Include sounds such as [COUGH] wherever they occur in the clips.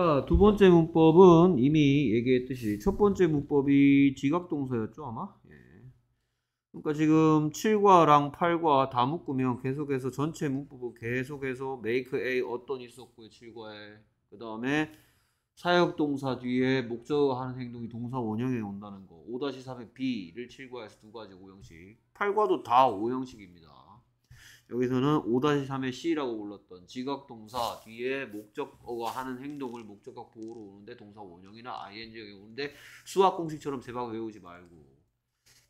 자, 두 번째 문법은 이미 얘기했듯이 첫 번째 문법이 지각동사였죠, 아마? 예. 그러니까 지금 7과랑 8과 다 묶으면 계속해서 전체 문법은 계속해서 make a 어떤 있었고요, 7과에. 그 다음에 사역동사 뒤에 목적하는 행동이 동사 원형에 온다는 거. 5-3의 b를 7과에서 두 가지 오형식 8과도 다 오형식입니다. 여기서는 5-3의 C라고 불렀던 지각동사 뒤에 목적어가 하는 행동을 목적격 보호로 오는데 동사 원형이나 i n g 에이 오는데 수학 공식처럼 제발 외우지 말고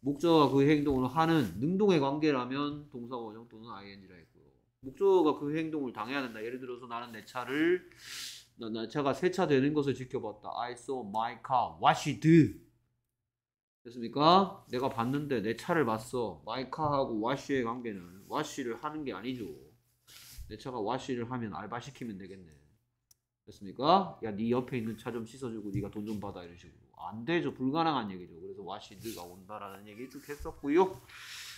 목적어가 그 행동을 하는 능동의 관계라면 동사 원형 또는 ing라 했고요. 목적어가 그 행동을 당해야 된다. 예를 들어서 나는 내 차를 나, 나 차가 세차 되는 것을 지켜봤다. I saw my car washed. 됐습니까? 내가 봤는데 내 차를 봤어. my car하고 wash의 관계는 와쉬를 하는 게 아니죠. 내 차가 와쉬를 하면 알바 시키면 되겠네. 됐습니까? 야, 네 옆에 있는 차 좀 씻어주고 네가 돈 좀 받아 이런 식으로. 안 되죠. 불가능한 얘기죠. 그래서 와시 네가 온다라는 얘기 쭉 했었고요.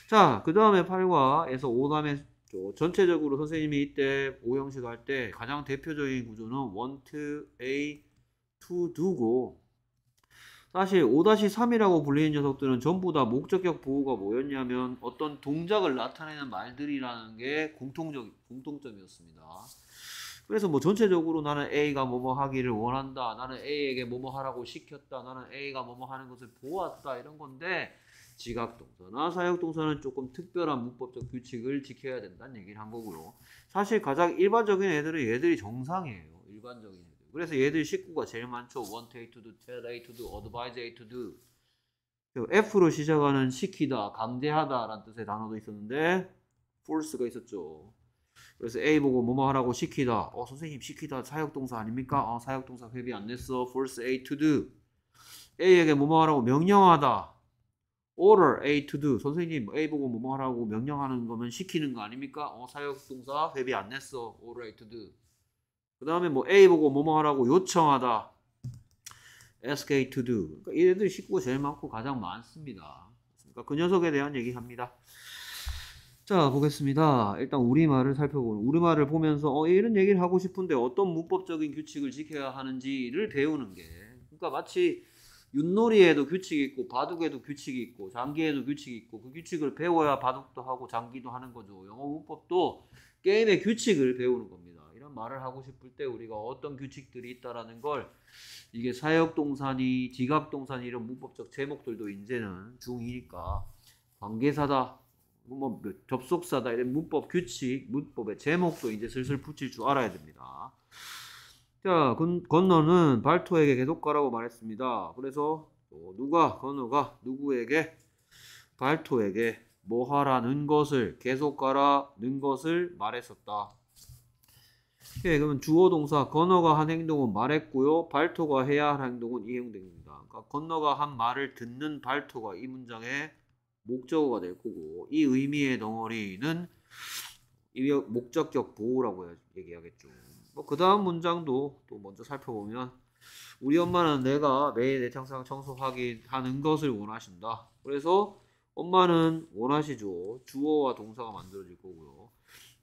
자, 그 다음에 8과에서 5담에 전체적으로 선생님이 이때 5형식 할 때 가장 대표적인 구조는 want, a, to, do고 사실 5-3이라고 불리는 녀석들은 전부 다 목적격 보호가 뭐였냐면 어떤 동작을 나타내는 말들이라는 게 공통적, 공통점이었습니다. 그래서 뭐 전체적으로 나는 A가 뭐뭐 하기를 원한다. 나는 A에게 뭐뭐 하라고 시켰다. 나는 A가 뭐뭐 하는 것을 보았다. 이런 건데 지각동사나 사역동사는 조금 특별한 문법적 규칙을 지켜야 된다는 얘기를 한 거고요. 사실 가장 일반적인 애들은 얘들이 정상이에요. 일반적인 그래서 얘들 식구가 제일 많죠. want, take to do, tell, a to do, advise, a to do. 그 F로 시작하는 시키다, 강제하다 라는 뜻의 단어도 있었는데 force가 있었죠. 그래서 A 보고 뭐뭐 하라고 시키다. 어 선생님 시키다 사역동사 아닙니까? 어 사역동사 회비 안 냈어. force A to do. A에게 뭐뭐 하라고 명령하다. order A to do. 선생님 A 보고 뭐뭐 하라고 명령하는 거면 시키는 거 아닙니까? 어 사역동사 회비 안 냈어. order A to do. 그 다음에 뭐 A 보고 뭐뭐 하라고 요청하다. SK to do. 그러니까 얘네들 식구가 제일 많고 가장 많습니다. 그러니까 그 녀석에 대한 얘기합니다. 자 보겠습니다. 일단 우리말을 살펴보는 우리말을 보면서 어, 이런 얘기를 하고 싶은데 어떤 문법적인 규칙을 지켜야 하는지를 배우는 게 그러니까 마치 윷놀이에도 규칙이 있고 바둑에도 규칙이 있고 장기에도 규칙이 있고 그 규칙을 배워야 바둑도 하고 장기도 하는 거죠. 영어 문법도 게임의 규칙을 배우는 겁니다. 그런 말을 하고 싶을 때 우리가 어떤 규칙들이 있다라는 걸 이게 사역 동산이 지각 동산이 이런 문법적 제목들도 이제는 중2니까 관계사다 뭐 접속사다 이런 문법 규칙 문법의 제목도 이제 슬슬 붙일 줄 알아야 됩니다. 자 건, 건너는 발토에게 계속 가라고 말했습니다. 그래서 어, 누가 건너가 누구에게 발토에게 뭐하라는 것을 계속 가라는 것을 말했었다. 예, 그러면 주어 동사 건너가 한 행동은 말했고요. 발토가 해야 할 행동은 이 행동입니다. 그러니까 건너가 한 말을 듣는 발토가 이 문장의 목적어가 될 거고 이 의미의 덩어리는 목적격 보호라고 얘기하겠죠. 뭐그 다음 문장도 또 먼저 살펴보면 우리 엄마는 내가 매일 내 창상 청소하기 하는 것을 원하신다. 그래서 엄마는 원하시죠. 주어와 동사가 만들어질 거고요.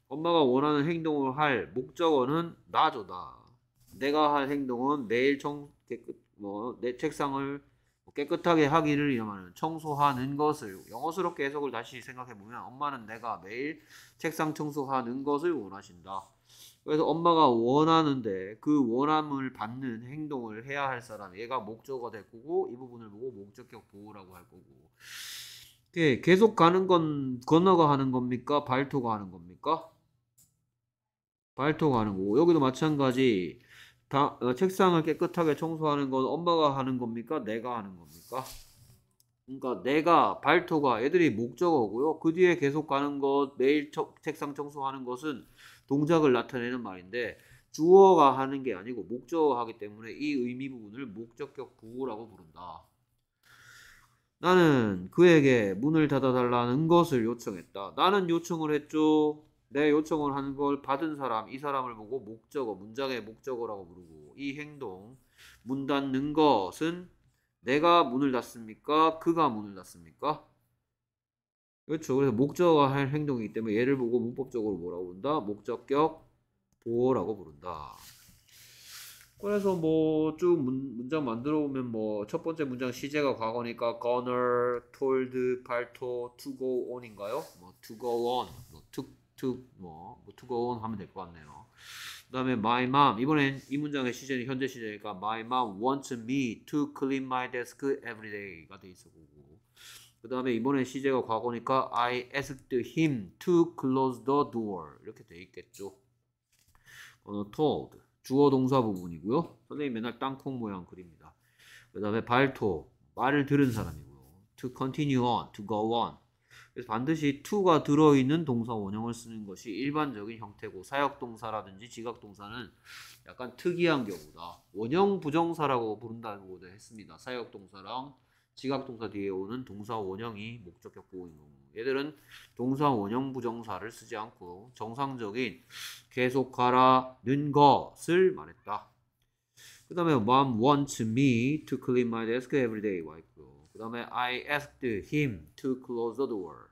엄마가 원하는 행동을 할 목적어는 나죠 나. 내가 할 행동은 매일 청 깨끗 뭐내 책상을 뭐 깨끗하게 하기를 이러면 청소하는 것을 영어스럽게 해석을 다시 생각해 보면 엄마는 내가 매일 책상 청소하는 것을 원하신다. 그래서 엄마가 원하는데 그 원함을 받는 행동을 해야 할 사람 얘가 목적어 될 거고 이 부분을 보고 목적격 보호라고 할 거고. 계속 가는 건 건너가 하는 겁니까? 발토가 하는 겁니까? 발토 가거고 여기도 마찬가지 다, 어, 책상을 깨끗하게 청소하는 건 엄마가 하는 겁니까? 내가 하는 겁니까? 그러니까 내가 발토가 애들이 목적어고요. 그 뒤에 계속 가는 것 매일 처, 책상 청소하는 것은 동작을 나타내는 말인데 주어가 하는 게 아니고 목적어 하기 때문에 이 의미 부분을 목적격 부호라고 부른다. 나는 그에게 문을 닫아달라는 것을 요청했다. 나는 요청을 했죠. 내 요청을 한 걸 받은 사람 이 사람을 보고 목적어 문장의 목적어라고 부르고 이 행동 문 닫는 것은 내가 문을 닫습니까? 그가 문을 닫습니까? 그렇죠. 그래서 목적어 할 행동이기 때문에 얘를 보고 문법적으로 뭐라고 부른다? 목적격 보어라고 부른다. 그래서 뭐 쭉 문장 만들어 보면 뭐 첫 번째 문장 시제가 과거니까 gonna, told, 발토, to go on인가요? 뭐 to go on, 뭐, to t 뭐, 뭐 to go on 하면 될 것 같네요. 그다음에 my mom 이번엔 이 문장의 시제는 현재 시제니까 my mom wants me to clean my desk every day가 돼 있어 보고. 그다음에 이번엔 시제가 과거니까 I asked him to close the door 이렇게 돼 있겠죠. 어 told 주어 동사 부분이고요. 선생님 맨날 땅콩 모양 그립니다. 그 다음에 발토 말을 들은 사람이고요. To continue on, to go on 그래서 반드시 to가 들어있는 동사 원형을 쓰는 것이 일반적인 형태고 사역동사라든지 지각동사는 약간 특이한 경우다. 원형 부정사라고 부른다고 했습니다. 사역동사랑 지각동사 뒤에 오는 동사 원형이 목적격 보호인 경우. 얘들은 동사 원형 부정사를 쓰지 않고 정상적인 계속하라는 것을 말했다. 그 다음에 mom wants me to clean my desk every day 와 있고요. 그 다음에 I asked him to close the door.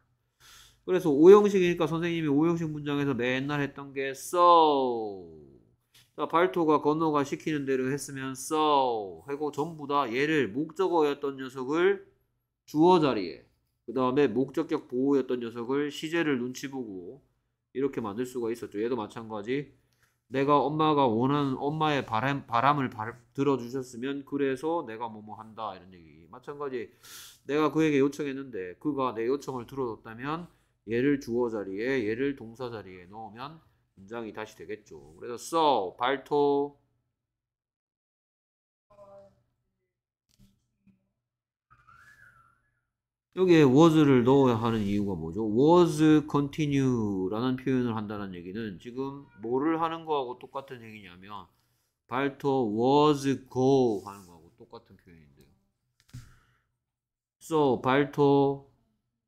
그래서 오형식이니까 선생님이 오형식 문장에서 맨날 했던 게 so. 자, 발토가 건너가 시키는 대로 했으면 so. 하고 전부 다 얘를 목적어였던 녀석을 주어 자리에 그 다음에 목적격 보호였던 녀석을 시제를 눈치 보고 이렇게 만들 수가 있었죠. 얘도 마찬가지 내가 엄마가 원하는 엄마의 바람, 바람을 바, 들어주셨으면 그래서 내가 뭐뭐 한다 이런 얘기 마찬가지 내가 그에게 요청했는데 그가 내 요청을 들어줬다면 얘를 주어 자리에 얘를 동사 자리에 넣으면 문장이 다시 되겠죠 그래서 so 발토 여기에 was를 넣어야 하는 이유가 뭐죠? was continue라는 표현을 한다는 얘기는 지금 뭐를 하는 거하고 똑같은 얘기냐면 발토 was go 하는 거하고 똑같은 표현인데요. So 발토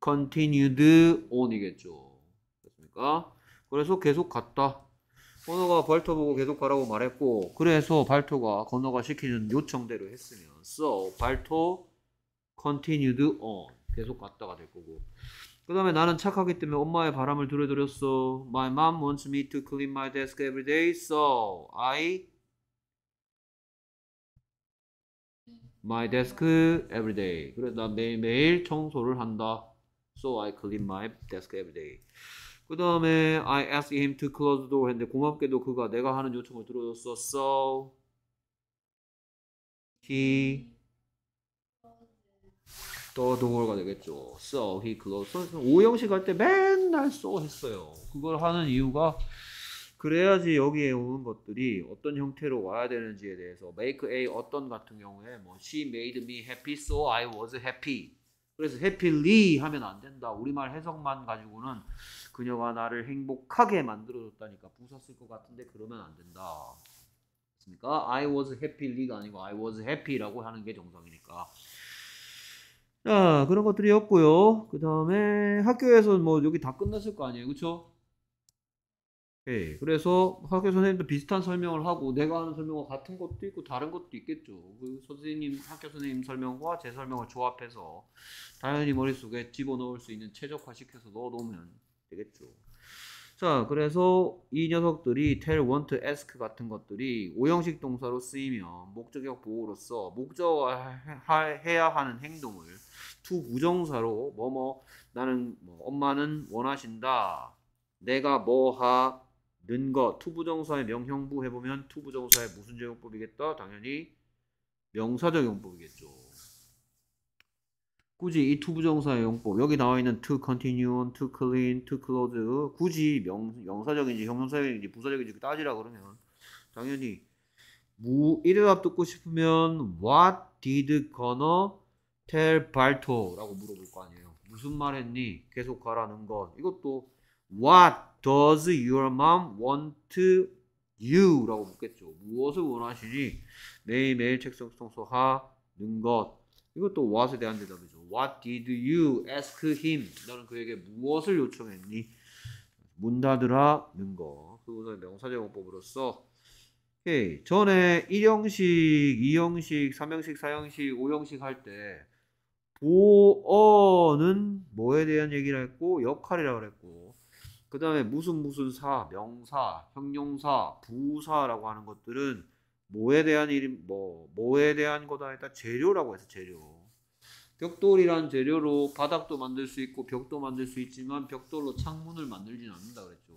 continued on이겠죠. 그렇습니까 그래서 계속 갔다. 번호가 발토 보고 계속 가라고 말했고 그래서 발토가 건너가 시키는 요청대로 했으면 so 발토 continued on 계속 갔다가 될 거고. 그 다음에 나는 착하기 때문에 엄마의 바람을 들여드렸어. My mom wants me to clean my desk every day, so I my desk every day. 그래서 난 매일매일 청소를 한다. So I clean my desk every day. 그 다음에 I asked him to close the door 했는데 고맙게도 그가 내가 하는 요청을 들어줬어. So he 더더울가 되겠죠. So he closed. 그 오형식 할 때 맨날 so 했어요. 그걸 하는 이유가 그래야지 여기에 오는 것들이 어떤 형태로 와야 되는지에 대해서 make a 어떤 같은 경우에 뭐 she made me happy so I was happy 그래서 happily 하면 안 된다 우리말 해석만 가지고는 그녀가 나를 행복하게 만들어줬다니까 부사 쓸것 같은데 그러면 안 된다 그러니까 I was happily가 아니고 I was happy라고 하는 게 정상이니까 자 아, 그런 것들이었고요. 그 다음에 학교에서 뭐 여기 다 끝났을 거 아니에요, 그쵸 예, 그래서 학교 선생님도 비슷한 설명을 하고 내가 하는 설명과 같은 것도 있고 다른 것도 있겠죠. 그 선생님 학교 선생님 설명과 제 설명을 조합해서 당연히 머릿속에 집어넣을 수 있는 최적화시켜서 넣어놓으면 되겠죠. 자, 그래서 이 녀석들이 tell, want, ask 같은 것들이 오형식 동사로 쓰이면 목적격 보호로서 목적해야 하는 행동을 to 부정사로 뭐뭐 나는 뭐, 엄마는 원하신다. 내가 뭐 하는 것 to 부정사의 명형부 해보면 to 부정사의 무슨 적용법이겠다 당연히 명사적 용법이겠죠. 굳이 이 투부정사의 용법 여기 나와 있는 to continue on, to clean, to close 굳이 명, 영사적인지 형용사적인지 부사적인지 따지라 그러면 당연히 무 이를 앞두고 싶으면 what did Connor tell Balto라고 물어볼 거 아니에요. 무슨 말했니? 계속 가라는 것. 이것도 what does your mom want you? 라고 묻겠죠. 무엇을 원하시니? 매일매일 책속청소 하는 것. 이것도 what에 대한 대답이죠. What did you ask him? 너는 그에게 무엇을 요청했니? 문 닫으라는 거. 그것은 명사제공법으로서 오케이. 전에 1형식, 2형식, 3형식, 4형식, 5형식 할 때 보어는 뭐에 대한 얘기를 했고 역할이라고 했고 그 다음에 무슨 무슨 사, 명사, 형용사, 부사라고 하는 것들은 뭐에 대한 이름 뭐 뭐에 대한 거다 했다 재료라고 해서 재료. 벽돌이란 재료로 바닥도 만들 수 있고 벽도 만들 수 있지만 벽돌로 창문을 만들지는 않는다 그랬죠.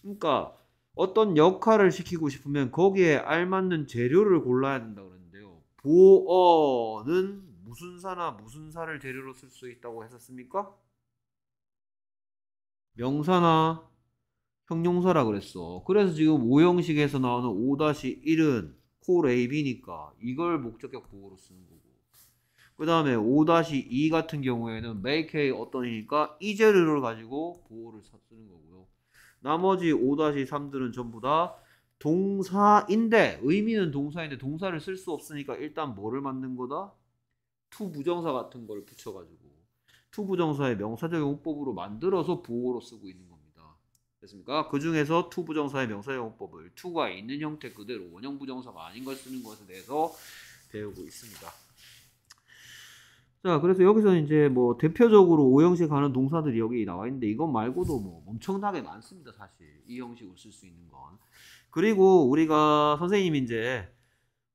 그러니까 어떤 역할을 시키고 싶으면 거기에 알맞는 재료를 골라야 된다 그랬는데요. 보어는 무슨 사나 무슨 사를 재료로 쓸 수 있다고 했었습니까? 명사나 형용사라 그랬어. 그래서 지금 5형식에서 나오는 5-1은 콜 AB니까 이걸 목적격 보호로 쓰는 거고. 그 다음에 5-2 같은 경우에는 make a 어떤 이니까 이제를 가지고 보호를 쓰는 거고요. 나머지 5-3들은 전부 다 동사인데 의미는 동사인데 동사를 쓸 수 없으니까 일단 뭐를 만든 거다? 투 부정사 같은 걸 붙여가지고 투 부정사의 명사적 용법으로 만들어서 보호로 쓰고 있는 거 됐습니까? 그 중에서 to 부정사의 명사용법을 to가 있는 형태 그대로 원형 부정사가 아닌 걸 쓰는 것에 대해서 배우고 있습니다. 자, 그래서 여기서 이제 뭐 대표적으로 오 형식 하는 동사들이 여기 나와 있는데 이것 말고도 뭐 엄청나게 많습니다, 사실. 이형식으쓸수 있는 건. 그리고 우리가 선생님 이제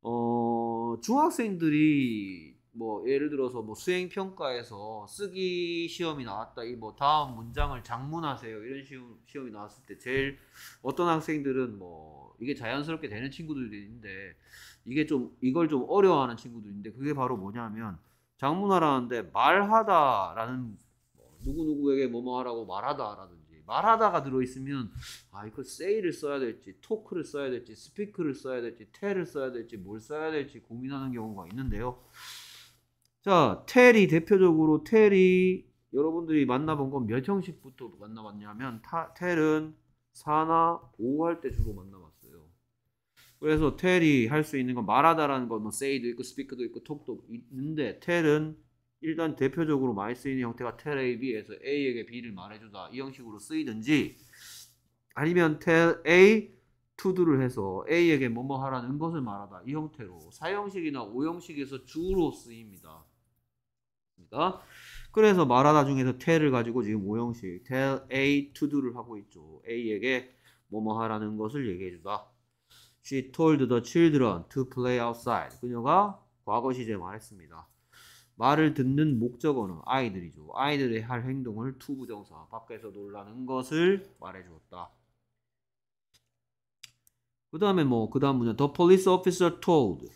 어, 중학생들이 뭐 예를 들어서 뭐 수행 평가에서 쓰기 시험이 나왔다 이 뭐 다음 문장을 장문하세요 이런 시험 시험이 나왔을 때 제일 어떤 학생들은 뭐 이게 자연스럽게 되는 친구들도 있는데 이게 좀 이걸 좀 어려워하는 친구도 있는데 그게 바로 뭐냐면 장문하라는데 말하다라는 뭐 누구 누구에게 뭐뭐 하라고 말하다라든지 말하다가 들어있으면 아 이거 세이를 써야 될지 토크를 써야 될지 스피크를 써야 될지 테를 써야 될지 뭘 써야 될지 고민하는 경우가 있는데요. 자, 테리 대표적으로 테리 여러분들이 만나본 건 몇 형식부터 만나봤냐면 타, 텔은 4나 5할때 주로 만나봤어요. 그래서 텔이 할 수 있는 건 말하다라는 건뭐 say도 있고 speak도 있고 talk도 있는데 텔은 일단 대표적으로 많이 쓰이는 형태가 tell A, B에서 A에게 B를 말해주다 이 형식으로 쓰이든지 아니면 tell A to do를 해서 A에게 뭐뭐 하라는 것을 말하다 이 형태로 사형식이나 오형식에서 주로 쓰입니다. 있니다 그래서 말하다 중에서 테를 가지고 지금 모형식 tell A to do를 하고 있죠. A에게 뭐뭐 하라는 것을 얘기해 주다. She told the children to play outside. 그녀가 과거 시제 말했습니다. 말을 듣는 목적어는 아이들이죠. 아이들의 할 행동을 to 부정사 밖에서 놀라는 것을 말해 주었다. 그 다음에 뭐 그 다음 문제 The police officer told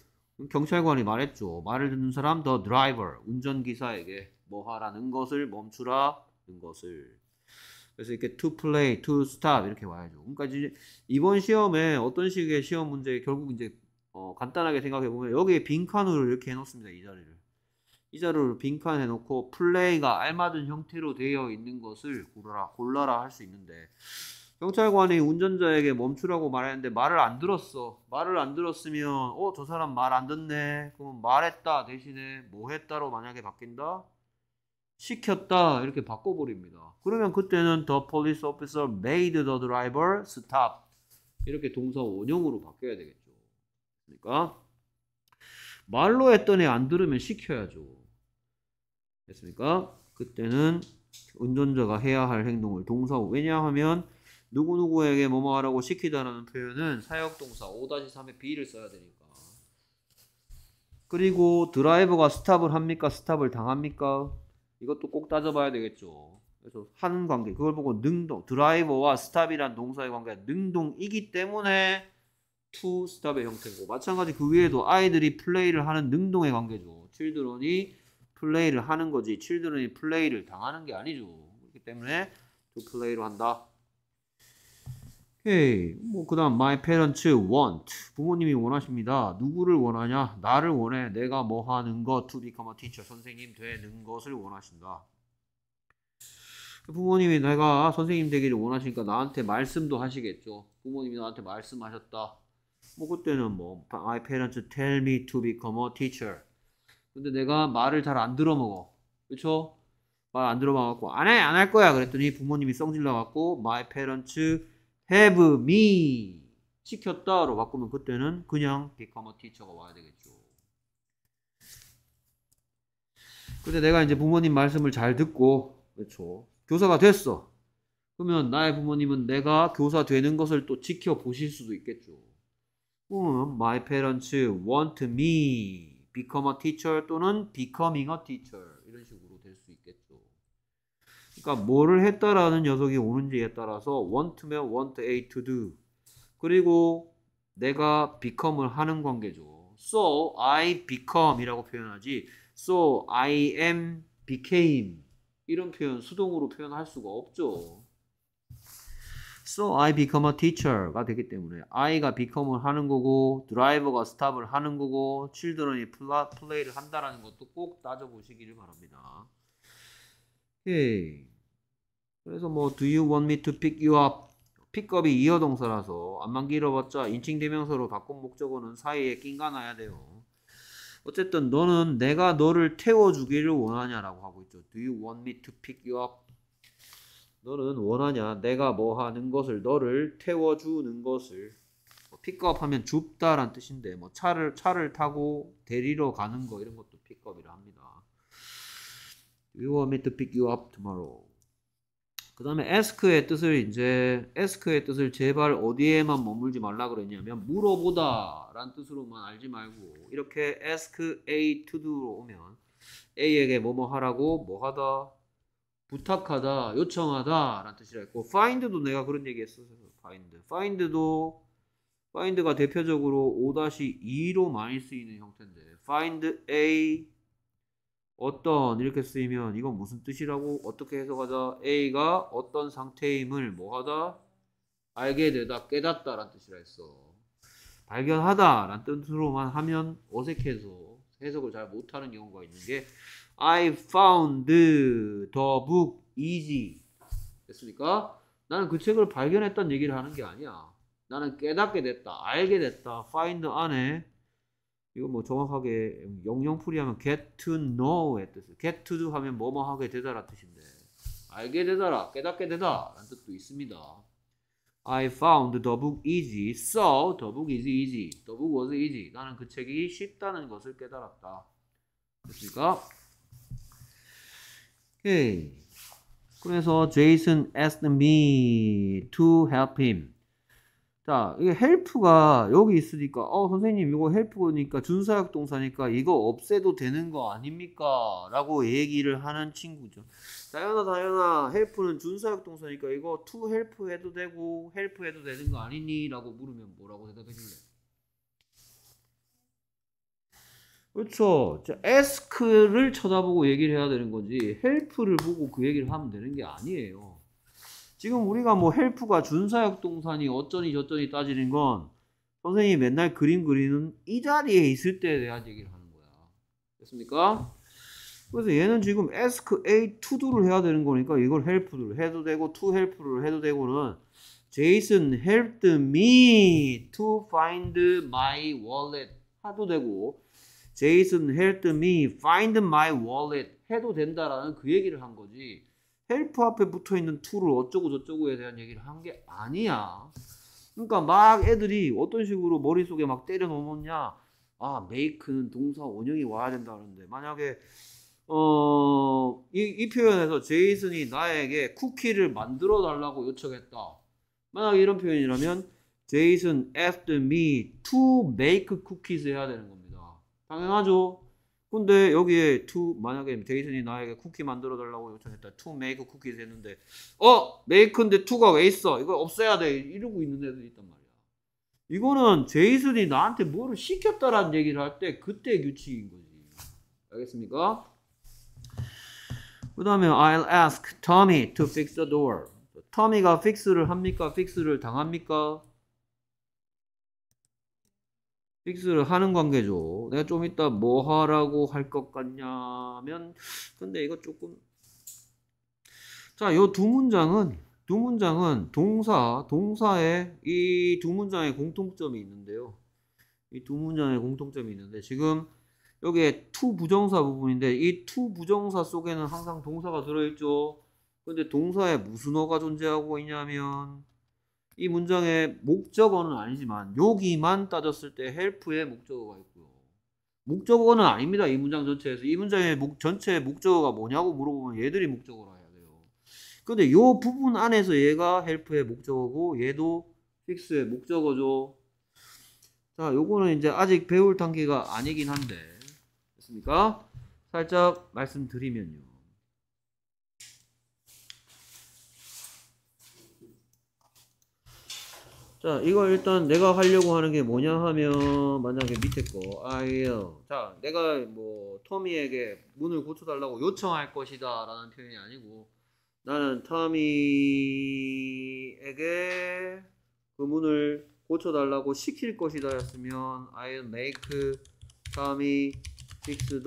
경찰관이 말했죠. 말을 듣는 사람 더 드라이버 운전기사에게 뭐 하라는 것을 멈추라는 것을 그래서 이렇게 to play, to stop 이렇게 와야죠. 그러니까 이제 이번 시험에 어떤 식의 시험 문제 결국 이제 어 간단하게 생각해 보면 여기에 빈칸으로 이렇게 해놓습니다. 이 자리를 이 자리를 빈칸 해놓고 플레이가 알맞은 형태로 되어 있는 것을 골라라 골라라 할 수 있는데 경찰관이 운전자에게 멈추라고 말했는데 말을 안 들었어. 말을 안 들었으면 어 저 사람 말 안 듣네. 그럼 말했다 대신에 뭐 했다로 만약에 바뀐다. 시켰다 이렇게 바꿔버립니다. 그러면 그때는 the police officer made the driver stop 이렇게 동사 원형으로 바뀌어야 되겠죠. 그러니까 말로 했더니 안 들으면 시켜야죠. 됐습니까? 그때는 운전자가 해야 할 행동을 동사 왜냐하면 누구누구에게 뭐뭐 하라고 시키다라는 표현은 사역동사 5-3의 B를 써야 되니까. 그리고 드라이버가 스탑을 합니까? 스탑을 당합니까? 이것도 꼭 따져봐야 되겠죠. 그래서 하는 관계, 그걸 보고 능동, 드라이버와 스탑이란 동사의 관계가 능동이기 때문에 to 스탑의 형태고 마찬가지 그 위에도 아이들이 플레이를 하는 능동의 관계죠. children이 플레이를 하는 거지 children이 플레이를 당하는 게 아니죠. 그렇기 때문에 to play로 한다. hey, 뭐 그다음 my parents want 부모님이 원하십니다. 누구를 원하냐? 나를 원해. 내가 뭐 하는 것 to become a teacher 선생님 되는 것을 원하신다. 부모님이 내가 선생님 되기를 원하시니까 나한테 말씀도 하시겠죠. 부모님이 나한테 말씀하셨다. 뭐 그때는 뭐 my parents tell me to become a teacher. 근데 내가 말을 잘 안 들어먹어. 그렇죠? 말 안들어먹고안해 안 할 거야 그랬더니 부모님이 성질나갖고 my parents have me 시켰다로 바꾸면 그때는 그냥 become a teacher가 와야 되겠죠. 근데 내가 이제 부모님 말씀을 잘 듣고 그렇죠. 교사가 됐어. 그러면 나의 부모님은 내가 교사 되는 것을 또 지켜보실 수도 있겠죠. 그러면 my parents want me become a teacher 또는 becoming a teacher 그러니까 뭐를 했다라는 녀석이 오는지에 따라서 want면 want A to do 그리고 내가 become을 하는 관계죠. So I become이라고 표현하지. So I am became 이런 표현 수동으로 표현할 수가 없죠. So I become a teacher가 되기 때문에 I가 become을 하는 거고 driver가 stop을 하는 거고 children이 play를 한다라는 것도 꼭 따져보시기를 바랍니다. 예. 그래서 뭐 do you want me to pick you up? p i c 픽업이 이어동사라서 안만 길어봤자 인칭 대명사로 바꾼 목적어는 사이에 낀가놔야 돼요. 어쨌든 너는 내가 너를 태워주기를 원하냐라고 하고 있죠. Do you want me to pick you up? 너는 원하냐? 내가 뭐 하는 것을 너를 태워주는 것을 뭐 픽업하면 줍다란 뜻인데 뭐 차를 차를 타고 데리러 가는 거 이런 것도 픽업이라 합니다. You are m e t o pick you up tomorrow. 그 다음에 ask의 뜻을 이제 ask의 뜻을 제발 어디에만 머물지 말라 그랬냐면 물어보다 라는 뜻으로만 알지 말고 이렇게 ask A to do로 오면 A에게 뭐뭐 하라고 뭐 하다 부탁하다 요청하다 라는 뜻이라 있고 find도 내가 그런 얘기 했었어요 find find도 find가 대표적으로 5-2로 많이 쓰이는 형태인데 find A 어떤 이렇게 쓰이면 이건 무슨 뜻이라고 어떻게 해석하자 A가 어떤 상태임을 뭐하다 알게 되다 깨닫다 라는 뜻이라 했어 발견하다 라는 뜻으로만 하면 어색해서 해석을 잘 못하는 경우가 있는 게 I found the book easy 됐습니까? 나는 그 책을 발견했다는 얘기를 하는 게 아니야 나는 깨닫게 됐다 알게 됐다 find 안에 이거 뭐 정확하게 영영풀이하면 get to know의 뜻을 get to do 하면 뭐뭐 하게 되다라 뜻인데 알게 되다라 깨닫게 되다 라는 뜻도 있습니다. I found the book easy, so the book is easy. The book was easy. 나는 그 책이 쉽다는 것을 깨달았다. 됐습니까? 오케이. 그래서 Jason asked me to help him. 자, 이게 헬프가 여기 있으니까, 어, 선생님, 이거 헬프니까 준사역 동사니까 이거 없애도 되는 거 아닙니까? 라고 얘기를 하는 친구죠. 다현아, 다현아, 헬프는 준사역 동사니까 이거 to 헬프 해도 되고, 헬프 해도 되는 거 아니니? 라고 물으면 뭐라고 대답해 줄래 그렇죠. 에스크를 쳐다보고 얘기를 해야 되는 거지 헬프를 보고 그 얘기를 하면 되는 게 아니에요. 지금 우리가 뭐 헬프가 준사역 동산이 어쩌니 저쩌니 따지는 건 선생님이 맨날 그림 그리는 이 자리에 있을 때에 대한 얘기를 하는 거야. 됐습니까? 그래서 얘는 지금 ask a to do를 해야 되는 거니까 이걸 help를 해도 되고 to help를 해도 되고는 Jason helped me to find my wallet 해도 되고 Jason helped me find my wallet 해도 된다라는 그 얘기를 한 거지 헬프 앞에 붙어 있는 툴을 어쩌고 저쩌고에 대한 얘기를 한 게 아니야. 그러니까 막 애들이 어떤 식으로 머릿속에 막 때려 넣었냐. 아, 메이크는 동사 원형이 와야 된다는데 만약에 어, 이, 이 표현에서 제이슨이 나에게 쿠키를 만들어 달라고 요청했다. 만약 이런 표현이라면 제이슨 asked me to make cookies 해야 되는 겁니다. 당연하죠. 근데 여기에 to 만약에 데이슨이 나에게 쿠키 만들어 달라고 요청했다. to make 쿠키 했는데어 make인데 to가 왜 있어? 이거 없애야 돼 이러고 있는 애들이 있단 말이야. 이거는 제이슨이 나한테 뭐를 시켰다라는 얘기를 할 때 그때 규칙인 거지. 알겠습니까? 그 다음에 I'll ask Tommy to fix the door. 터미가 fix를 합니까? fix를 당합니까? 픽스를 하는 관계죠. 내가 좀 이따 뭐 하라고 할 것 같냐면 근데 이거 조금 자, 요 두 문장은 두 문장은 동사, 동사에이 두 문장의 공통점이 있는데요. 이 두 문장의 공통점이 있는데 지금 여기에 투 부정사 부분인데 이 투 부정사 속에는 항상 동사가 들어있죠. 근데 동사에 무슨 어가 존재하고 있냐면 이 문장의 목적어는 아니지만 여기만 따졌을 때 헬프의 목적어가 있고요. 목적어는 아닙니다. 이 문장 전체에서 이 문장의 목, 전체 목적어가 뭐냐고 물어보면 얘들이 목적어라 해야 돼요. 근데 요 부분 안에서 얘가 헬프의 목적어고 얘도 픽스의 목적어죠. 자, 요거는 이제 아직 배울 단계가 아니긴 한데 됐습니까? 살짝 말씀드리면요. 자 이거 일단 내가 하려고 하는 게 뭐냐 하면 만약에 밑에 거아예 l 자 내가 뭐 토미에게 문을 고쳐달라고 요청할 것이다 라는 표현이 아니고 나는 토미에게 그 문을 고쳐달라고 시킬 것이다 였으면 I'll make Tommy fix the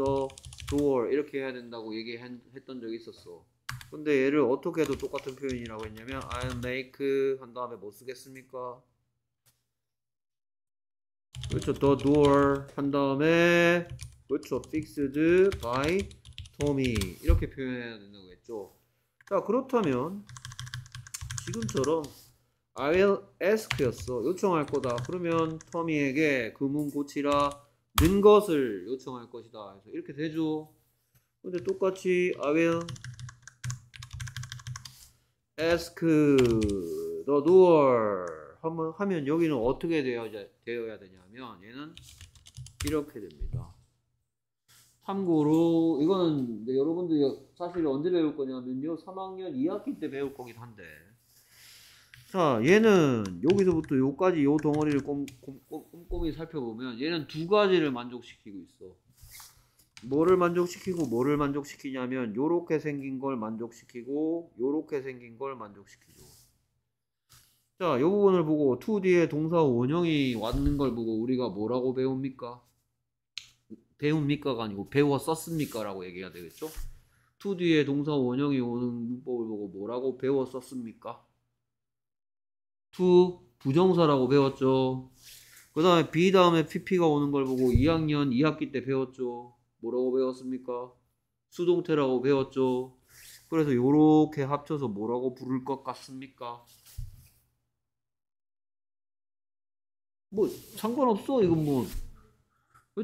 door 이렇게 해야 된다고 얘기했던 적이 있었어 근데 얘를 어떻게 해도 똑같은 표현이라고 했냐면 I make 한 다음에 뭐 쓰겠습니까? 그렇죠. The door 한 다음에 그렇죠. Fixed by Tommy 이렇게 표현해야 된다고 했죠. 자 그렇다면 지금처럼 I will ask였어. 요청할 거다. 그러면 터미에게 그 문 고치라 는 것을 요청할 것이다. 그래서 이렇게 되죠. 근데 똑같이 I will ask the door 하면, 하면 여기는 어떻게 되어, 되어야 되냐면 얘는 이렇게 됩니다. 참고로 이거는 여러분들이 사실 언제 배울 거냐면요 3학년 2학기 때 배울 거긴 한데 자 얘는 여기서부터 요까지 요 덩어리를 꼼, 꼼, 꼼, 꼼꼼히 살펴보면 얘는 두 가지를 만족시키고 있어 뭐를 만족시키고 뭐를 만족시키냐면 요렇게 생긴 걸 만족시키고 요렇게 생긴 걸 만족시키죠. 자, 요 부분을 보고 2D의 동사 원형이 왔는 걸 보고 우리가 뭐라고 배웁니까? 배웁니까가 아니고 배웠었습니까라고 얘기해야 되겠죠? 2D의 동사 원형이 오는 문법을 보고 뭐라고 배웠었습니까? 2 부정사라고 배웠죠. 그 다음에 b 다음에 pp가 오는 걸 보고 2학년 2학기 때 배웠죠. 뭐라고 배웠습니까? 수동태라고 배웠죠. 그래서 이렇게 합쳐서 뭐라고 부를 것 같습니까? 뭐 상관없어 이건 뭐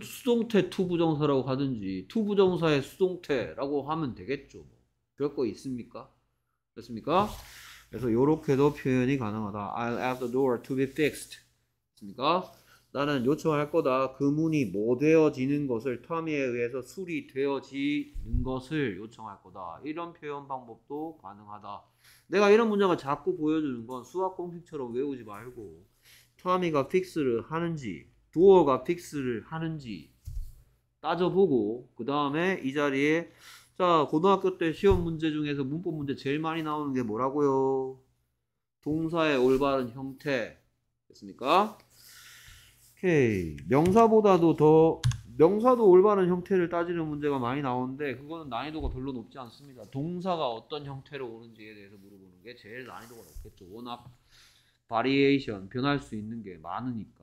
수동태 투부정사라고 하든지 투부정사의 수동태라고 하면 되겠죠. 뭐. 별거 있습니까? 됐습니까? 그래서 이렇게도 표현이 가능하다. I'll add the door to be fixed. 됐습니까? 나는 요청할 거다. 그문이 뭐 되어지는 것을 터 텀에 의해서 수리되어지는 것을 요청할 거다. 이런 표현 방법도 가능하다. 내가 이런 문장을 자꾸 보여주는 건 수학 공식처럼 외우지 말고 텀이가 픽스를 하는지 두어가 픽스를 하는지 따져보고 그 다음에 이 자리에 자 고등학교 때 시험 문제 중에서 문법 문제 제일 많이 나오는 게 뭐라고요? 동사의 올바른 형태 됐습니까? 오케이. 명사보다도 더 명사도 올바른 형태를 따지는 문제가 많이 나오는데 그거는 난이도가 별로 높지 않습니다. 동사가 어떤 형태로 오는지에 대해서 물어보는 게 제일 난이도가 높겠죠. 워낙 바리에이션 변할 수 있는 게 많으니까.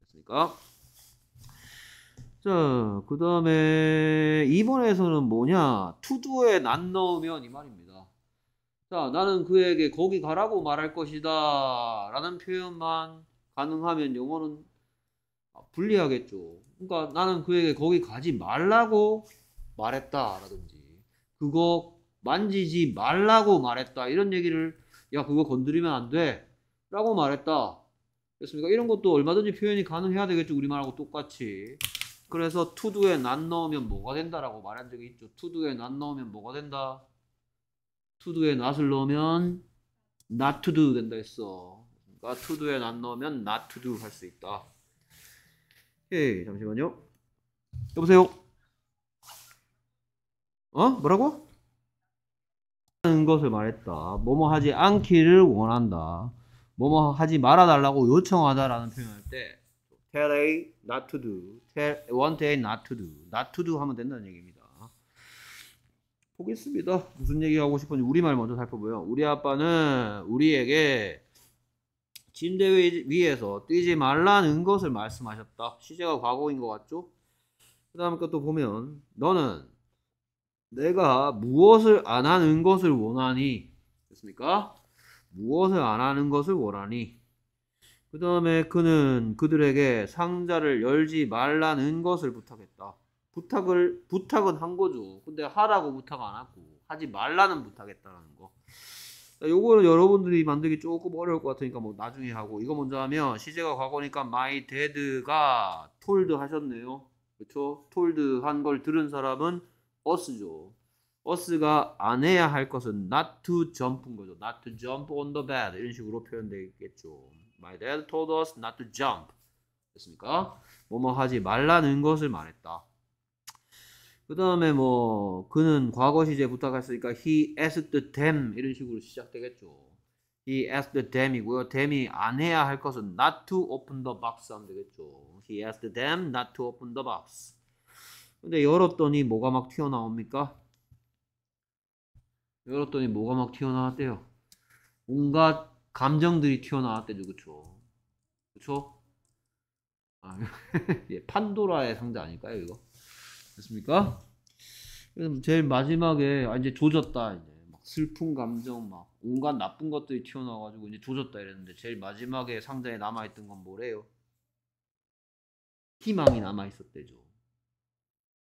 됐습니까? 자, 그 다음에 이번에서는 뭐냐? 투두에 난 넣으면 이 말입니다. 자, 나는 그에게 거기 가라고 말할 것이다. 라는 표현만 가능하면 영어는 불리하겠죠. 그러니까 나는 그에게 거기 가지 말라고 말했다라든지 그거 만지지 말라고 말했다 이런 얘기를 야 그거 건드리면 안 돼라고 말했다. 됐습니까? 이런 것도 얼마든지 표현이 가능해야 되겠죠. 우리말하고 똑같이. 그래서 투두에 난 넣으면 뭐가 된다라고 말한 적이 있죠. 투두에 난 넣으면 뭐가 된다? 투두에 not을 넣으면 not to do 된다 했어. 그러니까 투두에 난 넣으면 not to do 할 수 있다. 오케이 예, 잠시만요 여보세요 어 뭐라고 하는 것을 말했다 뭐뭐 하지 않기를 원한다 뭐뭐 하지 말아달라고 요청하다라는 표현할 때 tell A not to do tell want A not to do not to do 하면 된다는 얘기입니다 보겠습니다 무슨 얘기하고 싶은지 우리말 먼저 살펴보요 우리 아빠는 우리에게 침대 위에서 뛰지 말라는 것을 말씀하셨다. 시제가 과거인 것 같죠? 그 다음 것도 보면 너는 내가 무엇을 안 하는 것을 원하니 됐습니까? 무엇을 안 하는 것을 원하니 그 다음에 그는 그들에게 상자를 열지 말라는 것을 부탁했다. 부탁을 부탁은 한 거죠. 근데 하라고 부탁 안 하고 하지 말라는 부탁했다는 거. 요거는 여러분들이 만들기 조금 어려울 것 같으니까 뭐 나중에 하고 이거 먼저 하면 시제가 과거니까 my dad가 told 하셨네요. 그렇죠? told 한 걸 들은 사람은 us죠. us가 안 해야 할 것은 not to jump인 거죠. not to jump on the bed 이런 식으로 표현되겠죠. my dad told us not to jump 됐습니까? 뭐 뭐 하지 말라는 것을 말했다. 그 다음에 뭐 그는 과거 시제 부탁했으니까 he asked them 이런 식으로 시작되겠죠. he asked them이고요. them이 안 해야 할 것은 not to open the box 하면 되겠죠. he asked them not to open the box. 근데 열었더니 뭐가 막 튀어나옵니까? 열었더니 뭐가 막 튀어나왔대요. 온갖 감정들이 튀어나왔대죠, 그쵸? 그쵸? 아, [LAUGHS] 예, 판도라의 상자 아닐까요, 이거? 됐습니까? 그래서 제일 마지막에 아 이제 조졌다 이제 막 슬픈 감정 막 온갖 나쁜 것들이 튀어나와가지고 이제 조졌다 이랬는데 제일 마지막에 상자에 남아있던 건 뭐래요? 희망이 남아있었대죠.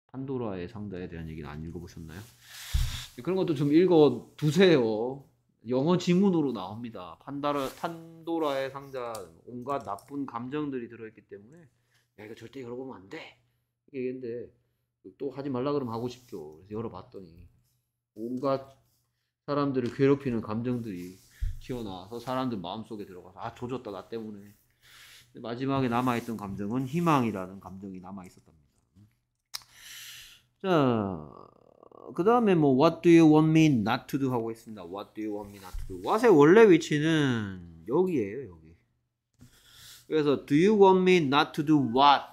판도라의 상자에 대한 얘기는 안 읽어보셨나요? 그런 것도 좀 읽어두세요. 영어 지문으로 나옵니다. 판다라, 판도라의 상자 온갖 나쁜 감정들이 들어있기 때문에 야 이거 절대 열어보면 안 돼. 이게 근데 또 하지 말라 그러면 하고 싶죠. 그래서 열어봤더니 온갖 사람들을 괴롭히는 감정들이 튀어나와서 사람들 마음속에 들어가서 아 조졌다 나 때문에 마지막에 남아있던 감정은 희망이라는 감정이 남아있었답니다. 자, 그 다음에 뭐 What do you want me not to do 하고 있습니다. What do you want me not to do? What의 원래 위치는 여기에요, 여기. 그래서 Do you want me not to do what?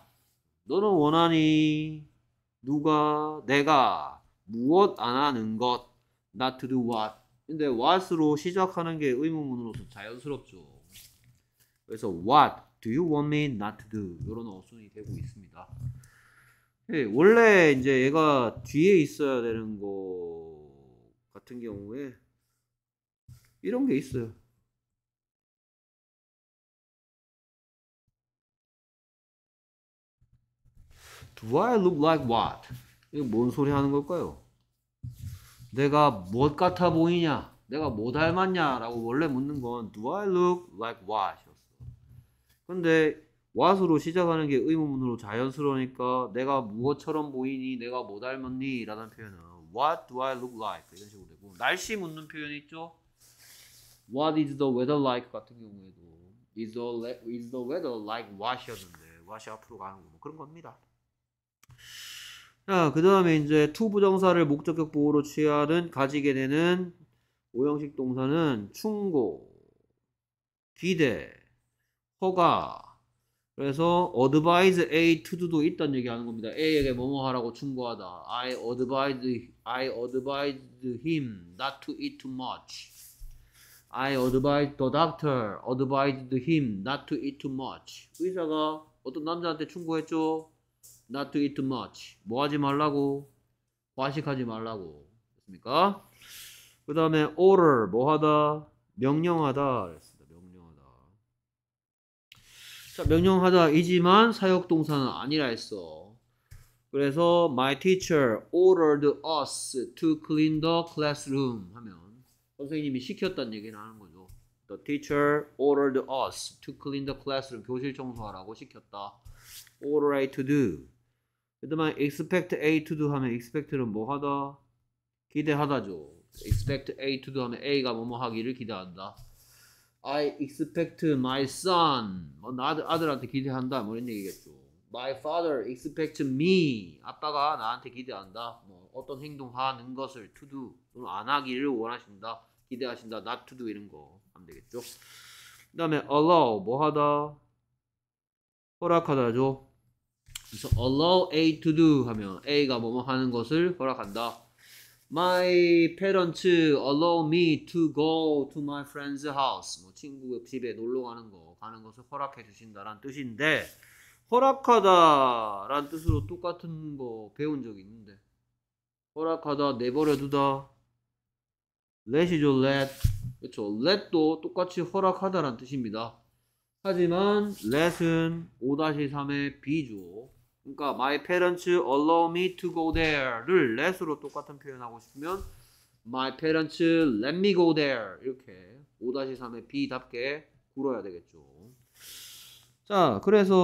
너는 원하니 누가 내가 무엇 안 하는 것 not to do what 근데 what으로 시작하는 게 의문문으로서 자연스럽죠 그래서 what do you want me not to do 이런 어순이 되고 있습니다 네, 원래 이제 얘가 뒤에 있어야 되는 거 같은 경우에 이런 게 있어요 Do I look like what? 이게 뭔 소리 하는 걸까요? 내가 무엇 같아 보이냐? 내가 뭐 닮았냐? 라고 원래 묻는 건 Do I look like what? 이었어. 근데 what으로 시작하는 게 의문문으로 자연스러우니까 내가 무엇처럼 보이니? 내가 뭐 닮았니? 라는 표현은 What do I look like? 이런 식으로 되고 날씨 묻는 표현 있죠? What is the weather like? 같은 경우에도 Is the, is the weather like w h a t 이는데 what이 앞으로 가는 거뭐 그런 겁니다. 자, 그 다음에 이제 to 부정사를 목적격 보호로 취하는 가지게 되는 오형식 동사는 충고, 기대, 허가. 그래서 advise A to do도 있다는 얘기하는 겁니다. A에게 뭐뭐 하라고 충고하다. I advise I advise him not to eat too much. I advised the doctor advised him not to eat too much. 의사가 어떤 남자한테 충고했죠. not to eat too much. 뭐 하지 말라고? 과식하지 말라고. 됐습니까? 그 다음에 order, 뭐 하다? 명령하다. 그랬습니다. 명령하다. 자, 명령하다이지만 사역동사는 아니라 했어. 그래서 my teacher ordered us to clean the classroom 하면 선생님이 시켰다는 얘기를 하는 거죠. The teacher ordered us to clean the classroom. 교실 청소하라고 시켰다. order I to do. 그 다음에 expect A to do 하면 expect는 뭐 하다? 기대하다죠. expect A to do 하면 A가 뭐뭐 하기를 기대한다. I expect my son. 뭐나들 아들한테 기대한다. 뭐 이런 얘기겠죠. My father expect s me. 아빠가 나한테 기대한다. 뭐 어떤 행동하는 것을 to do 또는 안 하기를 원하신다. 기대하신다. not to do 이런 거 안 되겠죠. 그 다음에 allow 뭐 하다? 허락하다죠. 그래서 allow A to do 하면 A가 뭐뭐 하는 것을 허락한다. My parents allow me to go to my friend's house. 뭐 친구 집에 놀러 가는 거 가는 것을 허락해 주신다란 뜻인데 허락하다란 뜻으로 똑같은 거 배운 적이 있는데 허락하다 내버려 두다 let이죠 let 그렇죠 let도 똑같이 허락하다란 뜻입니다 하지만 let은 5-3의 비주어 그러니까 my parents allow me to go there를 let으로 똑같은 표현하고 싶으면 my parents let me go there 이렇게 5-3의 B답게 굴어야 되겠죠. 자, 그래서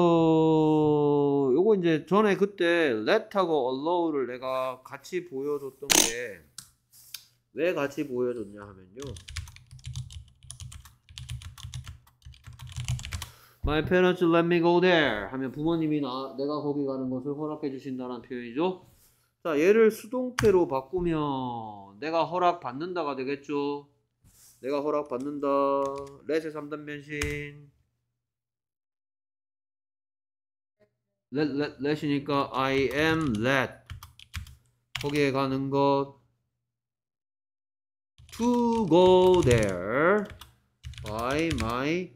요거 이제 전에 그때 let하고 allow를 내가 같이 보여줬던 게 왜 같이 보여줬냐 하면요. My parents let me go there 하면 부모님이 나, 내가 거기 가는 것을 허락해 주신다는 표현이죠. 자, 얘를 수동태로 바꾸면 내가 허락 받는다가 되겠죠. 내가 허락 받는다. l e 의 3단 변신. let, let, let이니까 I am let. 거기에 가는 것. to go there by my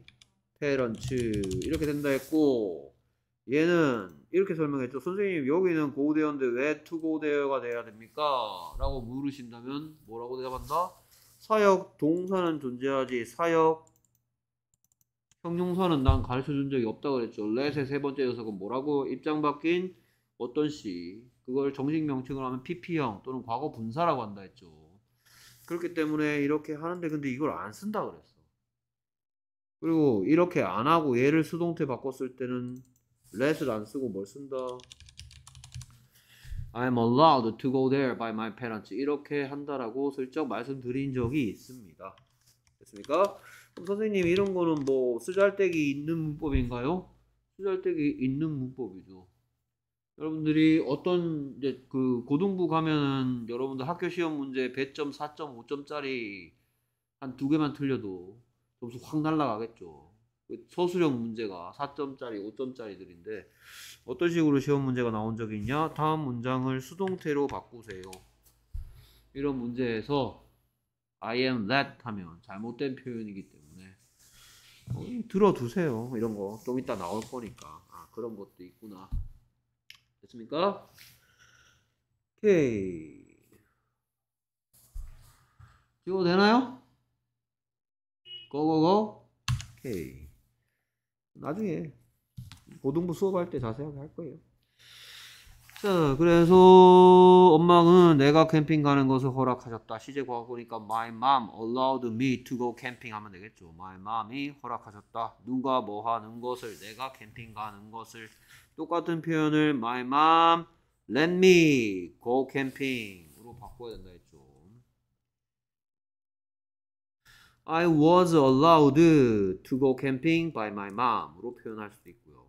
페런츠 이렇게 된다 했고 얘는 이렇게 설명했죠. 선생님 여기는 고대어인데 왜 투고대어가 돼야 됩니까? 라고 물으신다면 뭐라고 대답한다? 사역 동사는 존재하지 사역 형용사는 난 가르쳐준 적이 없다 그랬죠. 렛의 세 번째 녀석은 뭐라고 입장 바뀐 어떤 시 그걸 정식 명칭으로 하면 PP형 또는 과거 분사라고 한다 했죠. 그렇기 때문에 이렇게 하는데 근데 이걸 안 쓴다 그랬어. 그리고 이렇게 안 하고 얘를 수동태 바꿨을 때는 let을 안 쓰고 뭘 쓴다? I'm allowed to go there by my parents. 이렇게 한다라고 슬쩍 말씀드린 적이 있습니다. 됐습니까? 그럼 선생님 이런 거는 뭐 쓰잘데기 있는 문법인가요? 쓰잘데기 있는 문법이죠. 여러분들이 어떤 이제 그 고등부 가면은 여러분들 학교 시험 문제 1점4 5점짜리 한 두 개만 틀려도 점수 확 날라가겠죠. 그 서술형 문제가 4점짜리, 5점짜리들인데 어떤 식으로 시험 문제가 나온 적이 있냐? 다음 문장을 수동태로 바꾸세요. 이런 문제에서 I am that 하면 잘못된 표현이기 때문에 어, 들어두세요. 이런 거 좀 이따 나올 거니까 아, 그런 것도 있구나. 됐습니까? 오케이. 이거 되나요? 고고고 오케이 나중에 고등부 수업할 때 자세하게 할 거예요 자 그래서 엄마는 내가 캠핑 가는 것을 허락하셨다 시제 과거 보니까 my mom allowed me to go camping 하면 되겠죠 my mom이 허락하셨다 누가 뭐 하는 것을 내가 캠핑 가는 것을 똑같은 표현을 my mom let me go camping으로 바꿔야 된다 했죠 I was allowed to go camping by my mom으로 표현할 수도 있고요.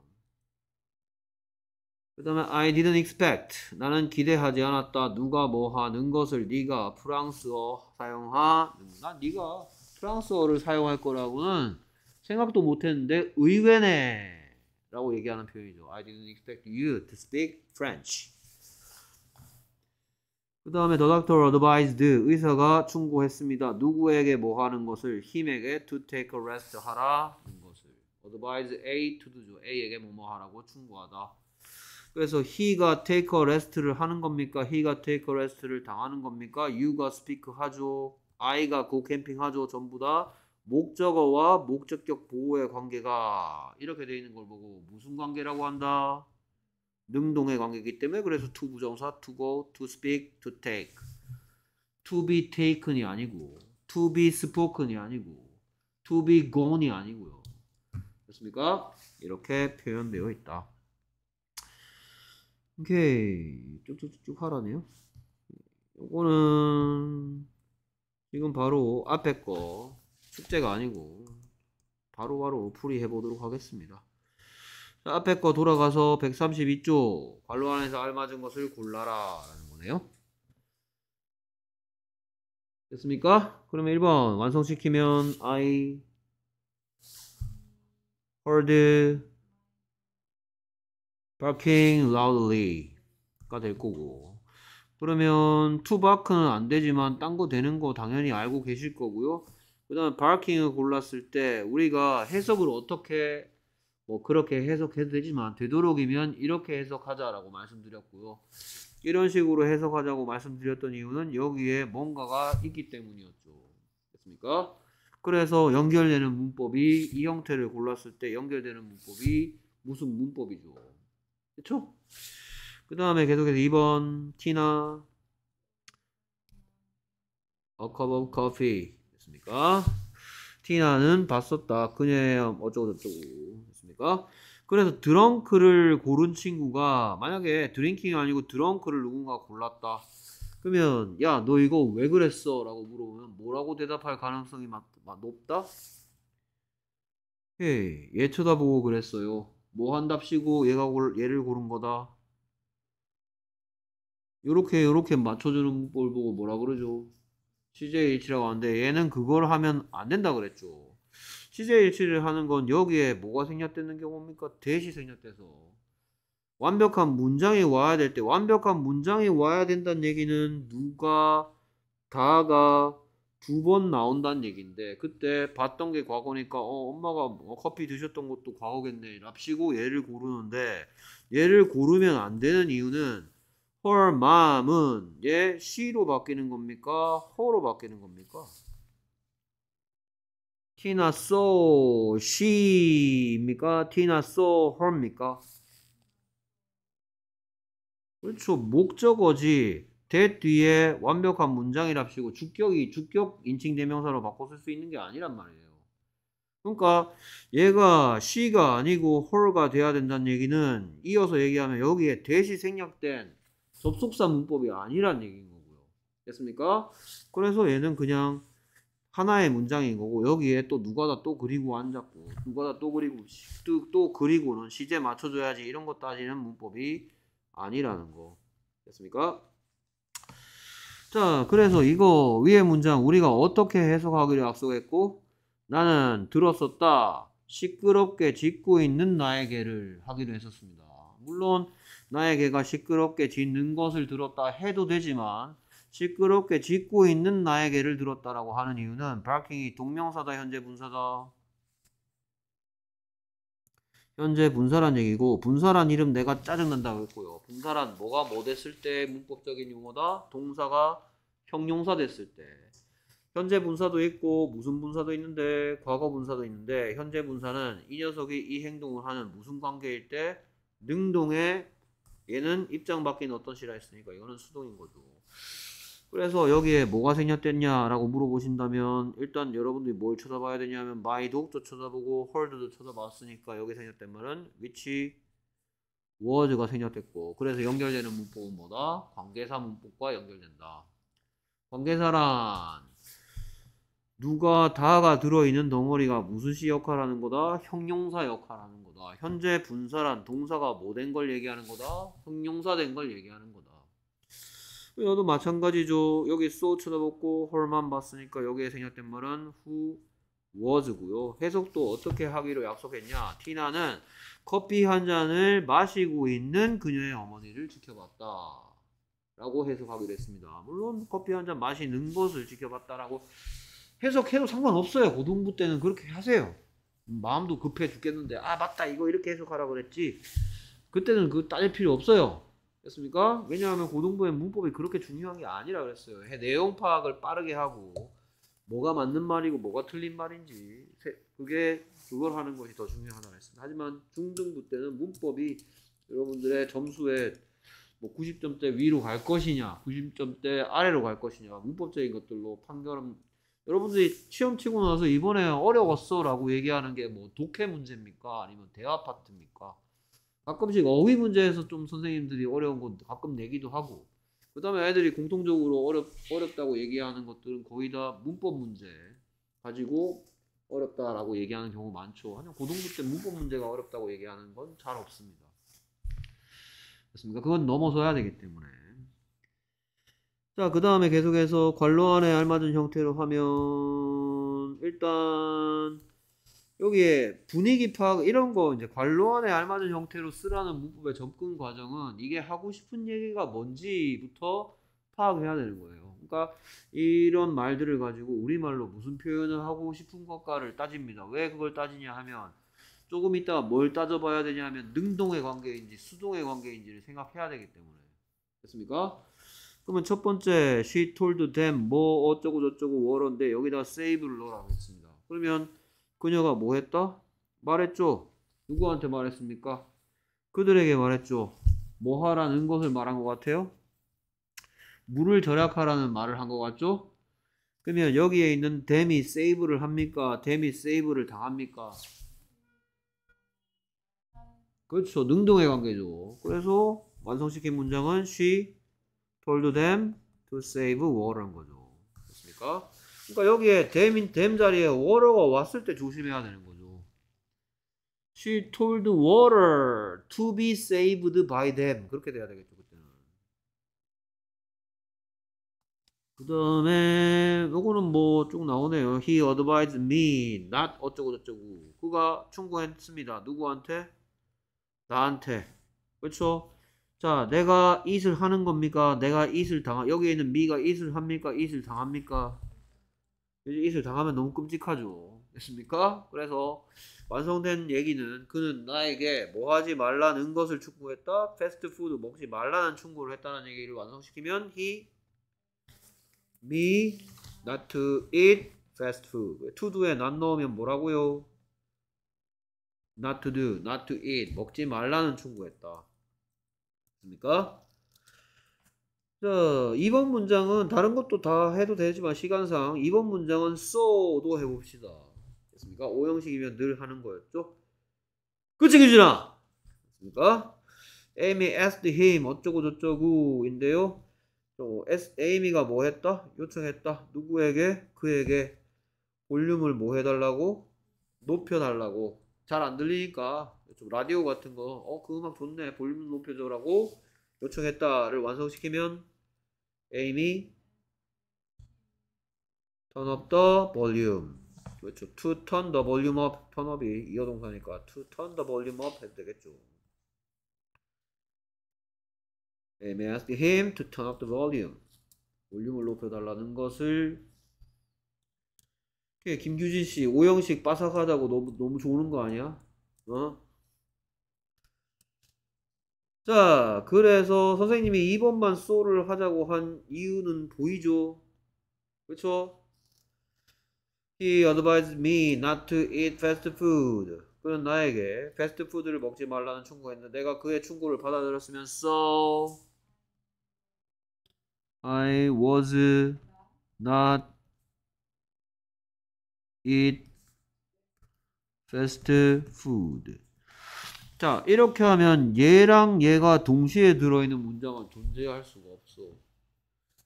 그 다음에 I didn't expect 나는 기대하지 않았다 누가 뭐 하는 것을 네가 프랑스어 사용하는가 네가 프랑스어를 사용할 거라고는 생각도 못했는데 의외네 라고 얘기하는 표현이죠 I didn't expect you to speak French 그 다음에 the doctor advised 의사가 충고했습니다. 누구에게 뭐 하는 것을 힘에게 to take a rest 하라는 것을 advise A to d o A에게 뭐뭐 뭐 하라고 충고하다. 그래서 he가 take a rest를 하는 겁니까? he가 take a rest를 당하는 겁니까? you가 speak 하죠. I가 go 캠핑 하죠. 전부 다 목적어와 목적격 보호의 관계가 이렇게 되어 있는 걸 보고 무슨 관계라고 한다? 능동의 관계이기 때문에 그래서 to 부정사 to go, to speak, to take. to be taken이 아니고 to be spoken이 아니고 to be gone이 아니고요. 됐습니까? 이렇게 표현되어 있다. 오케이. 쭉쭉쭉 하라네요. 요거는 지금 바로 앞에 거 숙제가 아니고 바로바로 풀이해 보도록 하겠습니다. 앞에 거 돌아가서 132쪽 관로 안에서 알맞은 것을 골라라 라는 거네요. 됐습니까? 그러면 1번 완성시키면 I heard barking loudly 가 될 거고 그러면 투바크는 안 되지만 딴 거 되는 거 당연히 알고 계실 거고요. 그 다음에 barking을 골랐을 때 우리가 해석을 어떻게 뭐 그렇게 해석해도 되지만 되도록이면 이렇게 해석하자라고 말씀드렸고요. 이런 식으로 해석하자고 말씀드렸던 이유는 여기에 뭔가가 있기 때문이었죠. 됐습니까? 그래서 연결되는 문법이 이 형태를 골랐을 때 연결되는 문법이 무슨 문법이죠. 그렇죠? 그 다음에 계속해서 2번 티나 A cup of coffee 됐습니까? 티나는 봤었다. 그녀의 어쩌고저쩌고 않니까 그래서 드렁크를 고른 친구가 만약에 드링킹이 아니고 드렁크를 누군가 골랐다. 그러면 야 너 이거 왜 그랬어? 라고 물어보면 뭐라고 대답할 가능성이 막, 막 높다? 헤이 예, 얘 쳐다보고 그랬어요. 뭐 한답시고 얘가 골, 얘를 고른 거다. 요렇게 요렇게 맞춰주는 걸 보고 뭐라 그러죠? CJH라고 하는데 얘는 그걸 하면 안 된다 그랬죠. CJ 일치를 하는 건 여기에 뭐가 생략되는 경우입니까? 대시 생략돼서 완벽한 문장이 와야 될 때 완벽한 문장이 와야 된다는 얘기는 누가 다가 두 번 나온다는 얘기인데 그때 봤던 게 과거니까 어 엄마가 뭐 커피 드셨던 것도 과거겠네 랍시고 얘를 고르는데 얘를 고르면 안 되는 이유는 헐 맘은 얘 시로 바뀌는 겁니까 허로 바뀌는 겁니까? 티나소 시입니까? 티나소 헐입니까? 그렇죠. 목적어지. 대 뒤에 완벽한 문장이랍시고 주격이 주격 인칭 대명사로 바꿔 쓸 수 있는 게 아니란 말이에요. 그러니까 얘가 시가 아니고 홀가 돼야 된다는 얘기는 이어서 얘기하면 여기에 대시 생략된 접속사 문법이 아니란 얘기인 거고요. 됐습니까? 그래서 얘는 그냥 하나의 문장인 거고 여기에 또 누가다 또 그리고 앉았고 누가다 또 그리고 또, 또 그리고는 시제 맞춰줘야지 이런 거 따지는 문법이 아니라는 거 됐습니까? 자 그래서 이거 위의 문장 우리가 어떻게 해석하기로 약속했고 나는 들었었다 시끄럽게 짖고 있는 나에게를 하기로 했었습니다 물론 나에게가 시끄럽게 짖는 것을 들었다 해도 되지만 시끄럽게 짓고 있는 나에게를 들었다라고 하는 이유는 barking이 동명사다 현재 분사다. 현재 분사란 얘기고 분사란 이름 내가 짜증난다고 했고요. 분사란 뭐가 뭐 됐을 때 문법적인 용어다. 동사가 형용사 됐을 때. 현재 분사도 있고 무슨 분사도 있는데 과거 분사도 있는데 현재 분사는 이 녀석이 이 행동을 하는 무슨 관계일 때 능동에 얘는 입장 바뀐 어떤 시라 했으니까 이거는 수동인 거죠. 그래서 여기에 뭐가 생겼됐냐라고 물어보신다면 일단 여러분들이 뭘 쳐다봐야 되냐면 m 이 d o 도 쳐다보고 홀드도 쳐다봤으니까 여기 생겼된 말은 위치 워즈가생겼됐고 그래서 연결되는 문법은 뭐다? 관계사 문법과 연결된다. 관계사란 누가 다가 들어있는 덩어리가 무슨 시 역할하는 거다? 형용사 역할하는 거다. 현재 분사란 동사가 뭐 된 걸 얘기하는 거다? 형용사 된 걸 얘기하는 거다. 너도 마찬가지죠. 여기 so 쳐다봤고 홀만 봤으니까 여기에 생략된 말은 who was고요. 해석도 어떻게 하기로 약속했냐? 티나는 커피 한 잔을 마시고 있는 그녀의 어머니를 지켜봤다. 라고 해석하기로 했습니다. 물론 커피 한 잔 마시는 것을 지켜봤다라고 해석해도 상관없어요. 고등부 때는 그렇게 하세요. 마음도 급해 죽겠는데 아 맞다 이거 이렇게 해석하라 고 그랬지. 그때는 그 따질 필요 없어요. 됐습니까? 왜냐하면 고등부의 문법이 그렇게 중요한 게 아니라 그랬어요. 해 내용 파악을 빠르게 하고 뭐가 맞는 말이고 뭐가 틀린 말인지 그게 그걸 하는 것이 더 중요하다 고했습니다 하지만 중등부 때는 문법이 여러분들의 점수에 뭐 90점대 위로 갈 것이냐, 90점대 아래로 갈 것이냐, 문법적인 것들로 판결은 여러분들이 시험 치고 나서 이번에 어려웠어라고 얘기하는 게 뭐 독해 문제입니까? 아니면 대화 파트입니까? 가끔씩 어휘 문제에서 좀 선생님들이 어려운 건 가끔 내기도 하고 그다음에 애들이 공통적으로 어렵 어렵다고 얘기하는 것들은 거의 다 문법 문제 가지고 어렵다라고 얘기하는 경우 많죠. 하지만 고등부 때 문법 문제가 어렵다고 얘기하는 건 잘 없습니다. 그렇습니까? 그건 넘어서야 되기 때문에. 자, 그 다음에 계속해서 관로 안에 알맞은 형태로 하면, 일단, 여기에 분위기 파악 이런 거 이제 관로안에 알맞은 형태로 쓰라는 문법의 접근 과정은 이게 하고 싶은 얘기가 뭔지부터 파악해야 되는 거예요. 그러니까 이런 말들을 가지고 우리말로 무슨 표현을 하고 싶은 것과를 따집니다. 왜 그걸 따지냐 하면 조금 이따 뭘 따져봐야 되냐 하면 능동의 관계인지 수동의 관계인지를 생각해야 되기 때문에 됐습니까? 그러면 첫 번째 she told them 뭐 어쩌고 저쩌고 워러인데 여기다 save를 넣으라고 했습니다. 그러면 그녀가 뭐 했다? 말했죠. 누구한테 말했습니까? 그들에게 말했죠. 뭐 하라는 것을 말한 것 같아요? 물을 절약하라는 말을 한 것 같죠? 그러면 여기에 있는 댐이 세이브를 합니까? 댐이 세이브를 당합니까? 그렇죠. 능동의 관계죠. 그래서 완성시킨 문장은 she told them to save water인 거죠. 됐습니까? 그러니까 여기에 댐인 댐 자리에 워러가 왔을 때 조심해야 되는 거죠. She told water to be saved by them 그렇게 돼야 되겠죠 그때는. 그 다음에 요거는 뭐 쭉 나오네요. He advised me not 어쩌고 저쩌고 그가 충고했습니다. 누구한테? 나한테 그렇죠? 자, 내가 이슬 하는 겁니까? 내가 이슬 당하, 여기 에 있는 미가 이슬 합니까? 이슬 당합니까? 이슬 당하면 너무 끔찍하죠. 됐습니까? 그래서 완성된 얘기는 그는 나에게 뭐 하지 말라는 것을 충고했다. 패스트푸드 먹지 말라는 충고를 했다는 얘기를 완성시키면 he me not to eat fast food. to do에 not 넣으면 뭐라고요? not to do, not to eat 먹지 말라는 충고했다. 됐습니까? 자, 2번 문장은 다른 것도 다 해도 되지만 시간상 2번 문장은 so도 해봅시다. 됐습니까? 5형식이면 늘 하는 거였죠? 그치, 규진아? 됐습니까? Amy asked him 어쩌고저쩌고인데요. 또 어, Amy가 뭐 했다? 요청했다. 누구에게? 그에게 볼륨을 뭐 해달라고? 높여달라고. 잘 안 들리니까 좀 라디오 같은 거, 어, 그 음악 좋네. 볼륨 높여줘라고 요청했다를 완성시키면 에이미 turn up the volume 그렇죠 to turn the volume up turn up이 이어동사니까 to turn the volume up 해도 되겠죠 Amy asked him to turn up the volume 볼륨을 높여달라는 것을 김규진 씨 오영식 빠삭하다고 너무 너무 좋은 거 아니야? 어? 자, 그래서 선생님이 2번만 소를 하자고 한 이유는 보이죠? 그렇죠? He advised me not to eat fast food. 그는 나에게 패스트푸드를 먹지 말라는 충고했는데 내가 그의 충고를 받아들였으면 so I was not eat fast food. 자 이렇게 하면 얘랑 얘가 동시에 들어있는 문장은 존재할 수가 없어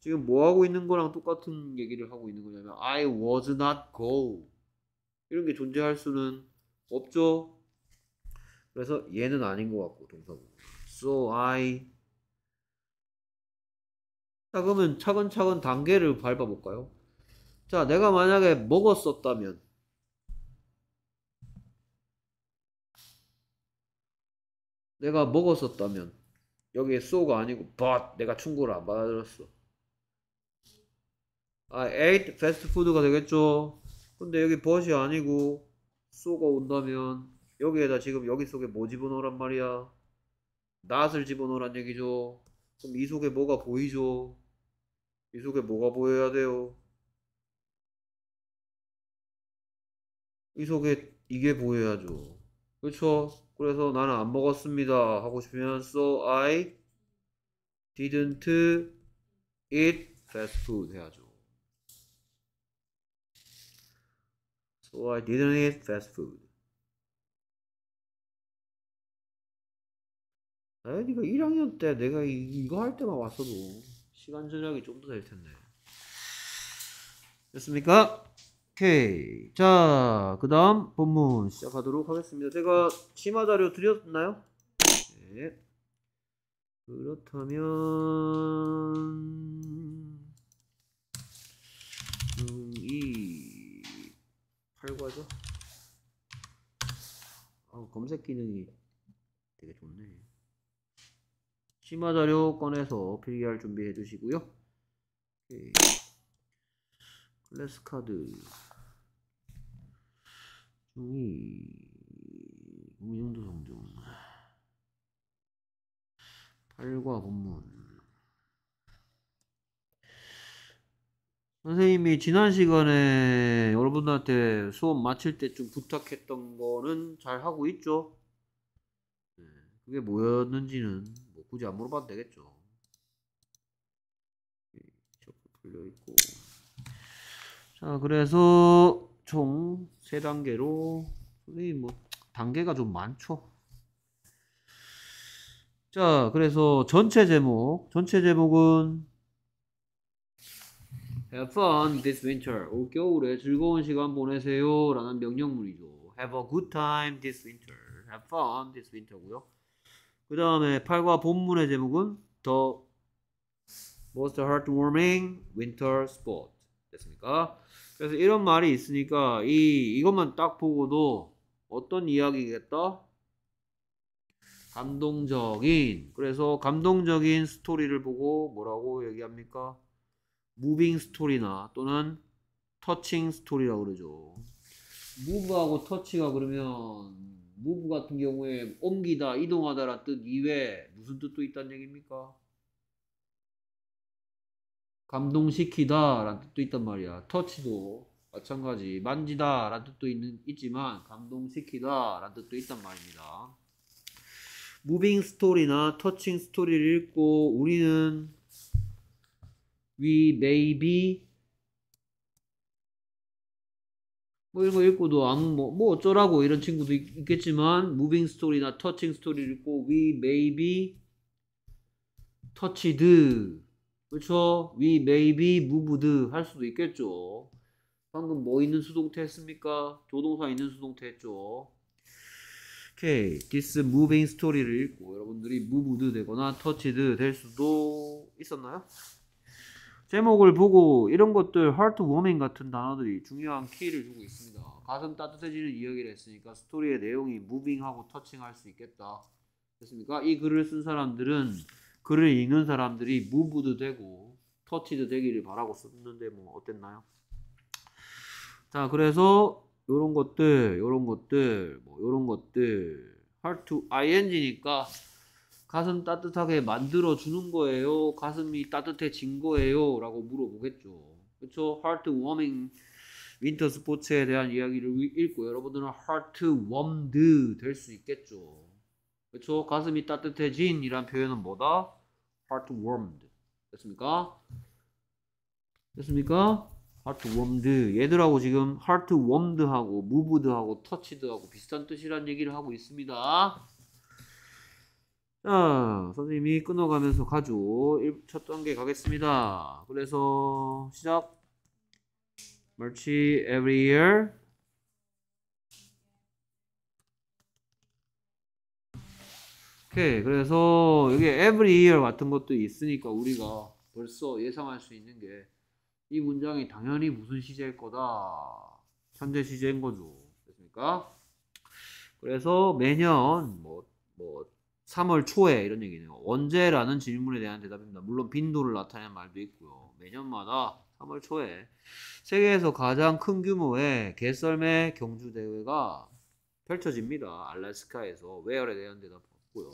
지금 뭐하고 있는 거랑 똑같은 얘기를 하고 있는 거냐면 I was not go 이런 게 존재할 수는 없죠 그래서 얘는 아닌 것 같고 동사구 so I 자 그러면 차근차근 단계를 밟아볼까요 자 내가 만약에 먹었었다면 내가 먹었었다면 여기에 s 가 아니고 but 내가 충고를 안 받아들였어 아 ate fastfood가 되겠죠 근데 여기 but이 아니고 s 가 온다면 여기에다 지금 여기 속에 뭐 집어넣으란 말이야 not을 집어넣으란 얘기죠 그럼 이 속에 뭐가 보이죠 이 속에 뭐가 보여야 돼요 이 속에 이게 보여야죠 그렇죠 그래서 나는 안 먹었습니다 하고 싶으면 so I didn't eat fast food 해야죠. So I didn't eat fast food. 아니가 니 1학년 때 내가 이, 거할 때만 왔어도 시간 절약이 좀 더 될 텐데. 됐습니까? 오케이. 자, 그 다음 본문 시작하도록 하겠습니다. 제가 심화 자료 드렸나요? 네. 그렇다면, 음, 이 8과죠? 아, 검색 기능이 되게 좋네. 심화 자료 꺼내서 필기할 준비해 주시고요. 오케이. 클래스 카드. 여기 이 정도 정도 8과 본문 선생님이 지난 시간에 여러분들한테 수업 마칠 때 좀 부탁했던 거는 잘 하고 있죠? 네, 그게 뭐였는지는 뭐 굳이 안 물어봐도 되겠죠. 풀려 예, 있고. 자, 그래서 총세 단계로 선생님 뭐 단계가 좀 많죠. 자, 그래서 전체 제목, 전체 제목은 Have fun this winter. 올 겨울에 즐거운 시간 보내세요라는 명령문이죠. Have a good time this winter. Have fun this winter고요. 그 다음에 8과 본문의 제목은 The most heartwarming winter sport 됐습니까? 그래서 이런 말이 있으니까 이 이것만 딱 보고도 어떤 이야기겠다? 감동적인 그래서 감동적인 스토리를 보고 뭐라고 얘기합니까? 무빙 스토리나 또는 터칭 스토리라고 그러죠. 무브하고 터치가 그러면 무브 같은 경우에 옮기다 이동하다라는 뜻 이외에 무슨 뜻도 있다는 얘기입니까? 감동시키다 라는 뜻도 있단 말이야. 터치도 마찬가지 만지다 라는 뜻도 있는, 있지만 감동시키다 라는 뜻도 있단 말입니다. 무빙 스토리나 터칭 스토리를 읽고 우리는 we may be 뭐 이런 거 읽고도 아무 뭐, 뭐 어쩌라고 이런 친구도 있겠지만 무빙 스토리나 터칭 스토리를 읽고 we may be touched 그렇죠? We may be moved 할 수도 있겠죠. 방금 뭐 있는 수동태 했습니까? 조동사 있는 수동태 했죠. 오케이. This moving story를 읽고 여러분들이 moved 되거나 touched 될 수도 있었나요? 제목을 보고 이런 것들 heartwarming 같은 단어들이 중요한 키를 주고 있습니다. 가슴 따뜻해지는 이야기를 했으니까 스토리의 내용이 무빙하고터칭할수 있겠다. 됐습니까? 이 글을 쓴 사람들은 글을 읽는 사람들이 무브도 되고 터치도 되기를 바라고 썼는데 뭐 어땠나요? 자 그래서 요런 것들 요런 것들 뭐 요런 것들 heart to ing니까 가슴 따뜻하게 만들어 주는 거예요 가슴이 따뜻해진 거예요 라고 물어보겠죠 그쵸죠 heart warming 윈터 스포츠에 대한 이야기를 읽고 여러분들은 heart warmed 될 수 있겠죠 그쵸 가슴이 따뜻해진 이란 표현은 뭐다 heartwarmed. 됐습니까? 됐습니까? heartwarmed. 얘들하고 지금 heartwarmed하고 moved하고 touched하고 비슷한 뜻이란 얘기를 하고 있습니다. 자, 선생님이 끊어가면서 가죠. 첫 단계 가겠습니다. 그래서 시작. Merch every year. 오케이. 그래서 여기 every year 같은 것도 있으니까 우리가 벌써 예상할 수 있는 게 이 문장이 당연히 무슨 시제일 거다. 현재 시제인 거죠. 됐습니까? 그래서 매년 뭐, 뭐 3월 초에 이런 얘기네요. 언제라는 질문에 대한 대답입니다. 물론 빈도를 나타내는 말도 있고요. 매년마다 3월 초에 세계에서 가장 큰 규모의 개썰매 경주 대회가 펼쳐집니다. 알래스카에서 웨어에 대한 대답 같고요.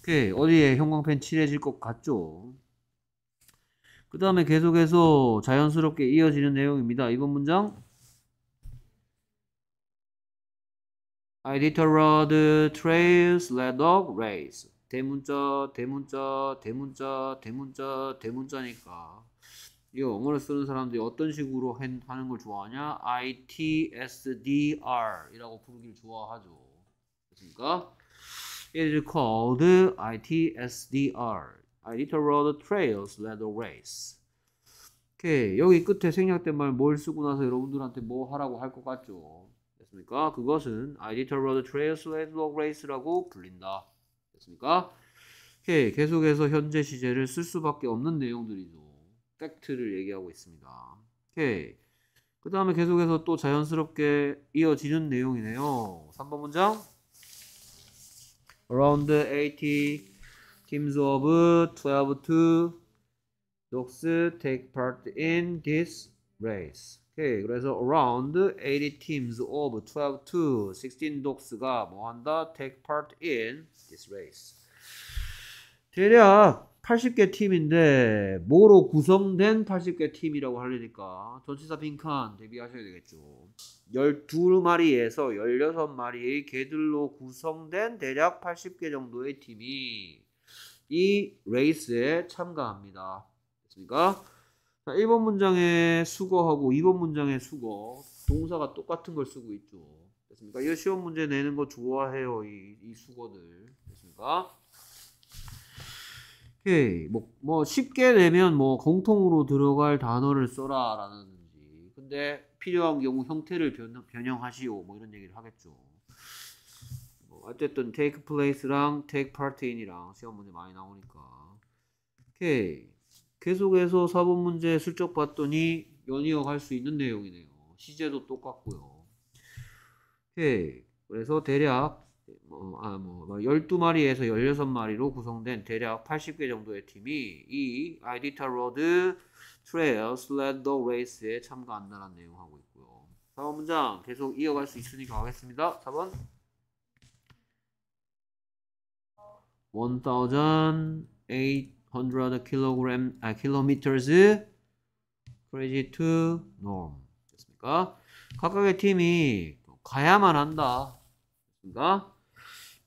오케이. 어디에 형광펜 칠해질 것 같죠? 그 다음에 계속해서 자연스럽게 이어지는 내용입니다. 이번 문장. I deterred trails led dog race. 대문자, 대문자, 대문자, 대문자, 대문자니까. 이 영어를 쓰는 사람들이 어떤 식으로 하는 걸 좋아하냐? ITSDR 이라고 부르기를 좋아하죠. 그러니까 It is called ITSDR. Iditarod Trails Led a Race. 오케이 여기 끝에 생략된 말 뭘 쓰고 나서 여러분들한테 뭐 하라고 할 것 같죠? 됐습니까? 그것은 Iditarod Trails Led a Race라고 불린다. 됐습니까? 오케이 계속해서 현재 시제를 쓸 수밖에 없는 내용들이죠. 팩트를 얘기하고 있습니다. 오케이. 그 다음에 계속해서 또 자연스럽게 이어지는 내용이네요. 3번 문장. around 80 teams of 12 to dogs take part in this race. 오케이. 그래서 around 80 teams of 12 to 16 dogs가 뭐 한다? take part in this race. 대략 80개 팀인데 뭐로 구성된 80개 팀이라고 하려니까 전치사 빈칸 대비하셔야 되겠죠. 12마리에서 16마리의 개들로 구성된 대략 80개 정도의 팀이 이 레이스에 참가합니다. 됐습니까? 자, 1번 문장에 수거하고 2번 문장에 수거 동사가 똑같은 걸 쓰고 있죠. 됐습니까? 이 시험 문제 내는 거 좋아해요. 이, 이 수거들. 됐습니까? 오케이. 뭐, 뭐 쉽게 내면 뭐 공통으로 들어갈 단어를 써라라는지. 근데 필요한 경우 형태를 변형, 하시오 뭐 이런 얘기를 하겠죠. 뭐 어쨌든 take place랑 take part in이랑 시험 문제 많이 나오니까 오케이 계속해서 4번 문제 슬쩍 봤더니 연이어 갈 수 있는 내용이네요. 시제도 똑같고요. 오케이 그래서 대략 뭐, 아, 뭐, 12마리에서 뭐 16마리로 구성된 대략 80개 정도의 팀이 이 아이디타 로드 트레일 슬렌더 레이스에 참가한다는 내용하고 있고요. 다음 문장 계속 이어갈 수 있으니까 가겠습니다. 4번 1,800 kg, 아, kilometers crazy to norm 됐습니까? 각각의 팀이 가야만 한다. 됐습니까?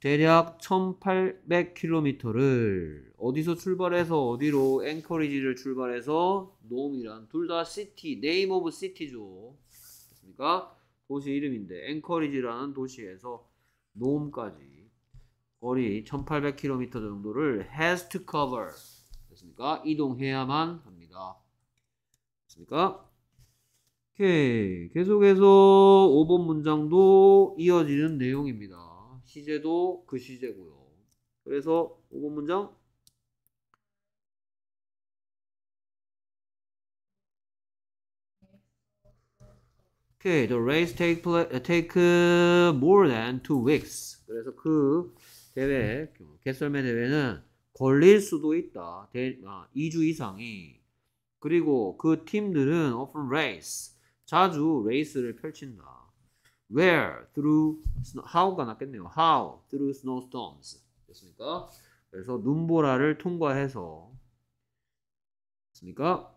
대략 1800km를 어디서 출발해서 어디로 앵커리지를 출발해서 놈이란 둘 다 시티 네임 오브 시티죠 됐습니까? 도시 이름인데 앵커리지라는 도시에서 놈까지 거리 1800km 정도를 has to cover 됐습니까? 이동해야만 합니다 됐습니까? 오케이 계속해서 5번 문장도 이어지는 내용입니다 시제도 그 시제고요. 그래서 5번 문장 Okay, the race take play, uh, take uh, more than two weeks. 그래서 그 대회, 그 개설매 대회는 걸릴 수도 있다. 대, 아, 2주 이상이. 그리고 그 팀들은 often race, 자주 레이스를 펼친다. where through snow, how가 낫겠네요. how through snowstorms 됐습니까? 그래서 눈보라를 통과해서 됐습니까?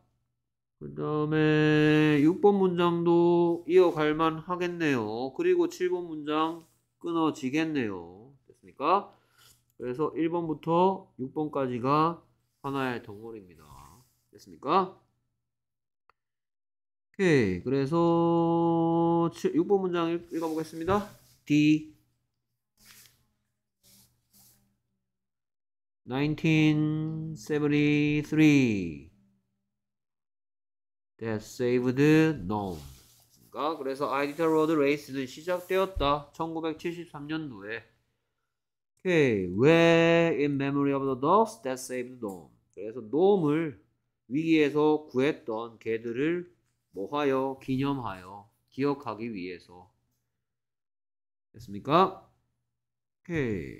그 다음에 6번 문장도 이어갈만 하겠네요. 그리고 7번 문장 끊어지겠네요. 됐습니까? 그래서 1번부터 6번까지가 하나의 덩어리입니다. 됐습니까? 오케이. 그래서 6번 문장 읽어보겠습니다. D 1973 that saved Nome 그러니까 그래서 아이디터 로드 레이스는 시작되었다 1973년도에 오케이 왜 in memory of the dogs that saved Nome 그래서 놈을 위기에서 구했던 개들을 뭐하여 기념하여 기억하기 위해서 됐습니까? 오케이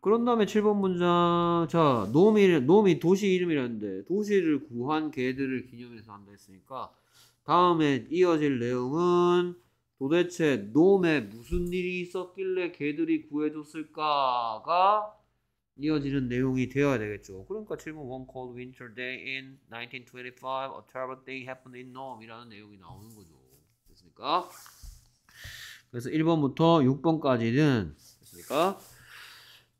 그런 다음에 7번 문장 자 놈이 놈이 도시 이름이라는데 도시를 구한 개들을 기념해서 한다 했으니까 다음에 이어질 내용은 도대체 놈에 무슨 일이 있었길래 개들이 구해줬을까가 이어지는 내용이 되어야 되겠죠. 그러니까 7번 One cold winter day in 1925 a terrible thing happened in Nome 이라는 내용이 나오는 거죠. 됐습니까? 그래서 1번부터 6번까지는 됐습니까?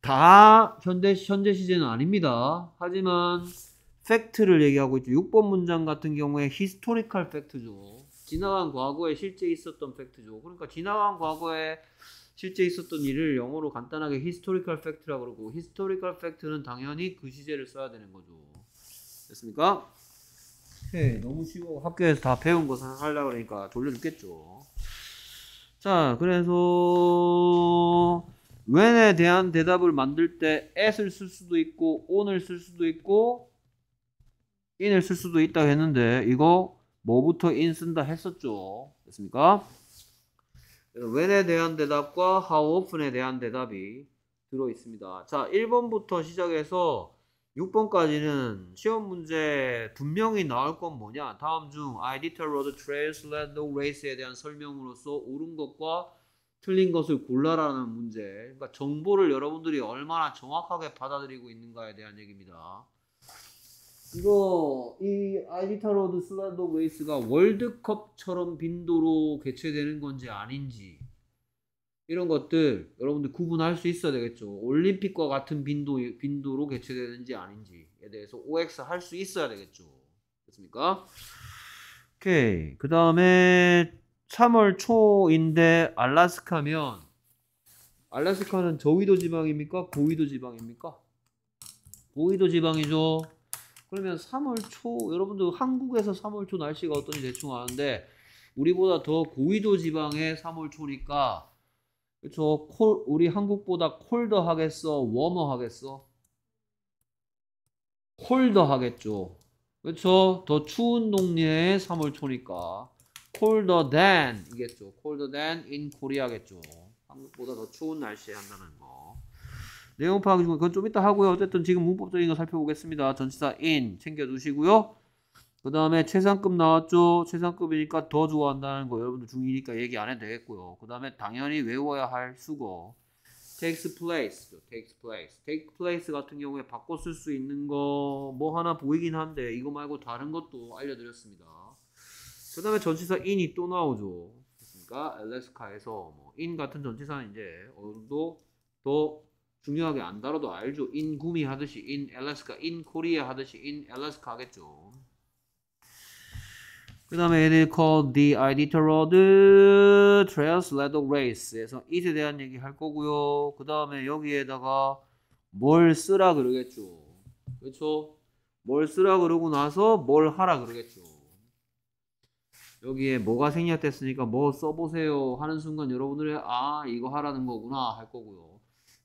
다 현대, 현재 시제는 아닙니다. 하지만 팩트를 얘기하고 있죠. 6번 문장 같은 경우에 히스토리컬 팩트죠. 지나간 과거에 실제 있었던 팩트죠. 그러니까 지나간 과거에 실제 있었던 일을 영어로 간단하게 historical fact라고 그러고 historical fact는 당연히 그 시제를 써야 되는 거죠. 됐습니까? 네, 너무 쉬워. 학교에서 다 배운 거 하려고 그러니까 졸려 죽겠죠. 자, 그래서 when에 대한 대답을 만들 때 at을 쓸 수도 있고 on을 쓸 수도 있고 in을 쓸 수도 있다 고 했는데 이거 뭐부터 in 쓴다 했었죠. 됐습니까? when에 대한 대답과 how often에 대한 대답이 들어있습니다. 자, 1번부터 시작해서 6번까지는 시험 문제 분명히 나올 건 뭐냐? 다음 중 I determined trails led the race에 대한 설명으로서 옳은 것과 틀린 것을 골라라는 문제. 그러니까 정보를 여러분들이 얼마나 정확하게 받아들이고 있는가에 대한 얘기입니다. 이거 이 아비타 로드 슬라도 레이스가 월드컵처럼 빈도로 개최되는 건지 아닌지 이런 것들 여러분들 구분할 수 있어야 되겠죠. 올림픽과 같은 빈도 빈도로 개최되는지 아닌지에 대해서 OX 할 수 있어야 되겠죠. 됐습니까? 오케이. 그 다음에 3월 초인데 알라스카면 알라스카는 저위도 지방입니까? 고위도 지방입니까? 고위도 지방이죠. 그러면 3월 초 여러분들 한국에서 3월 초 날씨가 어떤지 대충 아는데 우리보다 더 고위도 지방에 3월 초니까 그쵸콜 우리 한국보다 콜더 하겠어, 워머 하겠어? 콜더 하겠죠. 그쵸더 추운 동네에 3월 초니까 콜더 l 이겠죠. 콜더 l 인코리 t 겠죠 한국보다 더 추운 날씨에 한다는 내용 파악 중 그건 좀 이따 하고요. 어쨌든 지금 문법적인 거 살펴보겠습니다. 전치사 in 챙겨두시고요. 그 다음에 최상급 나왔죠. 최상급이니까 더 좋아한다는 거 여러분들 중이니까 얘기 안 해도 되겠고요. 그 다음에 당연히 외워야 할 수고. takes place, takes place, take place 같은 경우에 바꿔 쓸 수 있는 거 뭐 하나 보이긴 한데 이거 말고 다른 것도 알려드렸습니다. 그 다음에 전치사 in이 또 나오죠. 그러니까 엘래스카에서뭐 in 같은 전치사는 이제 어느 정도 더 중요하게 안 다뤄도 알죠. 인 구미 하듯이 인 엘라스카, 인 코리아 하듯이 인 엘라스카 하겠죠. 그 다음에 it is called the Iditarod Trails l e d Race에서 it에 대한 얘기 할 거고요. 그 다음에 여기에다가 뭘 쓰라 그러겠죠. 그렇죠? 뭘 쓰라 그러고 나서 뭘 하라 그러겠죠. 여기에 뭐가 생략됐으니까 뭐 써보세요 하는 순간 여러분들이 아 이거 하라는 거구나 할 거고요.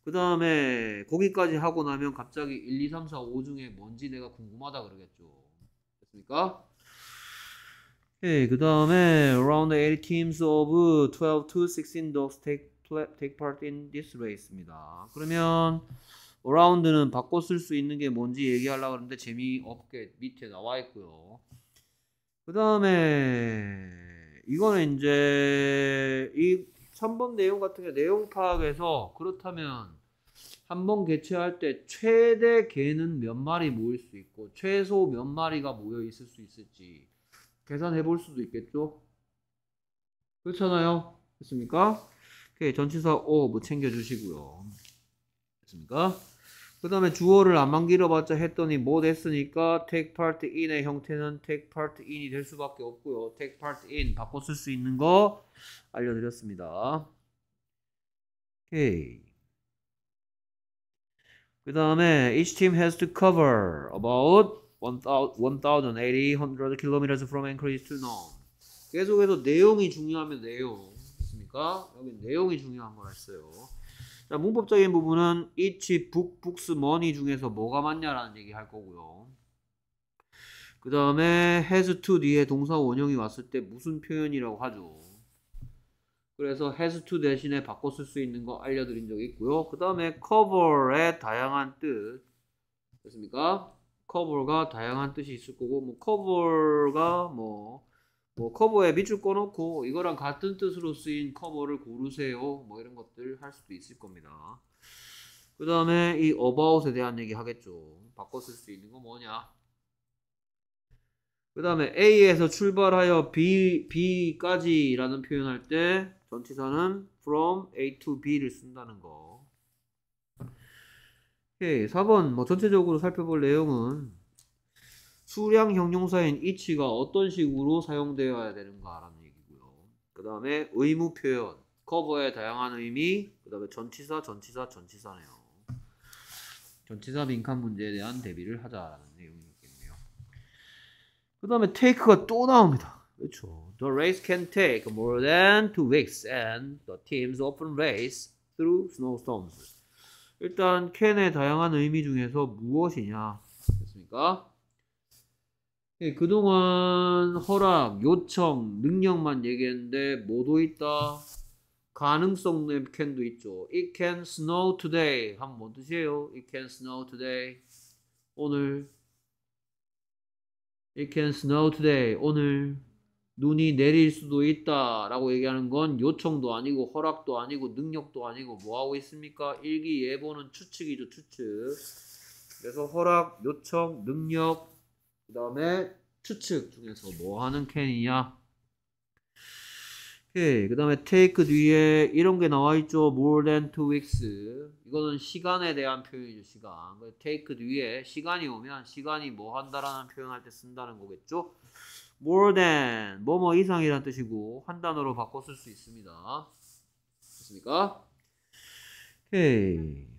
그 다음에 거기까지 하고 나면 갑자기 1, 2, 3, 4, 5 중에 뭔지 내가 궁금하다 그러겠죠. 됐습니까? 예, 그 다음에 around 8 teams of 12 to 16 dogs take, take part in this race입니다. 그러면 around는 바꿔 쓸 수 있는 게 뭔지 얘기하려고 하는데 재미없게 밑에 나와 있고요. 그 다음에 이거는 이제 이 3번 내용 같은 게 내용 파악에서 그렇다면 한 번 개최할 때 최대 개는 몇 마리 모일 수 있고 최소 몇 마리가 모여 있을 수 있을지 계산해 볼 수도 있겠죠? 그렇잖아요. 됐습니까? 오케이, 전치사 O 뭐 챙겨 주시고요. 됐습니까? 그 다음에 주어를 안만기어봤자 했더니 못했으니까 take part in의 형태는 take part in이 될 수밖에 없고요. take part in 바꿔 쓸 수 있는 거 알려드렸습니다. 오케이. 그 다음에 each team has to cover about 1,800 km e e t r s from Anchorage to Nome. 계속해서 내용이 중요하면 내용. 있습니까? 여기 내용이 중요한 걸 했어요. 자, 문법적인 부분은 each book, books, money 중에서 뭐가 맞냐라는 얘기 할 거고요. 그 다음에 has to 뒤에 동사 원형이 왔을 때 무슨 표현이라고 하죠. 그래서 has to 대신에 바꿔 쓸 수 있는 거 알려드린 적이 있고요. 그 다음에 cover의 다양한 뜻 됐습니까? cover가 다양한 뜻이 있을 거고 뭐 cover가 뭐뭐 커버에 밑줄 꺼놓고 이거랑 같은 뜻으로 쓰인 커버를 고르세요. 뭐 이런 것들 할 수도 있을 겁니다. 그 다음에 이 about에 대한 얘기 하겠죠. 바꿔 쓸수 있는 건 뭐냐? 그 다음에 A에서 출발하여 B, B까지라는 표현할 때 전치사는 from A to B를 쓴다는 거. 오케이. 예, 4번 뭐 전체적으로 살펴볼 내용은 수량 형용사인 이치가 어떤 식으로 사용되어야 되는가라는 얘기고요. 그 다음에 의무 표현, 커버의 다양한 의미, 그 다음에 전치사, 전치사, 전치사네요. 전치사 민칸 문제에 대한 대비를 하자라는 내용이었겠네요. 그 다음에 take가 또 나옵니다. 그렇죠. The race can take more than two weeks and the teams often race through snowstorms. 일단 캔의 다양한 의미 중에서 무엇이냐? 됐습니까? 예, 그동안 허락, 요청, 능력만 얘기했는데 뭐도 있다. 가능성 랩 can도 있죠. It can snow today. 한번 뭔뜻요 It can snow today. 오늘. It can snow today. 오늘. 눈이 내릴 수도 있다. 라고 얘기하는 건 요청도 아니고 허락도 아니고 능력도 아니고 뭐하고 있습니까? 일기예보는 추측이죠. 추측. 그래서 허락, 요청, 능력, 그 다음에 추측 중에서 뭐 하는 캔이야? 그 다음에 take 뒤에 이런 게 나와 있죠. more than two weeks. 이거는 시간에 대한 표현이죠. 시간. take 뒤에 시간이 오면 시간이 뭐 한다라는 표현할 때 쓴다는 거겠죠. more than 뭐뭐 뭐 이상이란 뜻이고 한 단어로 바꿔 쓸 수 있습니다. 됐습니까? 오케이.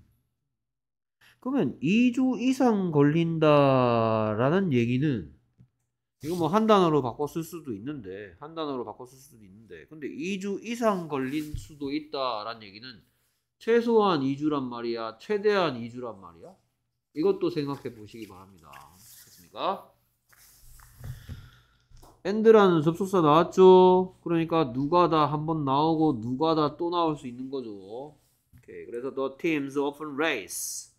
그러면 2주 이상 걸린다라는 얘기는 이거 뭐 한 단어로 바꿨을 수도 있는데 한 단어로 바꿨을 수도 있는데 근데 2주 이상 걸린 수도 있다라는 얘기는 최소한 2주란 말이야 최대한 2주란 말이야 이것도 생각해 보시기 바랍니다 됐습니까? 앤드라는 접속사 나왔죠 그러니까 누가 다한번 나오고 누가 다 또 나올 수 있는 거죠 오케이 그래서 the teams often race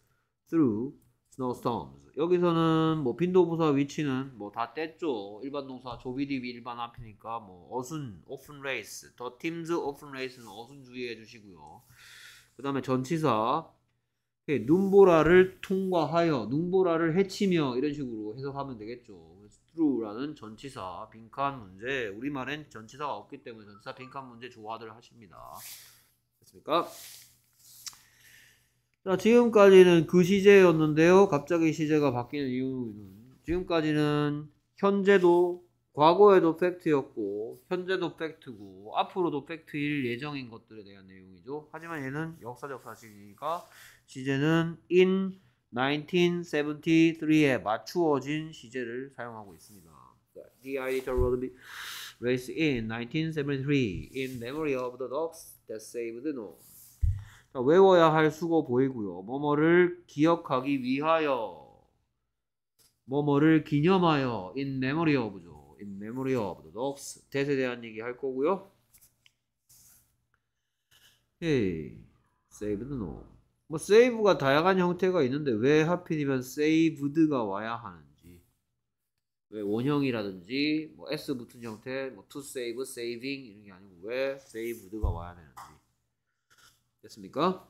through snowstorms. 여기서는 뭐 빈도부사 위치는 뭐다 뗐죠. 일반 동사 조비디비 일반 앞이니까 뭐 어순, often race, the often race는 어순 주의해 주시고요. 그 다음에 전치사 예, 눈보라를 통과하여 눈보라를 해치며 이런 식으로 해석하면 되겠죠. through라는 전치사 빈칸 문제 우리말엔 전치사가 없기 때문에 전치사 빈칸 문제 좋아들 하십니다. 됐습니까? 자, 지금까지는 그 시제였는데요. 갑자기 시제가 바뀌는 이유는 지금까지는 현재도 과거에도 팩트였고 현재도 팩트고 앞으로도 팩트일 예정인 것들에 대한 내용이죠. 하지만 얘는 역사적 사실이니까 시제는 in 1973에 맞추어진 시제를 사용하고 있습니다. The editor will be raised in 1973 in memory of the dogs that saved the north. 그 외워야 할 수고 보이고요. 뭐뭐를 기억하기 위하여 뭐뭐를 기념하여 in memory of죠. in memory of the dogs. 대에 대한 얘기 할 거고요. 헤이 save the norm. 뭐 save가 다양한 형태가 있는데 왜 하필이면 saved가 와야 하는지 왜 원형이라든지 뭐 s 붙은 형태 뭐 to save, saving 이런 게 아니고 왜 saved가 와야 되는지 됐습니까?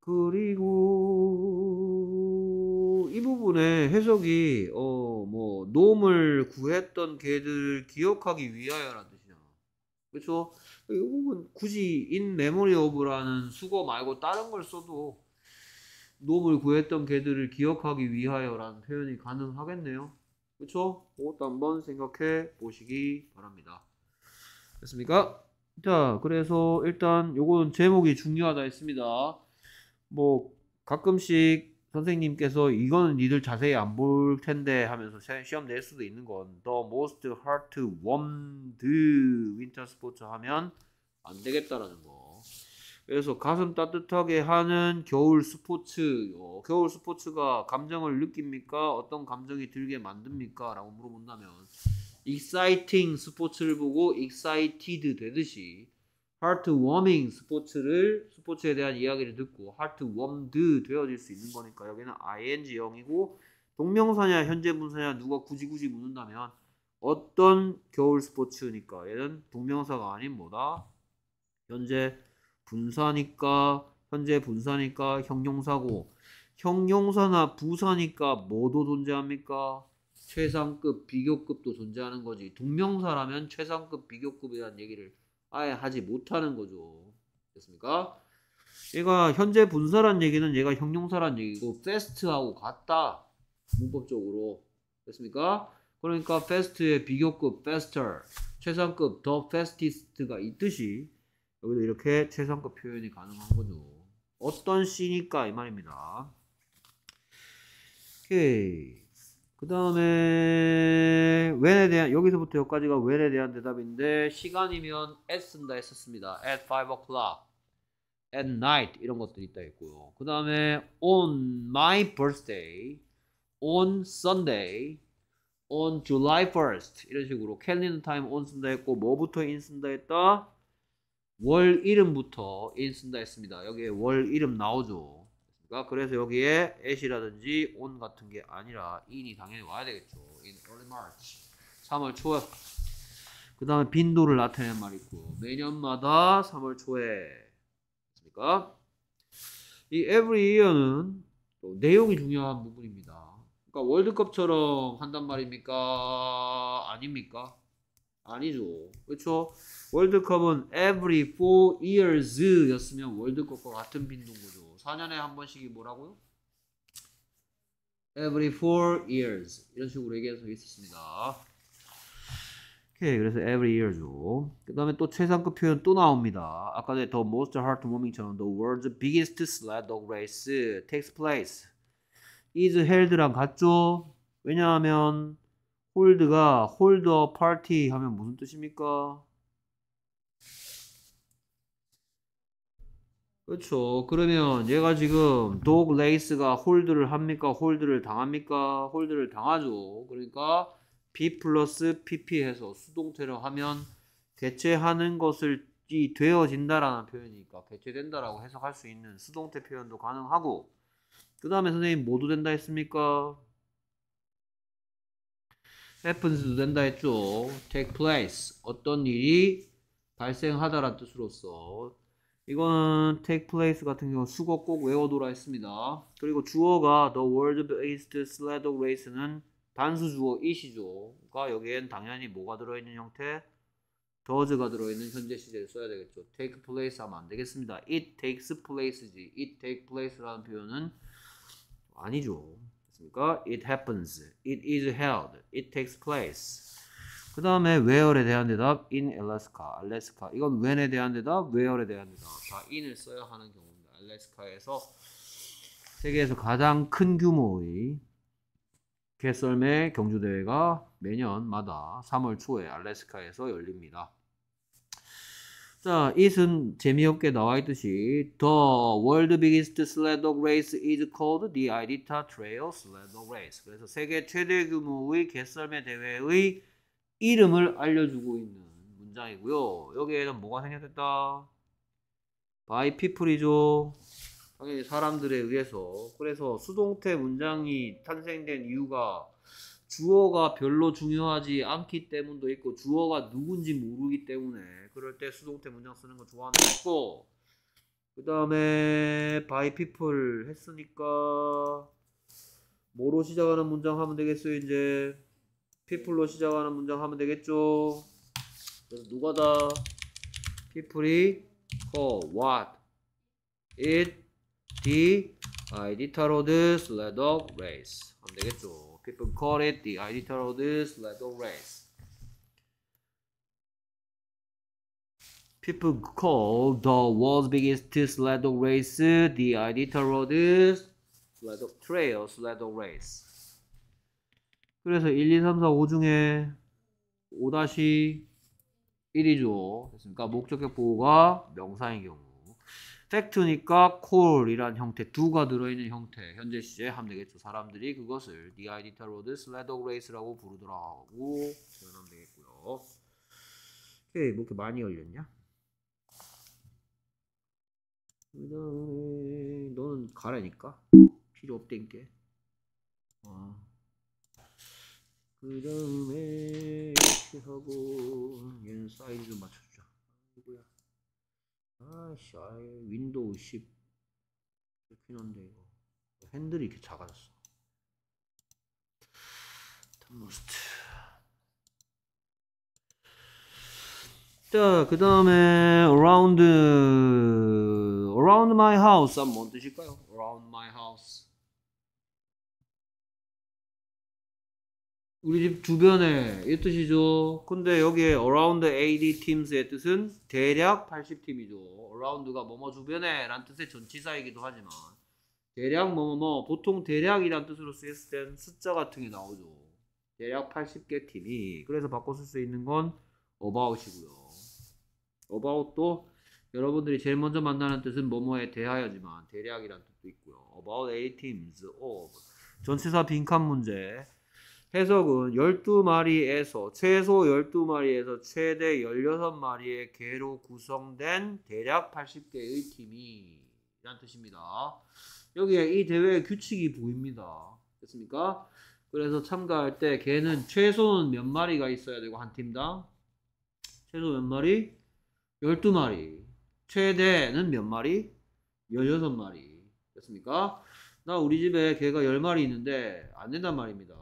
그리고 이 부분에 해석이 어뭐 놈을 구했던 개들 기억하기 위하여라는 뜻이잖아. 그렇죠? 이 부분 굳이 in memory of라는 수거 말고 다른 걸 써도 놈을 구했던 개들을 기억하기 위하여라는 표현이 가능하겠네요. 그렇죠? 그것도 한번 생각해 보시기 바랍니다. 됐습니까? 자, 그래서 일단 요거는 제목이 중요하다 했습니다. 뭐 가끔씩 선생님께서 이거는 니들 자세히 안 볼 텐데 하면서 시험 낼 수도 있는 건 The most heart warmed winter s p o r t 하면 안 되겠다라는 거. 그래서 가슴 따뜻하게 하는 겨울 스포츠. 어, 겨울 스포츠가 감정을 느낍니까? 어떤 감정이 들게 만듭니까? 라고 물어본다면 익사이팅 스포츠를 보고 익사이티드 되듯이 하트 워밍 스포츠를 스포츠에 대한 이야기를 듣고 하트 웜드 되어질 수 있는 거니까 여기는 ing형이고 동명사냐 현재 분사냐 누가 굳이 굳이 묻는다면 어떤 겨울 스포츠니까 얘는 동명사가 아닌 뭐다 현재 분사니까 현재 분사니까 형용사고 형용사나 부사니까 뭐도 존재합니까? 최상급, 비교급도 존재하는 거지. 동명사라면 최상급, 비교급에 대한 얘기를 아예 하지 못하는 거죠. 됐습니까? 얘가 현재 분사란 얘기는 얘가 형용사란 얘기고 페스트하고 같다. 문법적으로. 됐습니까? 그러니까 페스트의 비교급 faster, 최상급 the fastest가 있듯이 여기도 이렇게 최상급 표현이 가능한 거죠. 어떤 시니까이 말입니다. 오케이. 그 다음에 when에 대한 여기서부터 여기까지가 when에 대한 대답인데 시간이면 at 쓴다 했었습니다. at 5 o'clock, at 음. night 이런 것들이 있다 했고요. 그 다음에 on my birthday, on Sunday, on July 1st 이런 식으로 e l 캘린더 타임 on 쓴다 했고 뭐부터 in 쓴다 했다? 월 이름부터 in 쓴다 했습니다. 여기에 월 이름 나오죠. 가 그래서 여기에 at이라든지 on 같은 게 아니라 in이 당연히 와야 되겠죠. in early March. 3월 초에. 그 다음에 빈도를 나타내는 말이 있고 매년마다 3월 초에 맞습니까? 이 every year는 내용이 중요한 부분입니다. 그러니까 월드컵처럼 한단 말입니까? 아닙니까? 아니죠. 그렇죠? 월드컵은 every four years 였으면 월드컵과 같은 빈도인 거죠. 4년에 한 번씩이 뭐라고요? Every four years 이런 식으로 얘기해서 있습니다. 오케이 그래서 every year죠. 그 다음에 또 최상급 표현 또 나옵니다. 아까 전에 the most heartwarming처럼 the world's biggest sled dog race takes place is held랑 같죠? 왜냐하면 홀드가 홀더 파티 하면 무슨 뜻입니까? 그렇죠. 그러면 얘가 지금 독 레이스가 홀드를 합니까? 홀드를 당합니까? 홀드를 당하죠. 그러니까 B 플러스 PP 해서 수동태로 하면 개체하는 것을 이 되어진다라는 표현이니까 개체된다라고 해석할 수 있는 수동태 표현도 가능하고 그 다음에 선생님 모두 된다 했습니까? happens도 된다 했죠. take place 어떤 일이 발생하다라는 뜻으로써 이건 take place 같은 경우 수거 꼭 외워둬라 했습니다. 그리고 주어가 the world based sled race는 단수 주어 이시죠가 여기엔 당연히 뭐가 들어있는 형태? does가 들어있는 현재 시제를 써야 되겠죠. take place 하면 안 되겠습니다. it takes place지. it take place라는 표현은 아니죠. 그러니까 it happens, it is held, it takes place. 그 다음에 where에 대한 대답 in Alaska, Alaska. 이건 when에 대한 대답, where에 대한 대답. 다 in을 써야 하는 경우입니다. 알래스카에서 세계에서 가장 큰 규모의 개썰매 경주대회가 매년마다 3월 초에 알래스카에서 열립니다. 자, it은 재미없게 나와 있듯이 The world biggest sled dog race is called the Iditarod Trail Sled Dog Race. 그래서 세계 최대 규모의 개썰매 대회의 이름을 알려주고 있는 문장이고요. 여기에는 뭐가 생략됐다? by people이죠. 당연히 사람들에 의해서. 그래서 수동태 문장이 탄생된 이유가 주어가 별로 중요하지 않기 때문도 있고 주어가 누군지 모르기 때문에 그럴 때 수동태 문장 쓰는 거 좋아하는 거 있고 그 다음에 by people 했으니까 뭐로 시작하는 문장 하면 되겠어요 이제 people로 시작하는 문장 하면 되겠죠. 그래서 누가다 people이 call what it the 아이디타 로드 sled of race 하면 되겠죠. people call it the 아이디타 로드 sled of race. people call the world's biggest sled of race the Iditarod sled of trail sled of race. 그래서 1, 2, 3, 4, 5 중에 5-1이죠. 됐습니까? 목적격 보호가 명사인 경우. 팩트니까 call이란 형태, 두가 들어있는 형태, 현재 시제 하면 되겠죠. 사람들이 그것을 the identity road sled race라고 부르더라고 표현하면 되겠고요. 오케이, 뭐 이렇게 많이 열렸냐? 너는 가라니까 필요 없댄게 어. 아. 그 다음에 이렇게 하고 얘는 사이즈 좀 맞춰주자 누구야 아씨 아예 윈도우 10이렇 퀸한데 이거 핸들이 이렇게 작아졌어 탑모스트 자그 다음에 around around my house 한번 뜻일까요? around my house 우리 집 주변에 이 뜻이죠. 근데 여기에 around 80 teams의 뜻은 대략 80팀이죠. around가 뭐뭐 주변에 라는 뜻의 전치사이기도 하지만 대략 뭐뭐뭐 뭐, 보통 대략이란 뜻으로 쓰였을 땐 숫자 같은 게 나오죠. 대략 80개 팀이 그래서 바꿔 쓸 수 있는 건 about이고요. about도 여러분들이 제일 먼저 만나는 뜻은 뭐뭐에 대하여지만 대략이란 뜻도 있고요. about 8 teams of 전치사 빈칸 문제 해석은 12마리에서 최소 12마리에서 최대 16마리의 개로 구성된 대략 80개의 팀이 이란 뜻입니다. 여기에 이 대회의 규칙이 보입니다. 됐습니까? 그래서 참가할 때 개는 최소는 몇 마리가 있어야 되고 한 팀당 최소 몇 마리? 12마리 최대는 몇 마리? 16마리 됐습니까? 나 우리 집에 개가 10마리 있는데 안 된단 말입니다.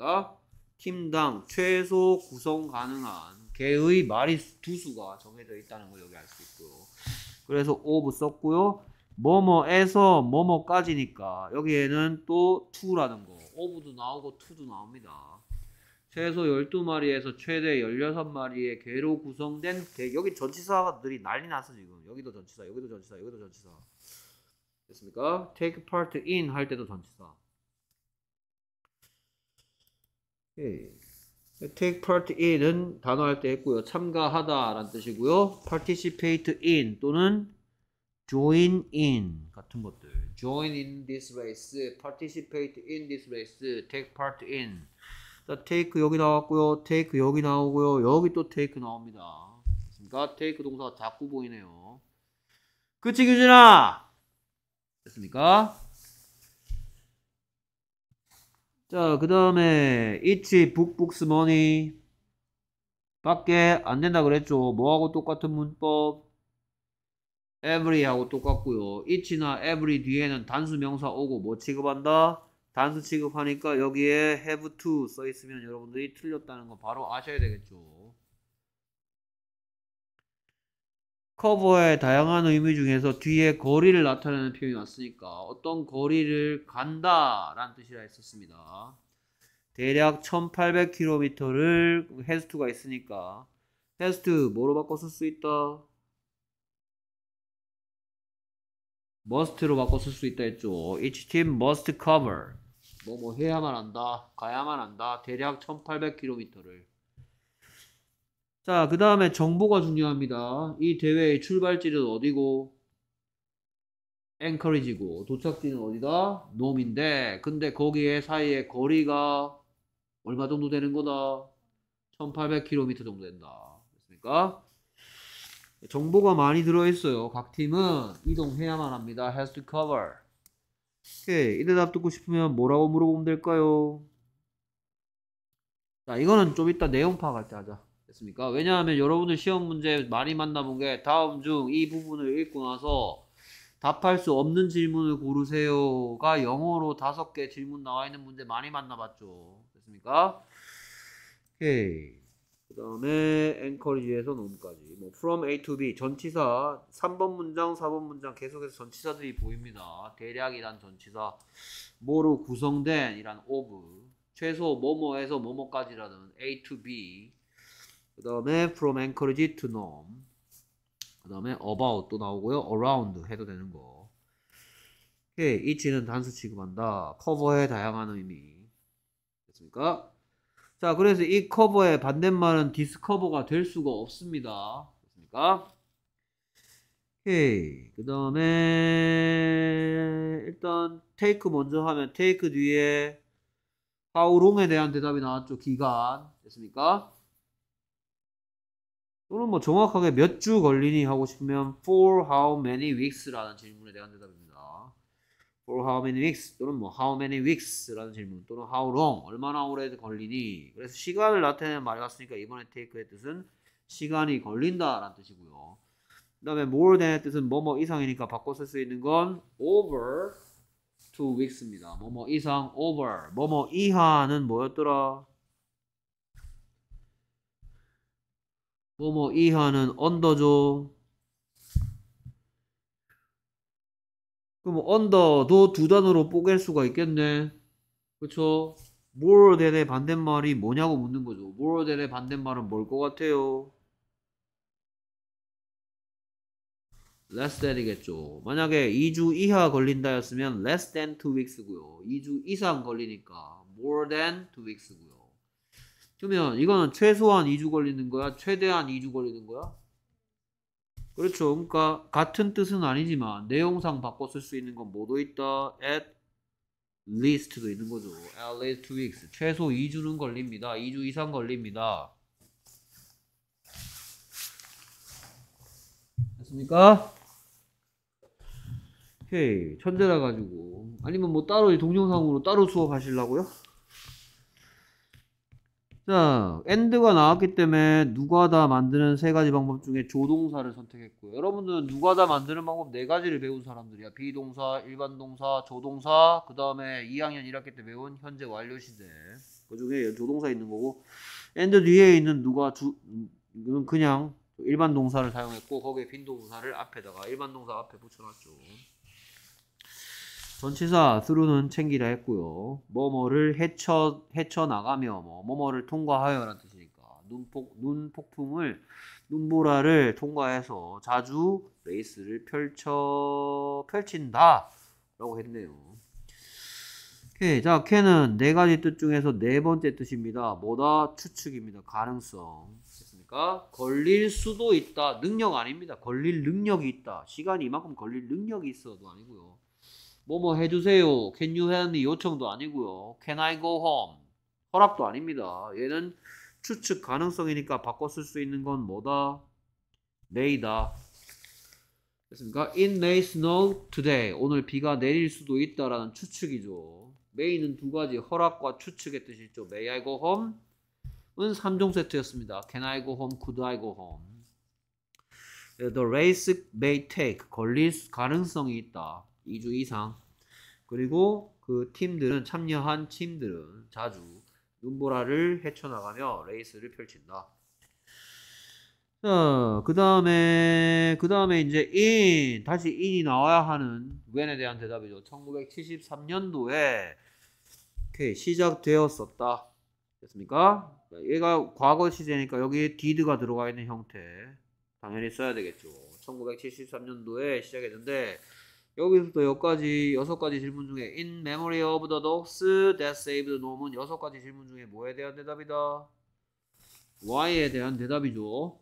있니까 팀당 최소 구성 가능한 개의 마리수 두수가 정해져 있다는 걸 여기 알 수 있고요. 그래서 of 썼고요. 뭐뭐에서 뭐뭐까지니까 여기에는 또 to라는 거 of도 나오고 to도 나옵니다. 최소 12마리에서 최대 16마리의 개로 구성된 개 여기 전치사들이 난리 났어 지금 여기도 전치사 여기도 전치사 여기도 전치사 됐습니까? take part in 할 때도 전치사 take part in은 단어할 때 했고요. 참가하다 라는 뜻이고요. participate in 또는 join in 같은 것들. join in this race, participate in this race, take part in. 자, take 여기 나왔고요. take 여기 나오고요. 여기 또 take 나옵니다. 됐습니까? take 동사가 자꾸 보이네요. 그치 규진아? 됐습니까? 자, 그 다음에 이치 북북스 머니 밖에 안 된다 그랬죠. 뭐하고 똑같은 문법? every하고 똑같고요. it나 every 뒤에는 단수 명사 오고 뭐 취급한다? 단수 취급하니까 여기에 have to 써 있으면 여러분들이 틀렸다는 거 바로 아셔야 되겠죠. 커버의 다양한 의미 중에서 뒤에 거리를 나타내는 표현이 왔으니까 어떤 거리를 간다 라는 뜻이라 했었습니다. 대략 1800km를 헤스트가 있으니까 헤스트 뭐로 바꿔 쓸 수 있다? 머스트로 바꿔 쓸 수 있다 했죠. Each team must cover. 뭐뭐 뭐 해야만 한다. 가야만 한다. 대략 1800km를 자, 그 다음에 정보가 중요합니다. 이 대회의 출발지는 어디고, 앵커리지고, 도착지는 어디다? 놈인데, 근데 거기에 사이에 거리가 얼마 정도 되는 거다? 1800km 정도 된다. 됐습니까? 정보가 많이 들어있어요. 각 팀은 이동해야만 합니다. has to cover. 오케이. 이 대답 듣고 싶으면 뭐라고 물어보면 될까요? 자, 이거는 좀 이따 내용 파악할 때 하자. 됐습니까? 왜냐하면 여러분들 시험 문제 많이 만나본 게 다음 중 이 부분을 읽고 나서 답할 수 없는 질문을 고르세요가 영어로 다섯 개 질문 나와 있는 문제 많이 만나봤죠. 됐습니까? 오케이. 그 다음에 앵커리지에서 놈까지 뭐 from A to B 전치사 3번 문장 4번 문장 계속해서 전치사들이 보입니다 대략이란 전치사 뭐로 구성된 이란 of 최소 뭐뭐에서 뭐뭐까지라는 A to B 그 다음에 from Anchorage to n o m 그 다음에 about 또 나오고요 around 해도 되는 거 오케이 it는 단수 취급한다 커버의 다양한 의미 됐습니까? 자 그래서 이 커버의 반대말은 디스커버가 될 수가 없습니다 됐습니까? 오케이 그 다음에 일단 take 먼저 하면 take 뒤에 how long에 대한 대답이 나왔죠 기간 됐습니까? 또는 뭐 정확하게 몇 주 걸리니 하고 싶으면 for how many weeks라는 질문에 대한 대답입니다. for how many weeks 또는 뭐 how many weeks라는 질문 또는 how long 얼마나 오래 걸리니 그래서 시간을 나타내는 말이 왔으니까 이번에 take의 뜻은 시간이 걸린다라는 뜻이고요. 그 다음에 more than의 뜻은 뭐뭐 뭐 이상이니까 바꿔 쓸 수 있는 건 over two weeks입니다. 뭐뭐 뭐 이상 over 뭐뭐 뭐 이하는 뭐였더라? 뭐뭐 이하는 언더죠. 그럼 뭐 언더도 두 단어로 뽀갤 수가 있겠네. 그쵸? more than의 반대말이 뭐냐고 묻는 거죠. more than의 반대말은 뭘 것 같아요? less than이겠죠. 만약에 2주 이하 걸린다였으면 less than 2 weeks고요. 2주 이상 걸리니까 more than 2 weeks고요. 그러면 이거는 최소한 2주 걸리는 거야? 최대한 2주 걸리는 거야? 그렇죠. 그러니까 같은 뜻은 아니지만 내용상 바꿔 쓸 수 있는 건 모두 있다. at least도 있는 거죠. at least two weeks. 최소 2주는 걸립니다. 2주 이상 걸립니다. 됐습니까? 오케이. 천재라 가지고 아니면 뭐 따로 동영상으로 따로 수업 하시려고요? 자, 엔드가 나왔기 때문에 누가 다 만드는 세 가지 방법 중에 조동사를 선택했고요. 여러분들은 누가 다 만드는 방법 네 가지를 배운 사람들이야. 비동사, 일반 동사, 조동사, 그 다음에 2학년 1학기 때 배운 현재 완료 시제. 그 중에 조동사 있는 거고, 엔드 뒤에 있는 누가 주, 이 그냥 일반 동사를 사용했고 거기에 빈 동사를 앞에다가 일반 동사 앞에 붙여놨죠. 전치사 through는 챙기라 했고요. 뭐뭐를 헤쳐 헤쳐 나가며 뭐 뭐뭐를 통과하여라는 뜻이니까 눈폭 눈폭풍을 눈보라를 통과해서 자주 레이스를 펼쳐 펼친다라고 했네요. 오케이 예, 자 캔은 네 가지 뜻 중에서 네 번째 뜻입니다. 뭐다 추측입니다. 가능성 됐습니까? 걸릴 수도 있다. 능력 아닙니다. 걸릴 능력이 있다. 시간이 이만큼 걸릴 능력이 있어도 아니고요. 뭐뭐 해주세요. Can you help me? 요청도 아니고요. Can I go home? 허락도 아닙니다. 얘는 추측 가능성이니까 바꿔 쓸수 있는 건 뭐다? 내이다. 됐습니까? It may snow today. 오늘 비가 내릴 수도 있다라는 추측이죠. may는 두 가지 허락과 추측의 뜻이 있죠. may I go home? 은 3종 세트였습니다. can I go home? could I go home? the race may take. 걸릴 가능성이 있다. 2주 이상 그리고 그 팀들은 참여한 팀들은 자주 눈보라를 헤쳐나가며 레이스를 펼친다. 자, 어, 그 다음에, 그 다음에 이제 인, 다시 인이 나와야 하는 웬에 대한 대답이죠. 1973년도에 오케이, 시작되었었다. 됐습니까? 얘가 과거 시제니까 여기에 디드가 들어가 있는 형태. 당연히 써야 되겠죠. 1973년도에 시작했는데, 여기서부터 여기까지 여섯 가지 질문 중에 in memory of the dogs that saved Norm은 여섯 가지 질문 중에 뭐에 대한 대답이다? why에 대한 대답이죠.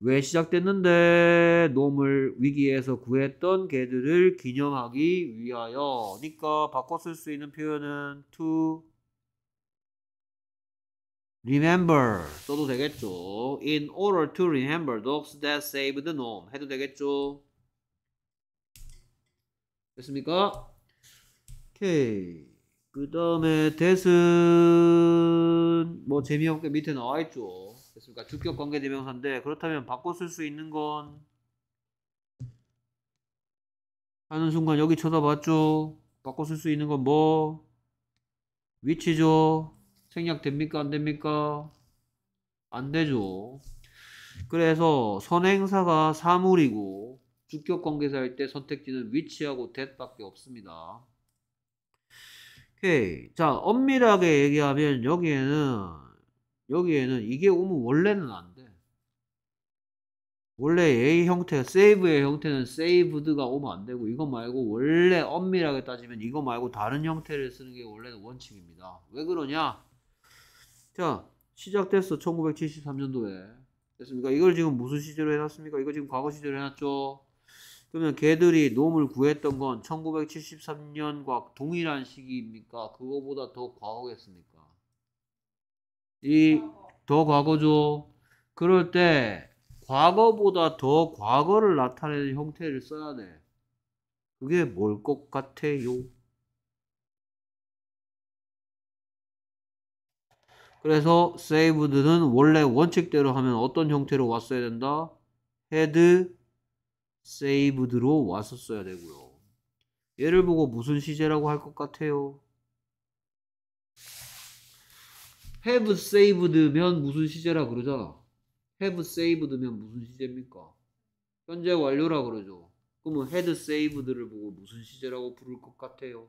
왜 시작됐는데 놈을 위기에서 구했던 개들을 기념하기 위하여 니까 바꿔 쓸수 있는 표현은 to remember 써도 되겠죠 in order to remember dogs that saved the norm 해도 되겠죠 됐습니까? 오케이. 그 다음에 대은 뭐 재미없게 밑에 나와있죠. 됐습니까? 주격 관계 대명사인데 그렇다면 바꿔 쓸 수 있는 건 하는 순간 여기 쳐다봤죠. 바꿔 쓸 수 있는 건 뭐? 위치죠. 생략됩니까? 안 됩니까? 안 되죠. 그래서 선행사가 사물이고 주격 관계사일 때 선택지는 위치하고 that밖에 없습니다. 오케이. 자, 엄밀하게 얘기하면 여기에는 여기에는 이게 오면 원래는 안 돼. 원래 A 형태, save의 형태는 saved가 오면 안 되고 이거 말고 원래 엄밀하게 따지면 이거 말고 다른 형태를 쓰는 게 원래는 원칙입니다. 왜 그러냐? 자, 시작됐어. 1973년도에. 됐습니까? 이걸 지금 무슨 시제로 해놨습니까? 이거 지금 과거 시제로 해놨죠? 그러면 개들이 놈을 구했던 건 1973년과 동일한 시기입니까? 그거보다 더 과거겠습니까? 이 더 과거죠. 그럴 때 과거보다 더 과거를 나타내는 형태를 써야 돼. 그게 뭘 것 같아요? 그래서 saved는 원래 원칙대로 하면 어떤 형태로 왔어야 된다? 헤드 세이브드로왔었어야 되고요. 얘를 보고 무슨 시제라고 할 것 같아요? have saved면 무슨 시제라 그러잖아. have saved면 무슨 시제입니까? 현재 완료라 그러죠. 그러면 had saved를 보고 무슨 시제라고 부를 것 같아요?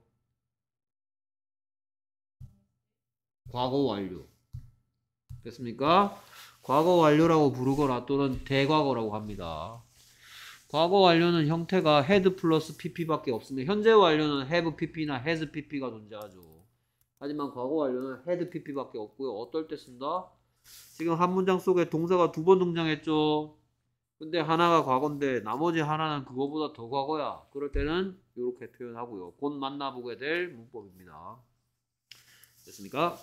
과거 완료. 됐습니까? 과거 완료라고 부르거나 또는 대과거라고 합니다. 과거 완료는 형태가 had 플러스 pp밖에 없습니다. 현재 완료는 have pp나 has pp가 존재하죠. 하지만 과거 완료는 had pp밖에 없고요. 어떨 때 쓴다? 지금 한 문장 속에 동사가 두 번 등장했죠. 근데 하나가 과거인데 나머지 하나는 그거보다 더 과거야. 그럴 때는 이렇게 표현하고요. 곧 만나보게 될 문법입니다. 됐습니까?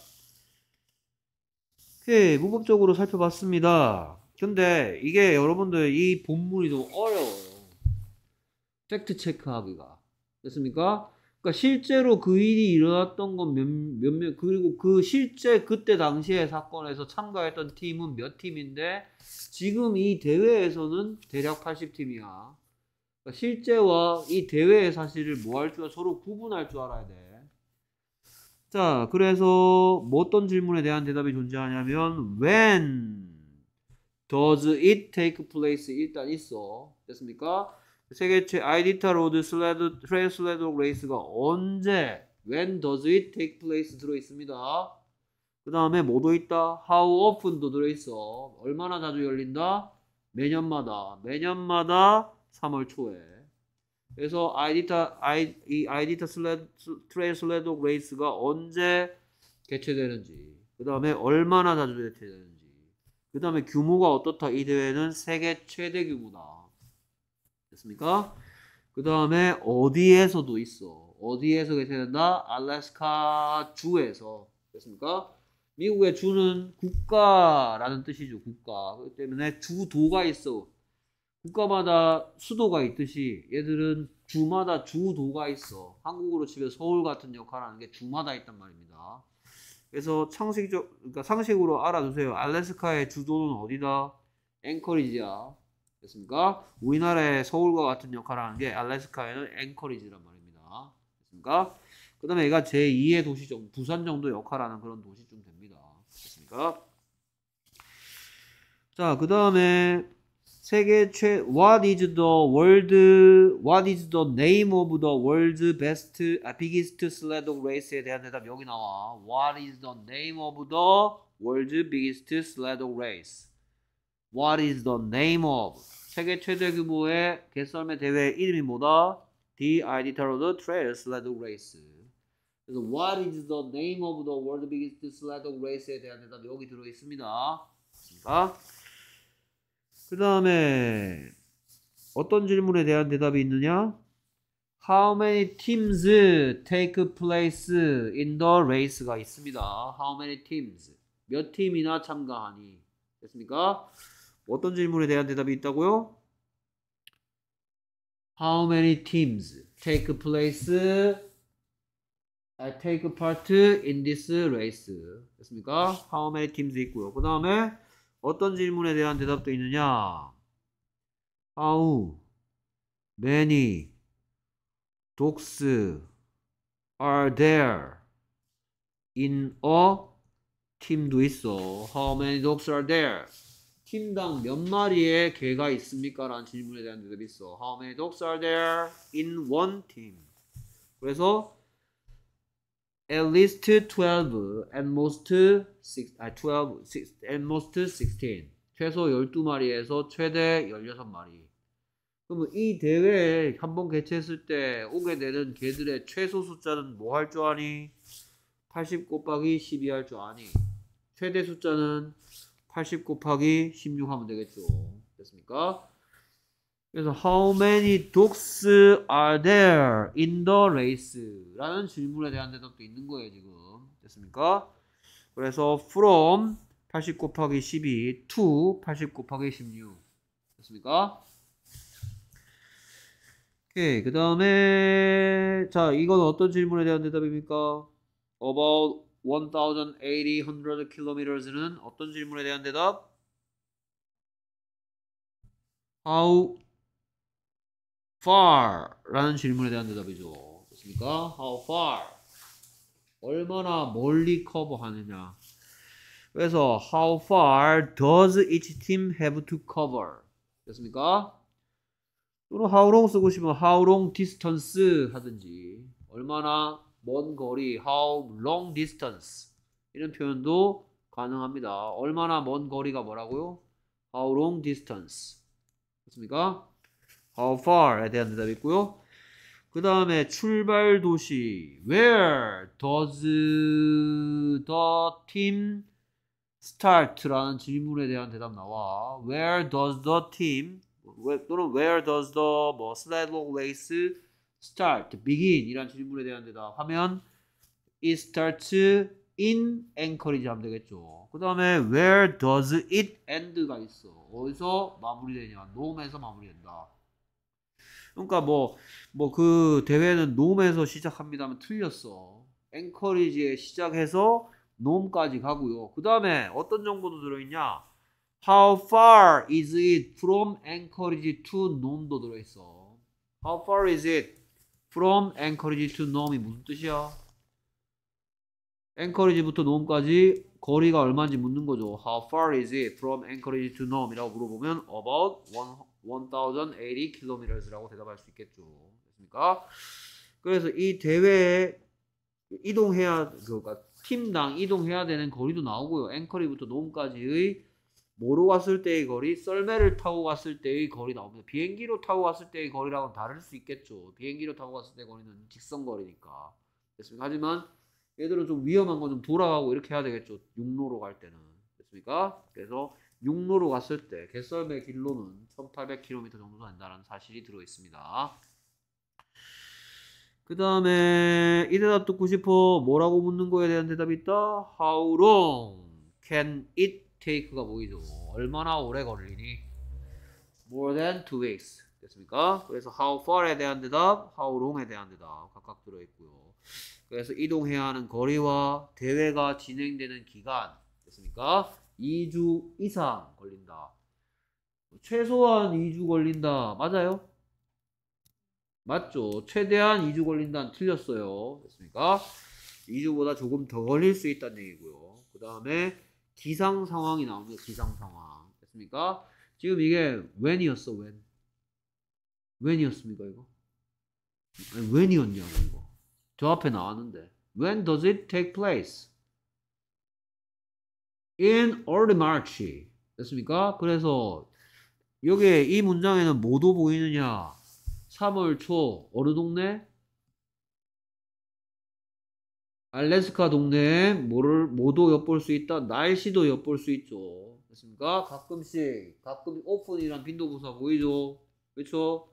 오케이 문법적으로 살펴봤습니다. 근데 이게 여러분들 이 본문이 좀 어려워요. 팩트 체크하기가. 됐습니까? 그러니까 실제로 그 일이 일어났던 건 몇몇 몇, 그리고 그 실제 그때 당시의 사건에서 참가했던 팀은 몇 팀인데 지금 이 대회에서는 대략 80팀이야. 그러니까 실제와 이 대회의 사실을 뭐 할줄 서로 구분할 줄 알아야 돼. 자, 그래서 뭐 어떤 질문에 대한 대답이 존재하냐면 when Does it take place? 일단 있어. 됐습니까? 세계체 아이디타 로드 슬래드 트레일 슬래드 레이스가 언제 when does it take place 들어 있습니다. 그 다음에 뭐도 있다? how often도 들어 있어. 얼마나 자주 열린다? 매년마다. 매년마다 3월 초에. 그래서 아이디타 아이 이 아이디타 슬래드 트레일 슬래드 레이스가 언제 개최되는지. 그 다음에 얼마나 자주 개최되는지. 그 다음에 규모가 어떻다. 이 대회는 세계 최대 규모다. 됐습니까? 그 다음에 어디에서도 있어. 어디에서 개최된다? 알래스카 주에서. 됐습니까? 미국의 주는 국가라는 뜻이죠. 국가. 그렇기 때문에 주도가 있어. 국가마다 수도가 있듯이 얘들은 주마다 주도가 있어. 한국으로 치면 서울 같은 역할하는 을게 주마다 있단 말입니다. 그래서 상식적 그러니까 상식으로 알아두세요. 알래스카의 주도는 어디다? 앵커리지야. 됐습니까? 우리나라의 서울과 같은 역할을 하는 게 알래스카에는 앵커리지란 말입니다. 됐습니까? 그 다음에 얘가 제2의 도시 정도, 부산 정도 역할하는 그런 도시쯤 됩니다. 됐습니까? 자, 그 다음에 세계 최 What is the world What is the name of the world's best 아, biggest sled race에 대한 대답 여기 나와. What is the name of the world's biggest sled race? What is the name of 세계 최대 규모의 개썰매 대회 이름이 뭐다? The i d t a r o d Trail Sled Race. 그래서 What is the name of the world's biggest sled race에 대한 대답 여기 들어 있습니다. 그러니까 그 다음에 어떤 질문에 대한 대답이 있느냐? How many teams take place in the race가 있습니다. How many teams? 몇 팀이나 참가하니? 됐습니까? 어떤 질문에 대한 대답이 있다고요? How many teams take place take part in this race? 됐습니까? How many teams 있고요. 그 다음에 어떤 질문에 대한 대답도 있느냐? 아우, many, dogs are there in a 팀도 있어. How many dogs are there? 팀당 몇 마리의 개가 있습니까? 라는 질문에 대한 대답이 있어. How many dogs are there in one team? 그래서 at least 12, at most 6, 아, 12, 6, at most 16. 최소 12마리에서 최대 16마리. 그러면 이대회한번 개최했을 때 오게 되는 개들의 최소 숫자는 뭐 할 줄 아니? 80 곱하기 12 할 줄 아니? 최대 숫자는 80 곱하기 16 하면 되겠죠. 됐습니까? 그래서 how many dogs are there in the race? 라는 질문에 대한 대답도 있는 거예요 지금 됐습니까? 그래서 from 80 곱하기 12 to 80 곱하기 16 됐습니까? 오케이 그 다음에 자 이건 어떤 질문에 대한 대답입니까? about 1080 100 kilometers는 어떤 질문에 대한 대답? How far라는 질문에 대한 대답이죠. 그렇습니까? How far? 얼마나 멀리 커버하느냐. 그래서 how far does each team have to cover? 됐습니까? 또는 how long 쓰고 싶으면 how long distance 하든지 얼마나 먼 거리 how long distance 이런 표현도 가능합니다. 얼마나 먼 거리가 뭐라고요? how long distance 그렇습니까? afar에 대한 대답이 있고요. 그 다음에 출발 도시 where does the team start라는 질문에 대한 대답 나와 where does the team 또는 where does the 뭐 sled e race start begin 이란 질문에 대한 대답하면 it starts in anchorage 하면 되겠죠 그 다음에 where does it end가 있어 어디서 마무리되냐 놈에서 마무리된다 그러니까 뭐 뭐 그 대회는 놈에서 시작합니다면 틀렸어. 앵커리지에 시작해서 놈까지 가고요. 그 다음에 어떤 정보도 들어있냐? How far is it from Anchorage to 놈도 들어있어. How far is it from Anchorage to 놈이 무슨 뜻이야? a n c h o r a g e 부터 놈까지 거리가 얼마인지 묻는 거죠. How far is it from Anchorage to Nome? 이라고 물어보면 about one 1080 kms라고 대답할 수 있겠죠. 됐습니까? 그래서 이 대회에 이동해야 그러니까 팀당 이동해야 되는 거리도 나오고요. 앵커리부터 노까지의 모로 갔을 때의 거리, 썰매를 타고 갔을 때의 거리 나옵니다. 비행기로 타고 갔을 때의 거리랑은 다를 수 있겠죠. 비행기로 타고 갔을 때 거리는 직선 거리니까. 됐습니까? 하지만 얘들은 좀 위험한 건좀 돌아가고 이렇게 해야 되겠죠. 육로로 갈 때는. 됐습니까? 그래서 육로로 갔을 때 개썰매 길로는 1800km 정도 된다는 사실이 들어 있습니다. 그 다음에 이 대답 듣고 싶어 뭐라고 묻는 거에 대한 대답이 있다. How long can it take가 보이죠. 얼마나 오래 걸리니? More than two weeks. 됐습니까? 그래서 how far에 대한 대답, how long에 대한 대답 각각 들어있고요. 그래서 이동해야 하는 거리와 대회가 진행되는 기간 됐습니까? 2주 이상 걸린다. 최소한 2주 걸린다. 맞아요? 맞죠? 최대한 2주 걸린다는 틀렸어요. 됐습니까? 2주보다 조금 더 걸릴 수 있다는 얘기고요. 그 다음에 기상 상황이 나옵니다. 기상 상황. 됐습니까? 지금 이게 when이었어, when. when이었습니까, 이거? 아니, when이었냐고, 이거. 저 앞에 나왔는데. When does it take place? in early March 됐습니까? 그래서 여기에 이 문장에는 뭐도 보이느냐 3월 초 어느 동네? 알래스카 동네 에 뭐를 뭐도 엿볼 수 있다 날씨도 엿볼 수 있죠 됐습니까? 가끔씩 가끔 오픈이란 빈도부사 보이죠 그렇죠?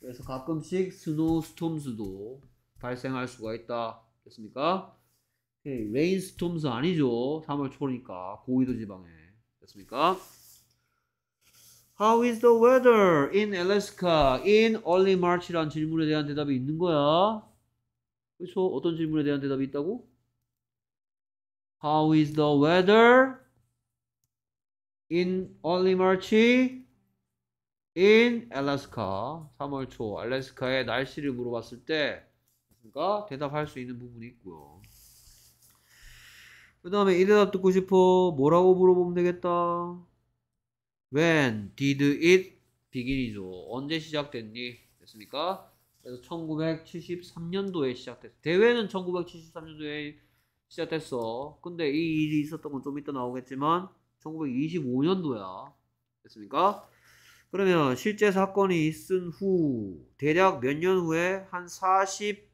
그래서 가끔씩 스노우스톰스도 발생할 수가 있다 됐습니까? 레인스톰스 아니죠. 3월 초니까 고위도 지방에 됐습니까? How is the weather in Alaska in early March라는 질문에 대한 대답이 있는 거야. 그렇죠? 어떤 질문에 대한 대답이 있다고? How is the weather in early March in Alaska? 3월 초 알래스카의 날씨를 물어봤을 때 그러니까 대답할 수 있는 부분이 있고요. 그 다음에 이 대답 듣고 싶어. 뭐라고 물어보면 되겠다. When did it begin이죠. 언제 시작됐니? 됐습니까? 그래서 1973년도에 시작됐어. 대회는 1973년도에 시작됐어. 근데 이 일이 있었던 건 좀 이따 나오겠지만 1925년도야. 됐습니까? 그러면 실제 사건이 있은 후 대략 몇 년 후에 한 40,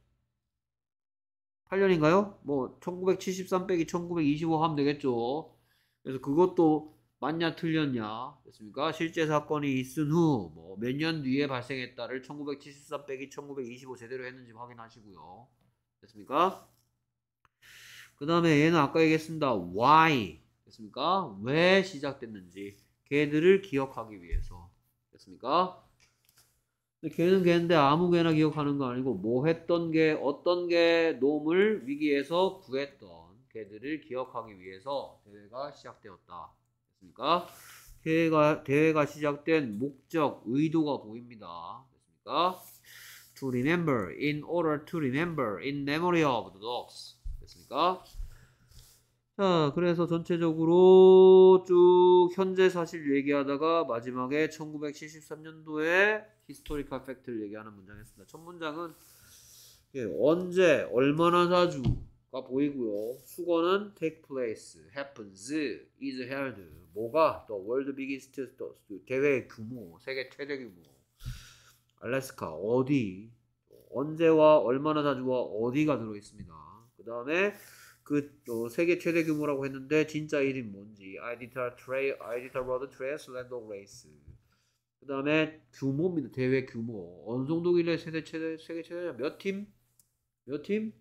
8년인가요? 뭐1973 빼기 1925 하면 되겠죠. 그래서 그것도 맞냐 틀렸냐 됐습니까? 실제 사건이 있은 후 뭐 몇 년 뒤에 발생했다를 1 9 7 3 빼기 1925 제대로 했는지 확인하시고요. 됐습니까? 그 다음에 얘는 아까 얘기했습니다. why 됐습니까? 왜 시작됐는지 걔들을 기억하기 위해서 됐습니까? 걔는 걔인데 아무 개나 기억하는 거 아니고 뭐 했던 게 어떤 게 놈을 위기에서 구했던 개들을 기억하기 위해서 대회가 시작되었다. 됐습니까? 대회가, 대회가 시작된 목적, 의도가 보입니다. 됐습니까? To remember, in order to remember, in memory of the dogs. 됐습니까? 자, 그래서 전체적으로 쭉 현재 사실 얘기하다가 마지막에 1973년도에 히스토리컬 팩트를 얘기하는 문장이었습니다. 첫 문장은 예, 언제, 얼마나 자주가 보이고요. 수거는 take place, happens, is held. 뭐가 또 월드 비기스트 대회 규모, 세계 최대 규모. 알래스카 어디 언제와 얼마나 자주와 어디가 들어 있습니다. 그 다음에 그 어, 세계 최대 규모라고 했는데 진짜 이름 뭔지 아이디타 트레이 아이디타 로드 트레이 슬랜더 레이스 그 다음에 규모입니다. 대회 규모. 어느 정도길래 세대 최대, 세계 최대냐? 몇 팀? 몇 팀?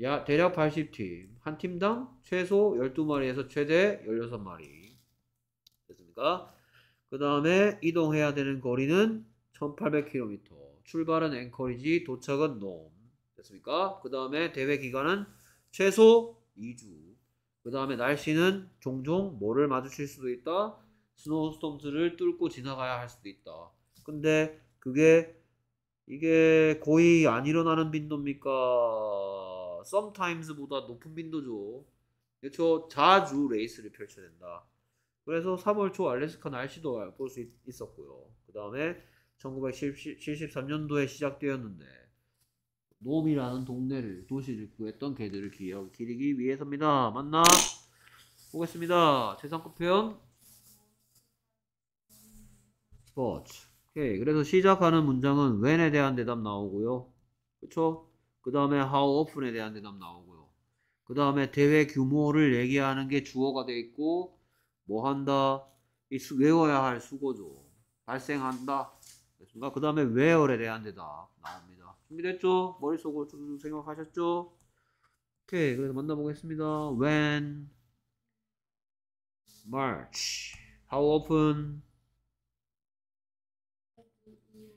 야, 대략 80팀. 한 팀당 최소 12마리에서 최대 16마리. 됐습니까? 그 다음에 이동해야 되는 거리는 1800km. 출발은 앵커리지, 도착은 놈. 됐습니까? 그 다음에 대회 기간은 최소 2주. 그 다음에 날씨는 종종 뭐를 마주칠 수도 있다? 스노우스톰스를 뚫고 지나가야 할 수도 있다. 근데 그게 이게 거의 안 일어나는 빈도입니까? sometimes 보다 높은 빈도죠. 그렇죠. 자주 레이스를 펼쳐야 된다. 그래서 3월 초 알래스카 날씨도 볼 수 있었고요. 그 다음에 1973년도에 시작되었는데 놈이라는 동네를 도시를 구했던 개들을 기리기 위해서입니다. 만나 보겠습니다. 재산급 표현 스포츠. 오케이. 그래서 시작하는 문장은 when에 대한 대답 나오고요. 그쵸? 그 다음에 how often에 대한 대답 나오고요. 그 다음에 대회 규모를 얘기하는 게 주어가 돼 있고, 뭐 한다? 이 수, 외워야 할 수고죠. 발생한다. 됐습니까? 그 다음에 where에 대한 대답 나옵니다. 준비됐죠? 머릿속으로 좀 생각하셨죠? 오케이. 그래서 만나보겠습니다. When March. How often?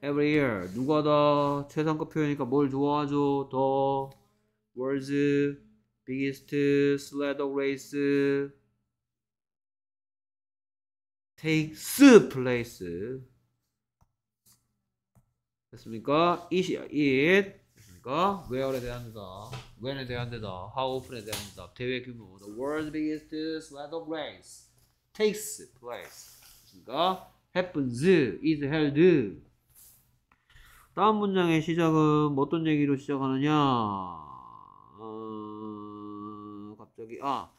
every year 누가 더 최상급 표현이니까 뭘 좋아하죠? 더 world's biggest sled race takes place 됐습니까? it, it 됐습니까? where에 대한 대답 when에 대한 대답 how often에 대한 대답 대회 규모 the world's biggest sled race takes place 됐습니까? happens is held 다음 문장의 시작은 어떤 얘기로 시작하느냐? 어, 갑자기 아,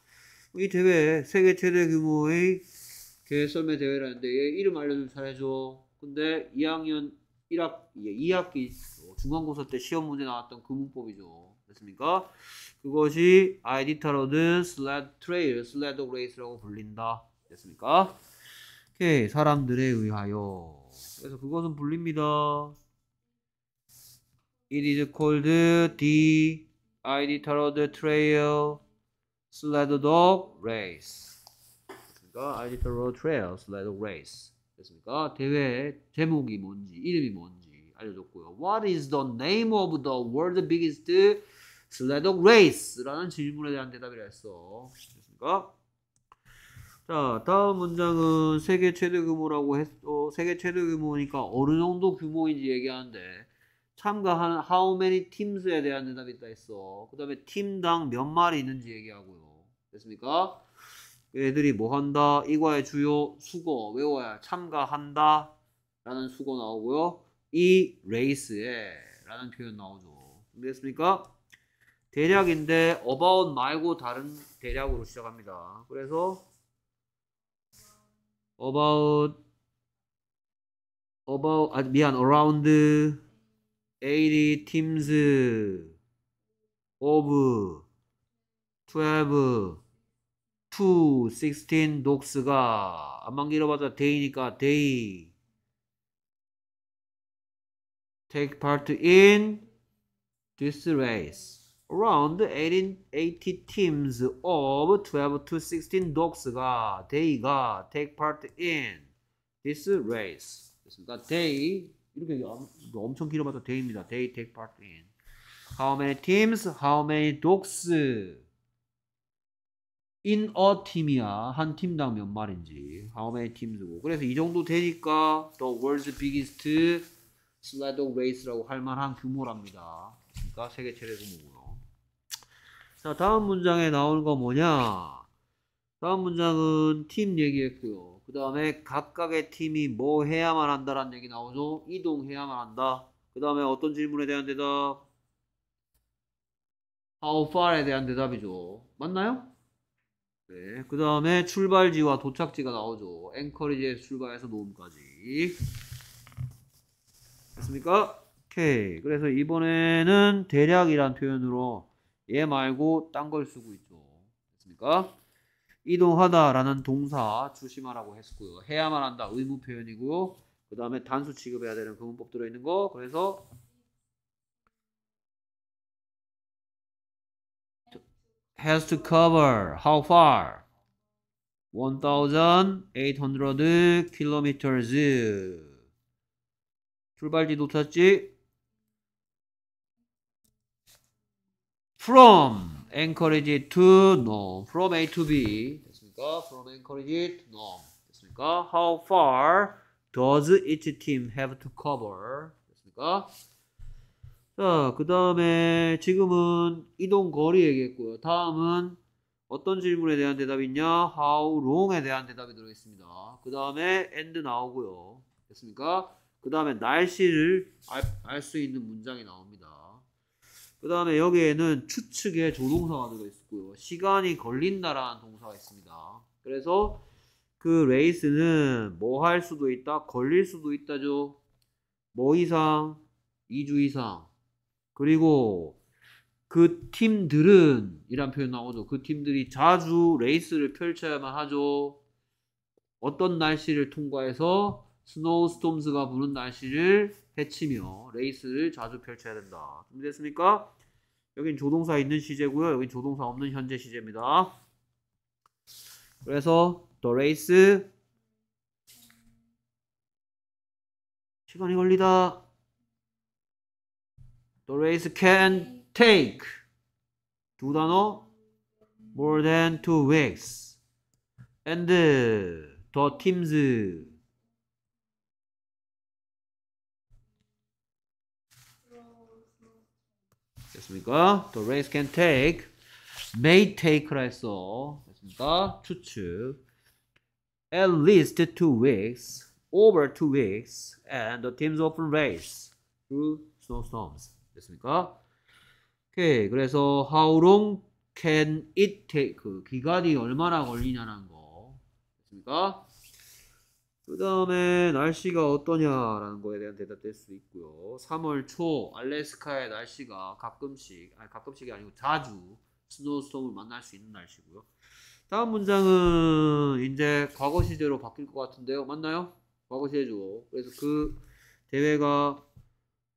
이 대회 세계 최대 규모의 계획 매 대회라는데 얘 이름 알려주 잘해줘. 근데 2학년 1학 2학기 중간고사 때 시험 문제 나왔던 그 문법이죠. 됐습니까? 그것이 아이디타로는 슬래 트레일, 슬래드 레이스라고 불린다. 됐습니까? 오케이. 사람들에 의하여. 그래서 그것은 불립니다. It is called the Editorial Trail Sled Dog Race. 그러니까 Editorial Trail Sled Race. 됐습니까? 대회 제목이 뭔지, 이름이 뭔지 알려줬고요. What is the name of the world biggest sled dog race?라는 질문에 대한 대답이라 했어. 됐습니까? 자, 다음 문장은 세계 최대 규모라고 했어. 세계 최대 규모니까 어느 정도 규모인지 얘기하는데 참가하는 how many teams에 대한 대답이 있다 했어. 그 다음에 팀당 몇 마리 있는지 얘기하고요. 됐습니까? 얘들이 뭐 한다? 이과의 주요 수거 외워야 참가한다 라는 수거 나오고요. 이 레이스에 라는 표현 나오죠. 됐습니까? 대략인데 about 말고 다른 대략으로 시작합니다. 그래서 about about 아 미안 around 80 teams of 12 to 16 dogs가 안만 길어봤자 day니까 day take part in this race around 18, 80 teams of 12 to 16 dogs가 day가 take part in this race 됐습니까? day 이렇게 엄청 길어봐도 대입니다. They take part in. How many teams? How many dogs? In a team이야. 한 팀당 몇 마리인지. How many teams고. 그래서 이 정도 되니까 the world's biggest sled race라고 할 만한 규모랍니다. 그러니까 세계 최대 규모고요. 자, 다음 문장에 나오는 거 뭐냐? 다음 문장은 팀 얘기했고요. 그 다음에 각각의 팀이 뭐 해야만 한다라는 얘기 나오죠. 이동해야만 한다. 그 다음에 어떤 질문에 대한 대답? How far에 대한 대답이죠. 맞나요? 네. 그 다음에 출발지와 도착지가 나오죠. 앵커리지에 출발해서 노음까지. 됐습니까? 오케이. 그래서 이번에는 대략이란 표현으로 얘 말고 딴 걸 쓰고 있죠. 됐습니까? 이동하다라는 동사 조심하라고 했고요. 해야만 한다 의무 표현이고요. 그 다음에 단수 취급해야 되는 그 문법 들어있는 거 그래서 has to cover how far? 1800 kilometers 출발지 놓쳤지? from encourage to norm from A to B 됐습니까? from encourage to norm 됐습니까? how far does each team have to cover 됐습니까? 자, 그 다음에 지금은 이동 거리 얘기했고요. 다음은 어떤 질문에 대한 대답이 있냐? How long에 대한 대답이 들어있습니다. 그 다음에 and 나오고요. 됐습니까? 그 다음에 날씨를 알 수 있는 문장이 나옵니다. 그 다음에 여기에는 추측의 조동사가 들어있고요. 시간이 걸린다라는 동사가 있습니다. 그래서 그 레이스는 뭐 할 수도 있다, 걸릴 수도 있다죠. 뭐 이상, 2주 이상. 그리고 그 팀들은 이란 표현 나오죠. 그 팀들이 자주 레이스를 펼쳐야만 하죠. 어떤 날씨를 통과해서 스노우스톰스가 부는 날씨를 헤치며 레이스를 자주 펼쳐야 된다. 준비됐습니까? 여긴 조동사 있는 시제고요. 여긴 조동사 없는 현재 시제입니다. 그래서 더 레이스 시간이 걸리다. The race can take 두 단어 more than two weeks and the teams 됐습니까? 또 race can take, may take라 했어. 됐습니까? 추측. At least two weeks, over two weeks, and the teams often race through snowstorms. 됐습니까? 오케이. 그래서 how long can it take? 기간이 얼마나 걸리냐는 거. 됐습니까? 그 다음에 날씨가 어떠냐라는 거에 대한 대답될 수 있고요. 3월 초 알래스카의 날씨가 가끔씩, 아니 가끔씩이 아니고 자주 스노우스톰을 만날 수 있는 날씨고요. 다음 문장은 이제 과거 시제로 바뀔 것 같은데요. 맞나요? 과거 시제죠. 그래서 그 대회가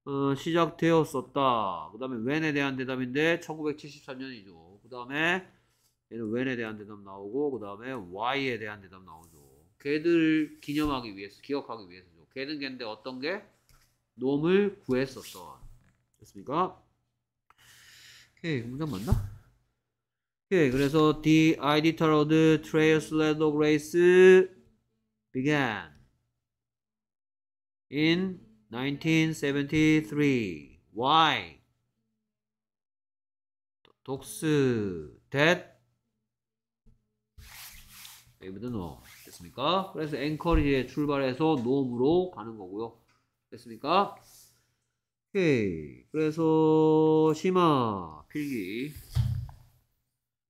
어, 시작되었었다. 그 다음에 when에 대한 대답인데 1973년이죠. 그 다음에 얘는 when에 대한 대답 나오고 그 다음에 why에 대한 대답 나오죠. 걔들 기념하기 위해서, 기억하기 위해서죠. 걔는 걔인데 어떤 게 놈을 구했었던. 됐습니까? 오케이, 문장 맞나? 오케이, 그래서 the i t i n e r t r a i l sled of race began in 1973. Why? 독스 that. 여기 됐습니까? 그래서 앵커리에 출발해서 놈으로 가는 거고요. 됐습니까? 오케이. 그래서 심화 필기.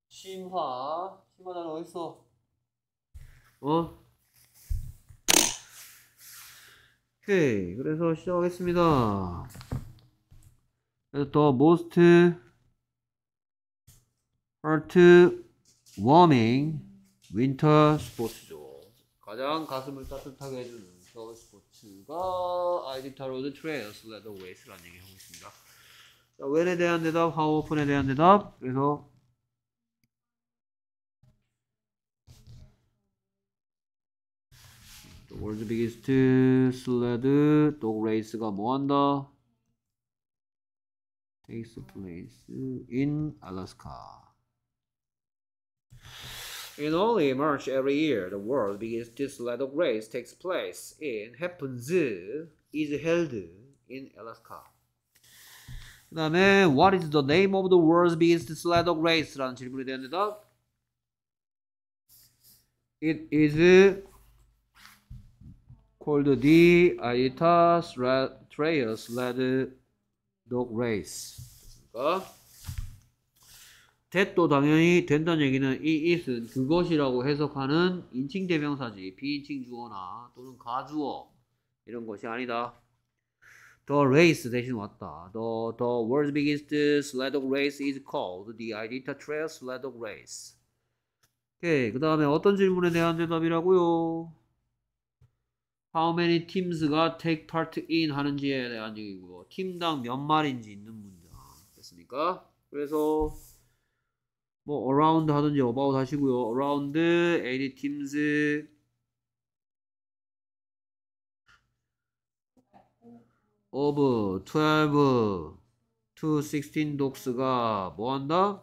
심화 심화 단어 어디 어 어? 오케이. 그래서 시작하겠습니다. 그래서 더 most heart w a r 가장 가슴을 따뜻하게 해주는 서울 스포츠가 아이디타로드 트레이너스 레더 웨이스라는 얘기 하고 있습니다. 자, 웰에 대한 대답, 하우 오픈에 대한 대답. 그래서 월드 비기스트 슬레드 독 레이스가 뭐 한다? takes place in Alaska. In only March every year the world biggest this little race takes place in happens is held in Alaska. 그 다음에 What is the name of the world's biggest sled dog race? 라는 질문이 되는데요. It is called the Aita Trail Sled Dog Race. 됐습니까? that도 당연히 된다는 얘기는 이 it은 그것이라고 해석하는 인칭 대명사지 비인칭 주어나 또는 가주어 이런 것이 아니다. The race 대신 왔다. The, the world's biggest sled dog race is called the i d i t a Trail Sled Dog Race. 오케이. 그 다음에 어떤 질문에 대한 대답이라고요? How many teams가 take part in 하는지에 대한 얘기고 팀당 몇 마리인지 있는 문장. 됐습니까? 그래서 뭐 around 하든지 about 하시고요. around any teams of 12 to 16 dogs가 뭐 한다?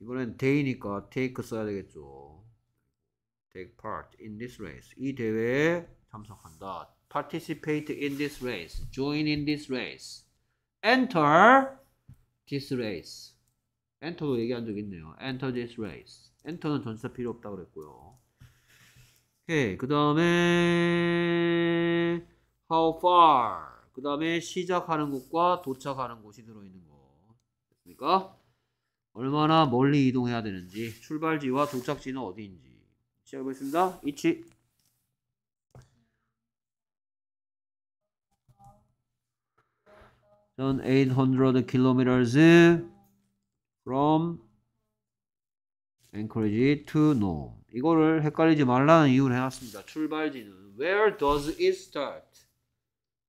이번엔 day니까 take 써야 되겠죠. take part in this race. 이 대회에 참석한다. participate in this race. join in this race. enter this race. 엔터도 얘기한 적 있네요. enter this race. 엔터는 전치사 필요 없다고 그랬고요. 오케이. 그 다음에 how far. 그 다음에 시작하는 곳과 도착하는 곳이 들어있는 거. 됐습니까? 얼마나 멀리 이동해야 되는지 출발지와 도착지는 어디인지 시작해보겠습니다. 이치 전800 k i l o m e t e r from Anchorage to no. 이거를 헷갈리지 말라는 이유를 해놨습니다. 출발지는 Where does it start?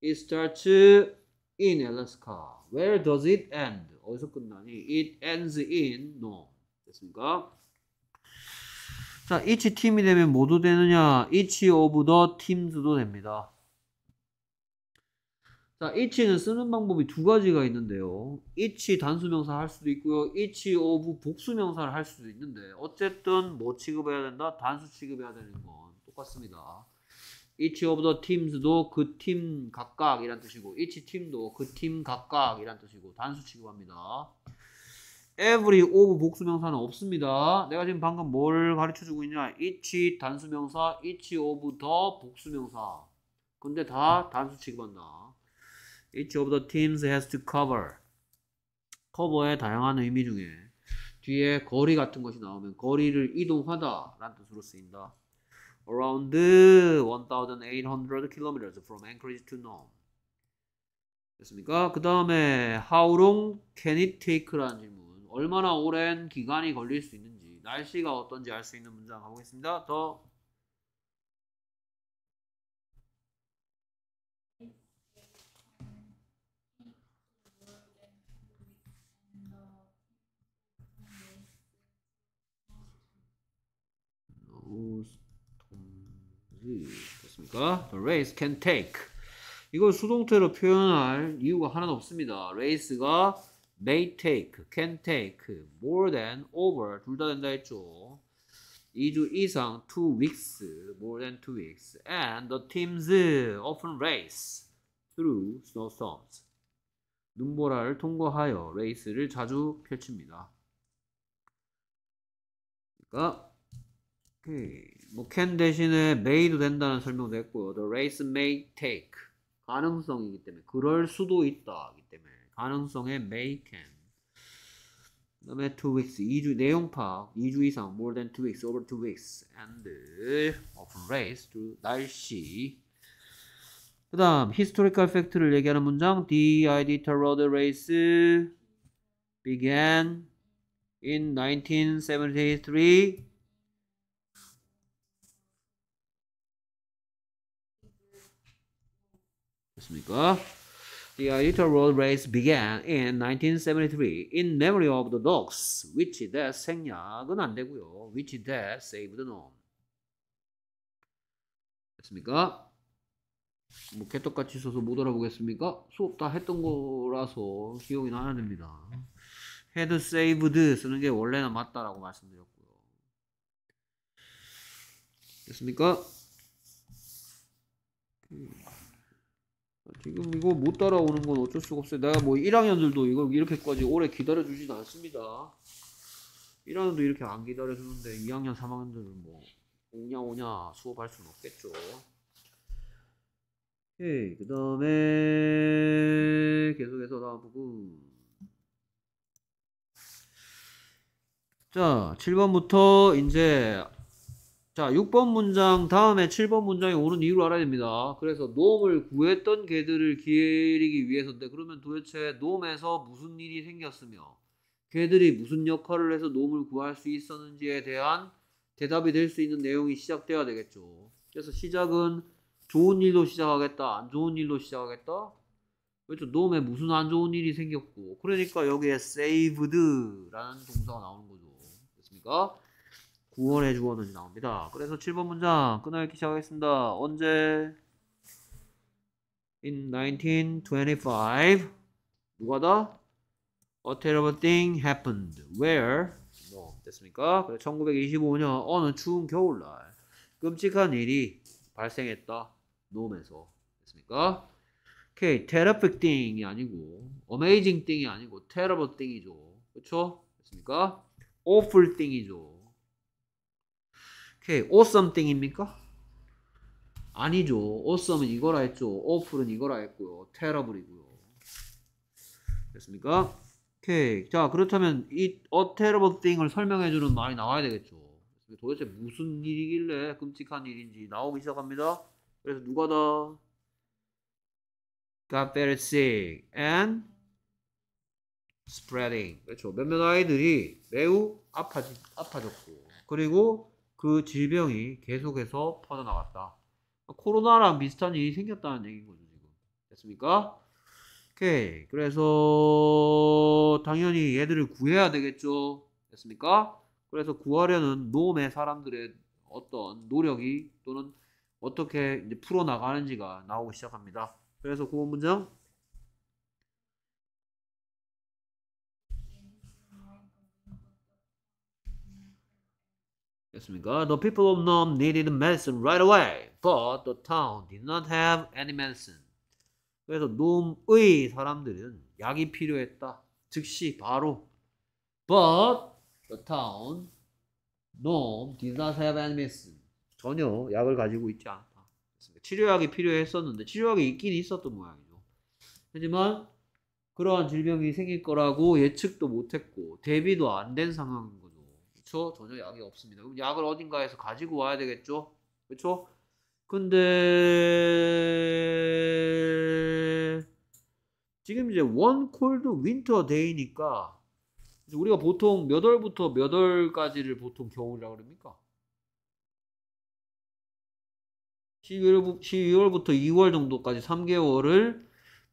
It starts in Alaska. Where does it end? 어디서 끝나니? It ends in no. 됐습니까? 자, each 팀이 되면 모두 되느냐? each of the teams도 됩니다. 자, it는 쓰는 방법이 두 가지가 있는데요. it 단수명사 할 수도 있고요. it of 복수명사를 할 수도 있는데 어쨌든 뭐 취급해야 된다? 단수 취급해야 되는 건 똑같습니다. each of the teams도 그 팀 각각 이란 뜻이고 e a c team도 그 팀 각각 이란 뜻이고 단수 취급합니다. every of 복수명사는 없습니다. 내가 지금 방금 뭘 가르쳐주고 있냐? e a 단수명사, each of the 복수명사 근데 다 단수 취급한다. Each of the teams has to cover. 커버의 다양한 의미 중에 뒤에 거리 같은 것이 나오면 거리를 이동하다 라는 뜻으로 쓰인다. Around 1,800 kilometers from Anchorage to Nome. 됐습니까? 그 다음에 How long can it take라는 질문. 얼마나 오랜 기간이 걸릴 수 있는지 날씨가 어떤지 알 수 있는 문장 가보겠습니다. 더 우스톰리 됐습니까? The race can take 이걸 수동태로 표현할 이유가 하나도 없습니다. race가 may take, can take, more than, over 둘 다 된다 했죠. 2주 이상, 2 weeks, more than 2 weeks, and the teams often race through snowstorms. 눈보라를 통과하여 레이스를 자주 펼칩니다. 그러니까 오케이. 뭐 can 대신에 may도 된다는 설명도 했고요. The race may take 가능성이기 때문에 그럴 수도 있다기 때문에 가능성에 may can. 그다음에 two weeks 2주 내용 파악 2주 이상 more than two weeks over two weeks and often race to 날씨. 그다음 historical fact를 얘기하는 문장 the idita road race began in 1973. 됐습니까? The electoral race began in 1973 in memory of the dogs, which that 생략은 안 되고요. which that saved the norm. 됐습니까? 뭐 개떡같이 있어서 못 알아보겠습니까? 수업 다 했던 거라서 기억이 나야 됩니다. had saved 쓰는 게 원래는 맞다라고 말씀드렸고요. 됐습니까? 음. 지금 이거 못 따라오는 건 어쩔 수가 없어요. 내가 뭐 1학년들도 이거 이렇게까지 오래 기다려주진 않습니다. 1학년도 이렇게 안 기다려주는데 2학년, 3학년들은 뭐 오냐 오냐 수업할 수는 없겠죠. 오케이 그 다음에 계속해서 다음 부분 자 7번부터 이제 자, 6번 문장 다음에 7번 문장이 오는 이유를 알아야 됩니다. 그래서 놈을 구했던 개들을 기리기 위해서인데 그러면 도대체 놈에서 무슨 일이 생겼으며 개들이 무슨 역할을 해서 놈을 구할 수 있었는지에 대한 대답이 될 수 있는 내용이 시작돼야 되겠죠. 그래서 시작은 좋은 일로 시작하겠다, 안 좋은 일로 시작하겠다. 그렇죠. 놈에 무슨 안 좋은 일이 생겼고 그러니까 여기에 saved라는 동사가 나오는 거죠. 됐습니까? 구원해 주어는 나옵니다. 그래서 7번 문장 끊어읽기 시작하겠습니다. 언제? In 1925 누가 다? A terrible thing happened. Where? n 뭐, 됐습니까? 그래, 1925년 어느 추운 겨울날 끔찍한 일이 발생했다. 놈에서 됐습니까? 오케이, terrific thing이 아니고 amazing thing이 아니고 terrible thing이죠. 그렇죠? 됐습니까? awful thing이죠. 오케이. or something입니까? 아니죠. awesome은 이거라 했죠. awful은 이거라 했고요. terrible이고요. 됐습니까? 오케이. 자, 그렇다면 이 a terrible thing을 설명해 주는 말이 나와야 되겠죠. 도대체 무슨 일이길래 끔찍한 일인지 나오기 시작합니다. 그래서 누가 다 got very sick and spreading. 그렇죠. 몇몇 아이들이 매우 아파지, 아파졌고 그리고 그 질병이 계속해서 퍼져나갔다. 코로나랑 비슷한 일이 생겼다는 얘기인 거죠, 지금. 됐습니까? 오케이. 그래서 당연히 얘들을 구해야 되겠죠. 됐습니까? 그래서 구하려는 놈의 사람들의 어떤 노력이 또는 어떻게 이제 풀어나가는지가 나오기 시작합니다. 그래서 구번 문장 됐습니까? The people of n o m needed medicine right away, but the town did not have any medicine. 그래서 놈의 사람들은 약이 필요했다. 즉시 바로. But the town, n o m did not have any medicine. 전혀 약을 가지고 있지 않다. 치료약이 필요했었는데 치료약이 있긴 있었던 모양이죠. 하지만 그러한 질병이 생길 거라고 예측도 못했고 대비도 안 된 상황인 그쵸? 전혀 약이 없습니다. 그럼 약을 어딘가에서 가지고 와야 되겠죠? 그쵸? 근데 지금 이제 원 콜드 윈터 데이니까 우리가 보통 몇 월부터 몇 월까지를 보통 겨울이라고 그럽니까? 12월, 부터 2월 정도까지 3개월을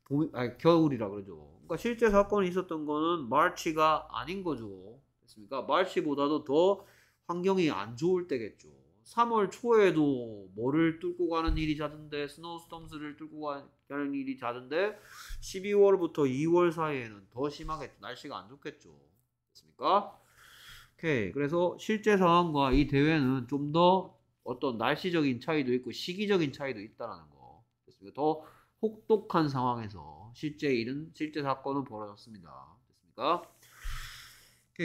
봄, 아니, 겨울이라 그러죠. 그러니까 실제 사건이 있었던 거는 마치가 아닌 거죠. 그러니까 말씨보다도 더 환경이 안 좋을 때겠죠. 3월 초에도 뭐를 뚫고 가는 일이 잦은데 스노우스톰스를 뚫고 가는 일이 잦은데 12월부터 2월 사이에는 더심하겠 날씨가 안 좋겠죠. 그습니까 오케이. 그래서 실제 상황과 이 대회는 좀 더 어떤 날씨적인 차이도 있고 시기적인 차이도 있다라는 거. 그습니까더 혹독한 상황에서 실제 일은 실제 사건은 벌어졌습니다. 됐습니까?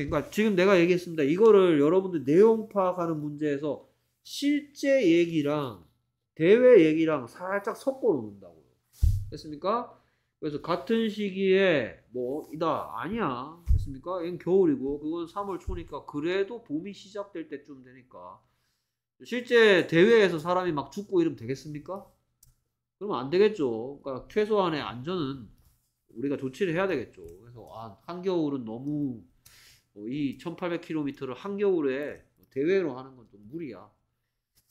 그러니까 지금 내가 얘기했습니다. 이거를 여러분들 내용 파악하는 문제에서 실제 얘기랑 대외 얘기랑 살짝 섞어 놓는다고요. 됐습니까? 그래서 같은 시기에 뭐 이다 아니야 됐습니까? 얜 겨울이고 그건 3월 초니까 그래도 봄이 시작될 때쯤 되니까 실제 대회에서 사람이 막 죽고 이러면 되겠습니까? 그러면 안 되겠죠. 그러니까 최소한의 안전은 우리가 조치를 해야 되겠죠. 그래서 아, 한겨울은 너무 어, 이 1800km를 한겨울에 대회로 하는 건 좀 무리야.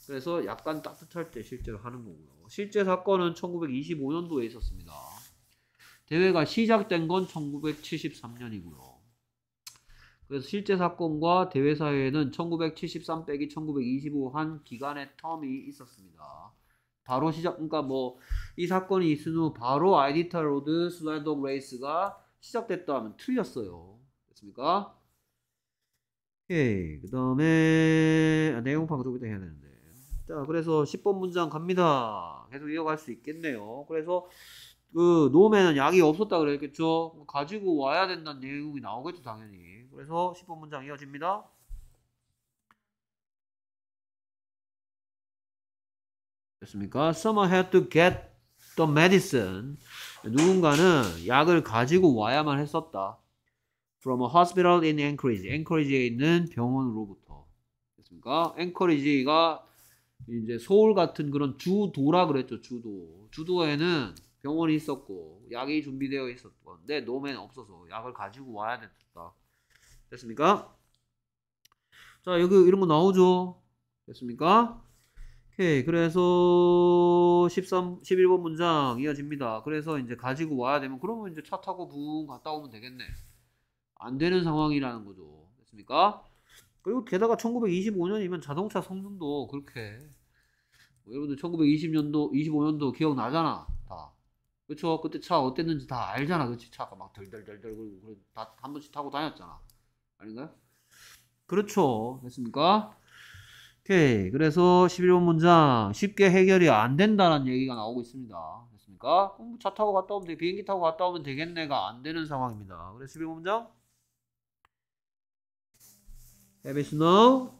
그래서 약간 따뜻할 때 실제로 하는 거고요. 실제 사건은 1925년도에 있었습니다. 대회가 시작된 건 1973년이고요. 그래서 실제 사건과 대회 사이에는 1973 1925 한 기간의 텀이 있었습니다. 바로 시작, 그러니까 뭐 이 사건이 있은 후 바로 아이디타 로드 슬라이더 레이스가 시작됐다 하면 틀렸어요. 됐습니까? 오케이. 그 다음에 아, 내용 파악조부터 해야 되는데. 자, 그래서 10번 문장 갑니다. 계속 이어갈 수 있겠네요. 그래서 그 노매는 약이 없었다 그랬겠죠. 가지고 와야 된다는 내용이 나오겠죠, 당연히. 그래서 10번 문장 이어집니다. 됐습니까? Someone had to get the medicine. 누군가는 약을 가지고 와야만 했었다. from a hospital in Anchorage. 앵커리지에 있는 병원으로부터. 됐습니까? 앵커리지가 이제 서울 같은 그런 주도라 그랬죠. 주도. 주도에는 병원이 있었고 약이 준비되어 있었고 근데 노맨 없어서 약을 가지고 와야 됐다. 됐습니까? 자 여기 이런 거 나오죠. 됐습니까? 오케이 그래서 13, 11번 문장 이어집니다. 그래서 이제 가지고 와야 되면 그러면 이제 차 타고 붕 갔다 오면 되겠네. 안 되는 상황이라는 거죠. 됐습니까? 그리고 게다가 1925년이면 자동차 성능도 그렇게 뭐 여러분들 1920년도 25년도 기억나잖아. 다. 그렇죠? 그때 차 어땠는지 다 알잖아. 그렇지? 차가 막 덜덜덜덜 그리고 다 한 번씩 타고 다녔잖아. 아닌가요? 그렇죠. 됐습니까? 오케이. 그래서 11번 문장 쉽게 해결이 안 된다는 얘기가 나오고 있습니다. 됐습니까? 뭐 차 타고 갔다 오면 되 비행기 타고 갔다 오면 되겠네가 안 되는 상황입니다. 그래서 11번 문장 There is no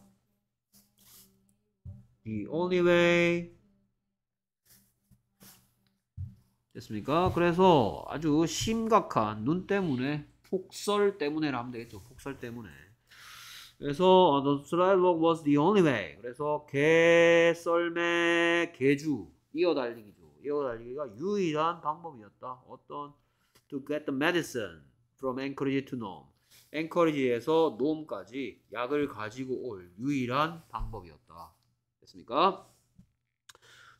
the only way 됐습니까? 그래서 아주 심각한 눈 때문에 폭설 때문에라 하면 되겠죠. 폭설 때문에. 그래서 the slide was the only way. 그래서 개썰매 개주 이어달리기죠. 이어달리기가 유일한 방법이었다. 어떤 to get the medicine from Anchorage to Nome. 앵커리지에서 놈까지 약을 가지고 올 유일한 방법이었다. 됐습니까?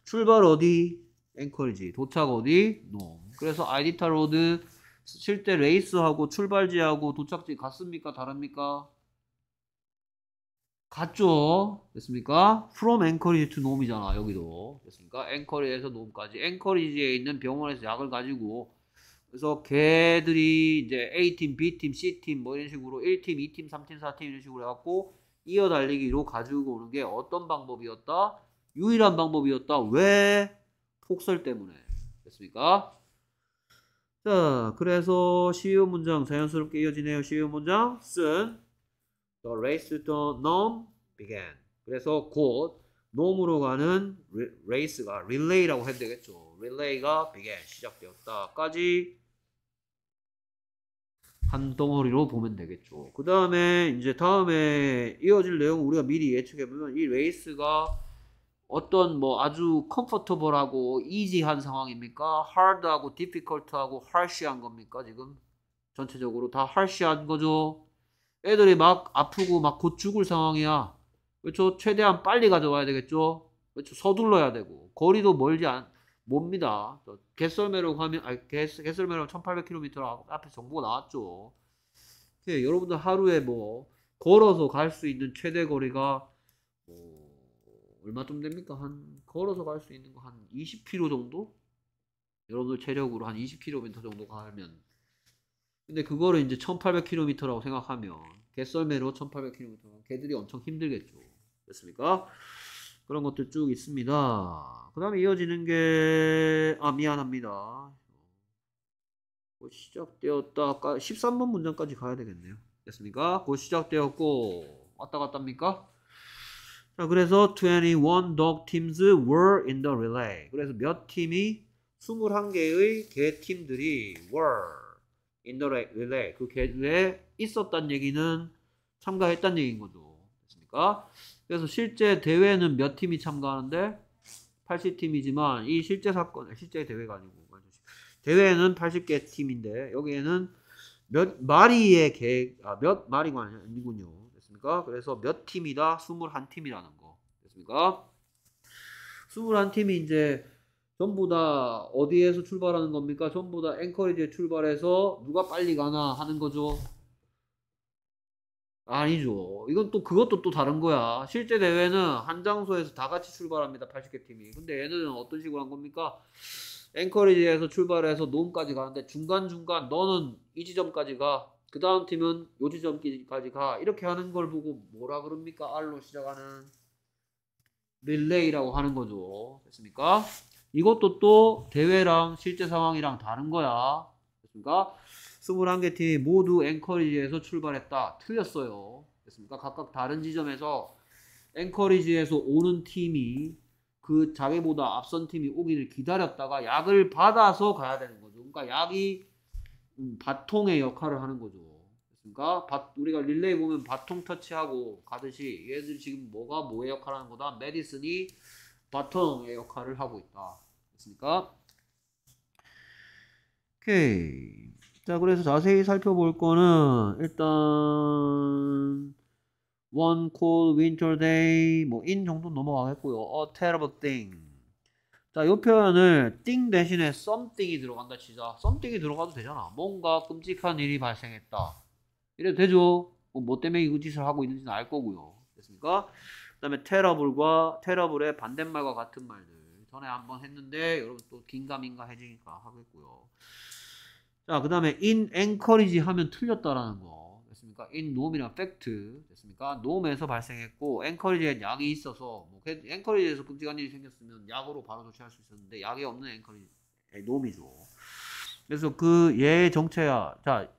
출발 어디? 앵커리지. 도착 어디? 놈. 그래서 아이디타 로드 칠 때 레이스하고 출발지하고 도착지 같습니까? 다릅니까? 같죠? 됐습니까? from anchorage to 놈이잖아 여기도 됐습니까? anchorage에서 놈까지 anchorage에 있는 병원에서 약을 가지고 그래서 걔들이 이제 A팀, B팀, C팀 뭐 이런 식으로 1팀, 2팀, 3팀, 4팀 이런 식으로 해갖고 이어 달리기로 가지고 오는 게 어떤 방법이었다? 유일한 방법이었다. 왜? 폭설 때문에. 됐습니까? 자, 그래서 시유 문장 자연스럽게 이어지네요. 시유 문장. 쓴 The race to norm began. 그래서 곧 norm으로 가는 레이스가 릴레이라고 해야 되겠죠. 릴레이가 began 시작되었다까지 한 덩어리로 보면 되겠죠. 그 다음에 이제 다음에 이어질 내용 우리가 미리 예측해보면 이 레이스가 어떤 뭐 아주 컴포터블하고 이지한 상황입니까? 하드하고 디피컬트하고 할시한 겁니까? 지금 전체적으로 다 할시한 거죠. 애들이 막 아프고 막 곧 죽을 상황이야. 그렇죠? 최대한 빨리 가져와야 되겠죠. 그렇죠? 서둘러야 되고 거리도 멀지 않 뭡니다. 개설매로 가면 아개설매로 1800km 앞에 정보가 나왔죠. 네, 여러분들 하루에 뭐 걸어서 갈 수 있는 최대 거리가 뭐 얼마쯤 됩니까? 한 걸어서 갈 수 있는 거 한 20km 정도? 여러분들 체력으로 한 20km 정도 가면 근데 그거를 이제 1800km라고 생각하면 갯썰매로 1800km 개들이 엄청 힘들겠죠. 됐습니까? 그런 것들 쭉 있습니다. 그 다음에 이어지는 게, 아, 미안합니다. 곧 시작되었다. 13번 문장까지 가야 되겠네요. 됐습니까? 곧 시작되었고, 왔다 갔다 합니까? 자, 그래서 21 dog teams were in the relay. 그래서 몇 팀이 21개의 개 팀들이 were in the relay. 그 개에 있었단 얘기는 참가했단 얘기인 거죠. 됐습니까? 그래서 실제 대회는 몇 팀이 참가하는데 80팀이지만 이 실제 사건, 실제 대회가 아니고 대회는 80개 팀인데 여기에는 몇 마리의 개, 아, 몇 마리가 아니군요. 됐습니까? 그래서 몇 팀이다? 21팀이라는 거. 됐습니까? 21팀이 이제 전부 다 어디에서 출발하는 겁니까? 전부 다 앵커리지에 출발해서 누가 빨리 가나 하는 거죠. 아니죠. 이건 또 그것도 또 다른 거야. 실제 대회는 한 장소에서 다 같이 출발합니다. 80개 팀이. 근데 얘는 어떤 식으로 한 겁니까? 앵커리지에서 출발해서 노음까지 가는데 중간중간 너는 이 지점까지 가. 그 다음 팀은 요 지점까지 가. 이렇게 하는 걸 보고 뭐라 그럽니까? R로 시작하는 릴레이라고 하는 거죠. 됐습니까? 이것도 또 대회랑 실제 상황이랑 다른 거야. 됐습니까? 21개 팀이 모두 앵커리지에서 출발했다. 틀렸어요. 됐습니까? 각각 다른 지점에서 앵커리지에서 오는 팀이 그 자기보다 앞선 팀이 오기를 기다렸다가 약을 받아서 가야 되는 거죠. 그러니까 약이 음, 바통의 역할을 하는 거죠. 그러니까 바, 우리가 릴레이 보면 바통 터치하고 가듯이 얘들 지금 뭐가 뭐의 역할을 하는 거다? 메디슨이 바통의 역할을 하고 있다. 됐습니까? 오케이. 자, 그래서 자세히 살펴볼 거는 일단 one cold winter day 뭐인 정도 넘어가겠고요. a terrible thing. 자, 요 표현을 thing 대신에 something이 들어간다 치자. something이 들어가도 되잖아. 뭔가 끔찍한 일이 발생했다. 이래도 되죠. 뭐, 뭐 때문에 이 짓을 하고 있는지는 알 거고요. 됐습니까? 그 다음에 테러블과 테러블의 반대말과 같은 말들 전에 한번 했는데 여러분 또 긴가민가 해지니까 하겠고요. 자, 그 다음에 in encourage 하면 틀렸다라는 거. 됐습니까? in norm이랑 fact. 됐습니까? norm에서 발생했고, encourage엔 약이 있어서, 뭐, 그 encourage에서 끔찍한 일이 생겼으면 약으로 바로 조치할 수 있었는데, 약이 없는 encourage, 예, norm이죠. 그래서 그예의 정체야. 자,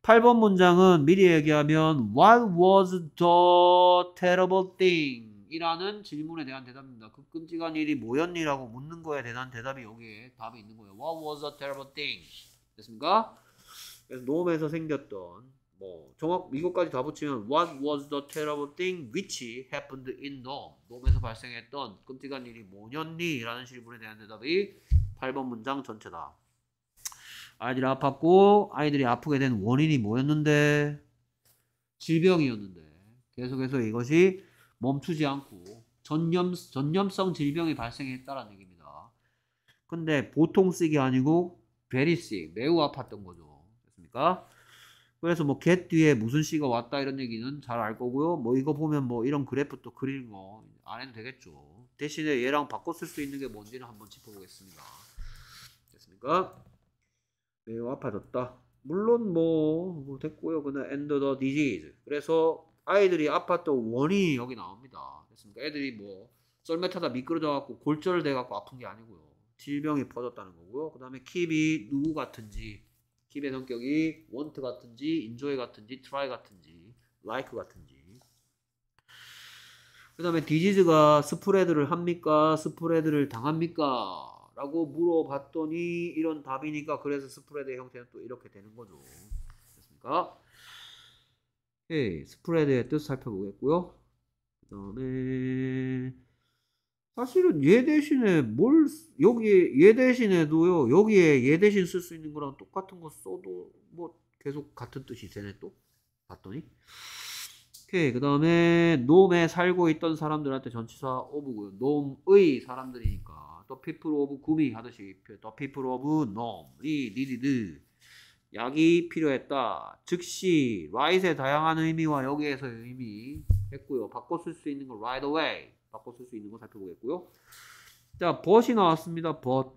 8번 문장은 미리 얘기하면, what was the terrible thing? 이라는 질문에 대한 대답입니다. 그 끔찍한 일이 뭐였니라고 묻는 거에 대한 대답이 여기에 답이 있는 거예요. What was the terrible thing? 됐습니까? 그래서 노에서 생겼던 뭐 정확 이것까지 다 붙이면 What was the terrible thing which happened in Nome? 놈에서 발생했던 끔찍한 일이 뭐였니? 라는 질문에 대한 대답이 8번 문장 전체다. 아이들이 아팠고 아이들이 아프게 된 원인이 뭐였는데? 질병이었는데 계속해서 이것이 멈추지 않고 전염, 전염성 질병이 발생했다라는 얘기입니다. 근데 보통 쓰기 아니고 very sick 매우 아팠던 거죠. 됐습니까? 그래서 뭐 get 뒤에 무슨 씨가 왔다 이런 얘기는 잘 알 거고요. 뭐 이거 보면 뭐 이런 그래프 도 그리는 거안 해도 되겠죠. 대신에 얘랑 바꿔 쓸수 있는 게 뭔지는 한번 짚어보겠습니다. 됐습니까? 매우 아파졌다. 물론 뭐, 뭐 됐고요. 그냥 end the disease. 그래서 아이들이 아팠던 원인이 여기 나옵니다. 됐습니까? 애들이 뭐 썰매타다 미끄러져 갖고 골절돼 갖고 아픈 게 아니고요. 질병이 퍼졌다는 거고요. 그 다음에 킵이 누구 같은지, 킵의 성격이 want 같은지, enjoy 같은지, try 같은지, like 같은지. 그 다음에 디지즈가 스프레드를 합니까? 스프레드를 당합니까? 라고 물어봤더니 이런 답이니까 그래서 스프레드의 형태는 또 이렇게 되는 거죠. 됐습니까? 예, 스프레드의 뜻 살펴보겠고요. 그 다음에 사실은 얘 대신에 뭘 여기 얘 대신에도요 여기에 얘 대신 쓸 수 있는 거랑 똑같은 거 써도 뭐 계속 같은 뜻이 되네 또 봤더니 오케이 그 다음에 놈에 살고 있던 사람들한테 전치사 오브고요 놈의 사람들이니까 또 people of 구미 하듯이 더 people of 놈이 니디드 약이 필요했다 즉시 right의 다양한 의미와 여기에서의 의미 했고요 바꿔 쓸 수 있는 건 right away 바꿔 쓸수 있는 거 살펴보겠고요. 자, but이 나왔습니다. but.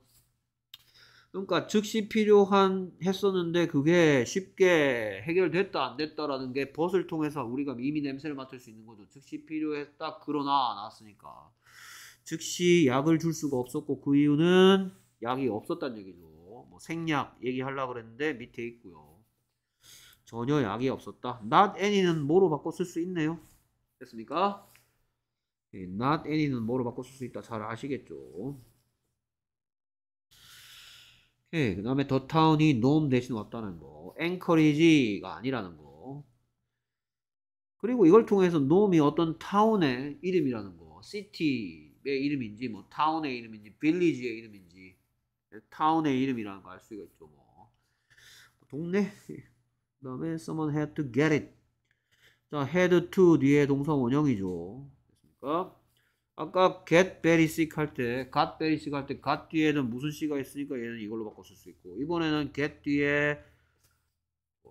그러니까 즉시 필요한 했었는데 그게 쉽게 해결됐다 안 됐다라는 게 but을 통해서 우리가 이미 냄새를 맡을 수 있는 거죠. 즉시 필요했다 그러나 나왔으니까. 즉시 약을 줄 수가 없었고 그 이유는 약이 없었단 얘기죠. 뭐 생약 얘기하려고 그랬는데 밑에 있고요. 전혀 약이 없었다. not any는 뭐로 바꿔 쓸 수 있네요. 됐습니까? 예, not any는 뭐로 바꿀수 있다 잘 아시겠죠 오케이 예, 그 다음에 the town이 norm 대신 왔다는 거 encourage가 아니라는 거 그리고 이걸 통해서 norm이 어떤 town의 이름이라는 거 city의 이름인지 뭐 town의 이름인지 village의 이름인지 town의 이름이라는 거 알 수가 있죠 뭐 동네 그 다음에 someone had to get it 자 had to 뒤에 동사 원형이죠 그러니까 아까 get basic 할 때, got basic 할 때, got 뒤에는 무슨 c가 있으니까 얘는 이걸로 바꿨을수 있고, 이번에는 get 뒤에,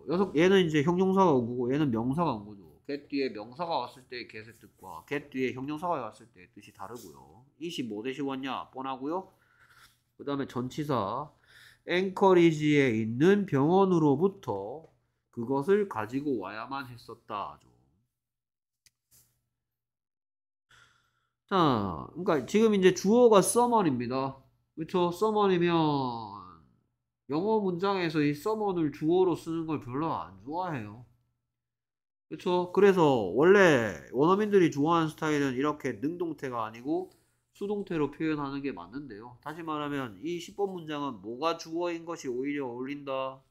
여섯, 얘는 이제 형용사가 오고 얘는 명사가 온 거죠. get 뒤에 명사가 왔을 때 get의 뜻과 get 뒤에 형용사가 왔을 때 뜻이 다르고요. 25 대시 왔냐? 뻔하고요. 그 다음에 전치사, 앵커리지에 있는 병원으로부터 그것을 가지고 와야만 했었다. 자, 그러니까 지금 이제 주어가 summon입니다. 그렇죠? summon이면 영어 문장에서 이 summon을 주어로 쓰는 걸 별로 안 좋아해요. 그렇죠? 그래서 원래 원어민들이 좋아하는 스타일은 이렇게 능동태가 아니고 수동태로 표현하는 게 맞는데요. 다시 말하면 이 10번 문장은 뭐가 주어인 것이 오히려 어울린다.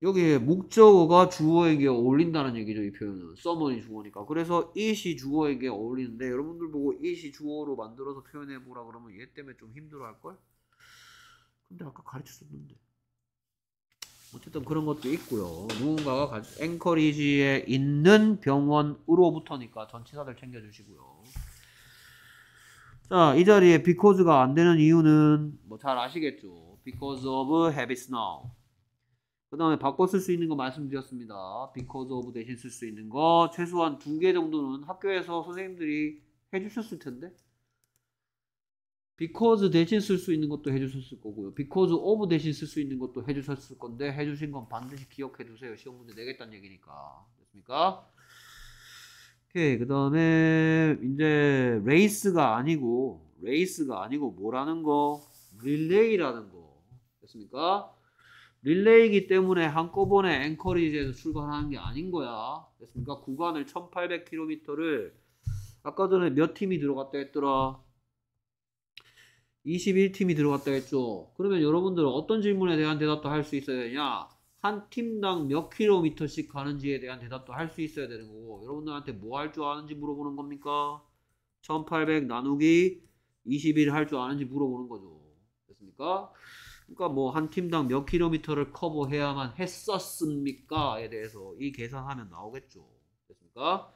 여기에 목적어가 주어에게 어울린다는 얘기죠. 이 표현은 써머니 주어니까. 그래서 이시 주어에게 어울리는데 여러분들 보고 이시 주어로 만들어서 표현해 보라 그러면 얘 때문에 좀 힘들어할 걸. 근데 아까 가르쳤었는데. 어쨌든 그런 것도 있고요. 누군가가 가 앵커리지에 있는 병원으로부터니까 전치사들 챙겨주시고요. 자, 이 자리에 because가 안 되는 이유는 뭐 잘 아시겠죠. because of habits now. 그 다음에 바꿔 쓸 수 있는 거 말씀드렸습니다. because of 대신 쓸 수 있는 거 최소한 두 개 정도는 학교에서 선생님들이 해주셨을 텐데 because 대신 쓸 수 있는 것도 해주셨을 거고요. because of 대신 쓸 수 있는 것도 해주셨을 건데 해주신 건 반드시 기억해 두세요. 시험 문제 내겠다는 얘기니까 됐습니까? 오케이 그 다음에 이제 레이스가 아니고 레이스가 아니고 뭐라는 거 릴레이라는 거 됐습니까? 릴레이기 때문에 한꺼번에 앵커리지에서 출발하는 게 아닌 거야. 됐습니까? 그러니까 구간을 1800km를 아까 전에 몇 팀이 들어갔다 했더라? 21팀이 들어갔다 했죠. 그러면 여러분들은 어떤 질문에 대한 대답도 할 수 있어야 되냐? 한 팀당 몇 킬로미터씩 가는지에 대한 대답도 할 수 있어야 되는 거고 여러분들한테 뭐 할 줄 아는지 물어보는 겁니까? 1800 나누기 21 할 줄 아는지 물어보는 거죠. 됐습니까? 그러니까 뭐 한 팀당 몇 킬로미터를 커버해야만 했었습니까에 대해서 이 계산하면 나오겠죠. 됐습니까?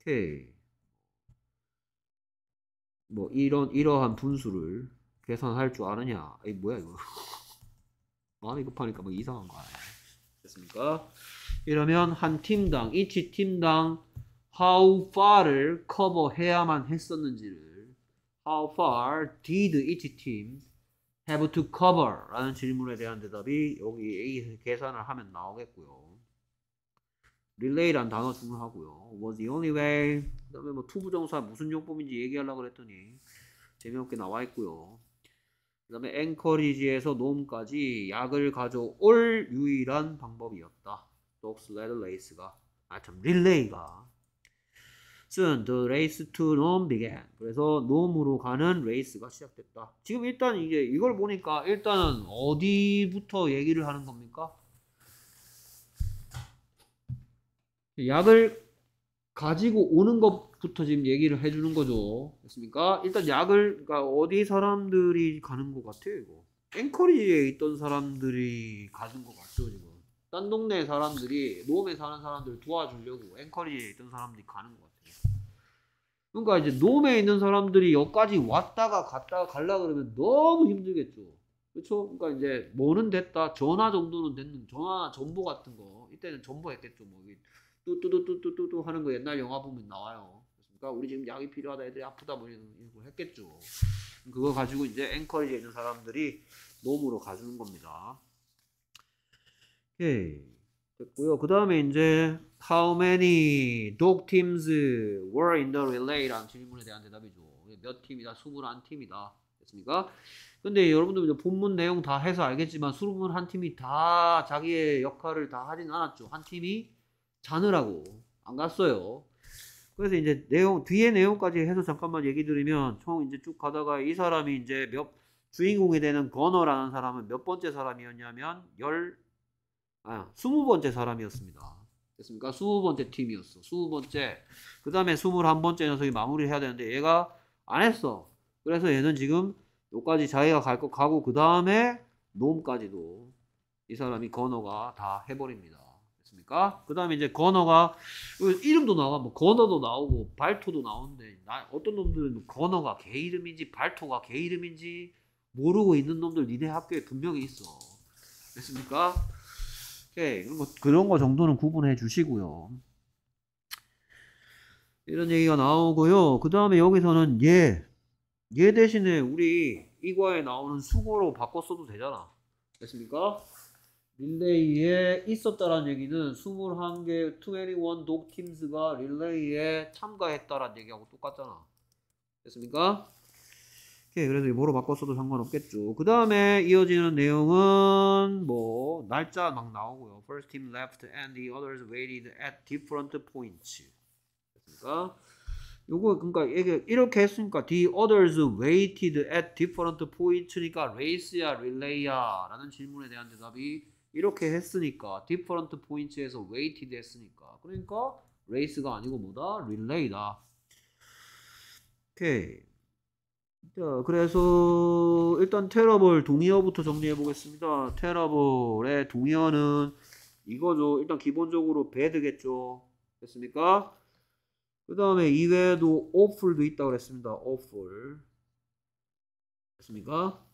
오케이. 뭐 이런 이러한 분수를 계산할 줄 아느냐? 이 뭐야 이거? [LAUGHS] 마음이 급하니까 뭐 이상한 거 아니야? 됐습니까? 이러면 한 팀당 이치 팀당 how far를 커버해야만 했었는지를 how far did each team have to cover 라는 질문에 대한 대답이 여기 계산을 하면 나오겠고요. relay란 단어 중하고요 was the only way 그 다음에 뭐 to 부정사 무슨 용법인지 얘기하려고 그더니 재미없게 나와 있고요. 그 다음에 e n c o r a g e 에서 놈까지 약을 가져올 유일한 방법이었다. 독스 레드 레이스가 아참 릴레이가 soon the race to Rome began. 그래서 롬으로 가는 레이스가 시작됐다. 지금 일단 이게 이걸 보니까 일단은 어디부터 얘기를 하는 겁니까? 약을 가지고 오는 것부터 지금 얘기를 해주는 거죠. 됐습니까? 일단 약을 그러니까 어디 사람들이 가는 것 같아요 이거. 앵커리에 있던 사람들이 가는 것 같죠 지금. 딴 동네 사람들이 롬에 사는 사람들 도와주려고 앵커리에 있던 사람들이 가는 거. 그러니까 이제 놈에 있는 사람들이 여기까지 왔다가 갔다가 갈라 그러면 너무 힘들겠죠. 그렇죠? 그러니까 이제 뭐는 됐다. 전화 정도는 됐는 전화 전보 같은 거. 이때는 전보 했겠죠. 뭐 뚜뚜뚜뚜뚜뚜 하는 거 옛날 영화 보면 나와요. 그러니까 우리 지금 약이 필요하다 애들이 아프다 뭐 이런 했겠죠. 그거 가지고 이제 앵커리에 있는 사람들이 놈으로 가주는 겁니다. 오케이. 됐고요. 그 다음에 이제 How many dog teams were in the relay? 라는 질문에 대한 대답이죠. 몇 팀이다? 21팀이다. 됐습니까? 근데 여러분들 이제 본문 내용 다 해서 알겠지만 21한 팀이 다 자기의 역할을 다 하진 않았죠. 한 팀이 자느라고 안 갔어요. 그래서 이제 내용 뒤에 내용까지 해서 잠깐만 얘기 드리면 총 이제 쭉 가다가 이 사람이 이제 몇 주인공이 되는 건어라는 사람은 몇 번째 사람이었냐면 열 아, 스무 번째 사람이었습니다. 됐습니까? 스무 번째 팀이었어. 스무 번째. 그 다음에 스물한 번째 녀석이 마무리해야 되는데 얘가 안 했어. 그래서 얘는 지금 여기까지 자기가 갈 거 가고 그 다음에 놈까지도 이 사람이 건어가 다 해버립니다. 됐습니까? 그 다음에 이제 건어가 그 이름도 나와 뭐 건어도 나오고 발토도 나오는데 나, 어떤 놈들은 뭐 건어가 개 이름인지 발토가 개 이름인지 모르고 있는 놈들 니네 학교에 분명히 있어. 됐습니까? 그리고 예. 뭐 그런 거 정도는 구분해 주시고요. 이런 얘기가 나오고요. 그 다음에 여기서는 예. 예 대신에 우리 이과에 나오는 수고로 바꿨어도 되잖아. 됐습니까? 릴레이에 있었다라는 얘기는 21개 21 독팀스가 릴레이에 참가했다라는 얘기하고 똑같잖아. 됐습니까? 그래서 뭐로 바꿨어도 상관없겠죠. 그 다음에 이어지는 내용은 뭐 날짜 막 나오고요. First team left and the others waited at different points. 됐습니까? 요거 그러니까 이게 이렇게 했으니까 the others waited at different points니까 race야 릴레이야 라는 질문에 대한 대답이 이렇게 했으니까 different points에서 waited 했으니까 그러니까 race가 아니고 뭐다 릴레이다 오케이 자, 그래서 일단 테러볼 동의어부터 정리해 보겠습니다. 테러볼의 동의어는 이거죠. 일단 기본적으로 배드겠죠. 됐습니까? 그 다음에 이외에도 awful도 있다고 했습니다 awful. 됐습니까?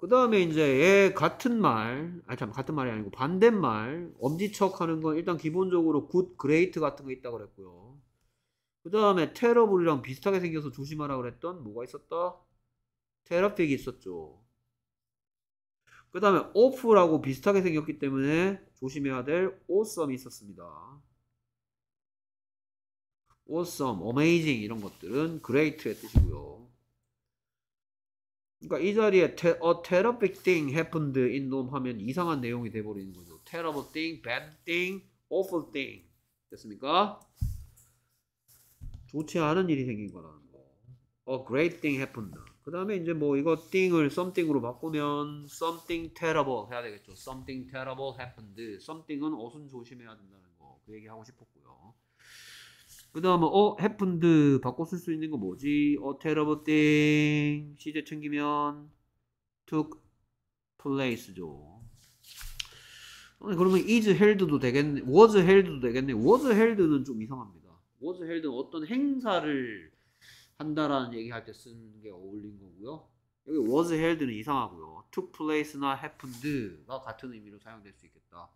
그 다음에 이제 얘 같은 말, 아니 참 같은 말이 아니고 반대말, 엄지척 하는 건 일단 기본적으로 굿, 그레이트 같은 거 있다고 그랬고요. 그 다음에 테러블이랑 비슷하게 생겨서 조심하라 그랬던 뭐가 있었다? 테러픽이 있었죠. 그 다음에 오프라고 비슷하게 생겼기 때문에 조심해야 될 오썸이 있었습니다. 오썸, 어메이징 이런 것들은 그레이트의 뜻이고요. 그러니까 이 자리에 te, a terrific thing happened in Rome 하면 이상한 내용이 돼버리는 거죠. terrible thing, bad thing, awful thing 됐습니까? 좋지 않은 일이 생긴 거라는 거. a great thing happened. 그 다음에 이제 뭐 이거 thing을 something으로 바꾸면 something terrible 해야 되겠죠. something terrible happened. something은 어순 조심해야 된다는 거. 그 얘기 하고 싶었고. 그 다음에 어 h 픈드 바꿔 쓸 수 있는 거 뭐지? 어테러 r 띵 시제 챙기면 took place죠. 그러면 is held도 되겠네, was held도 되겠네. was held는 좀 이상합니다. was held는 어떤 행사를 한다라는 얘기할 때 쓰는 게 어울린 거고요. 여기 was held는 이상하고요. took place나 happened가 같은 의미로 사용될 수 있겠다.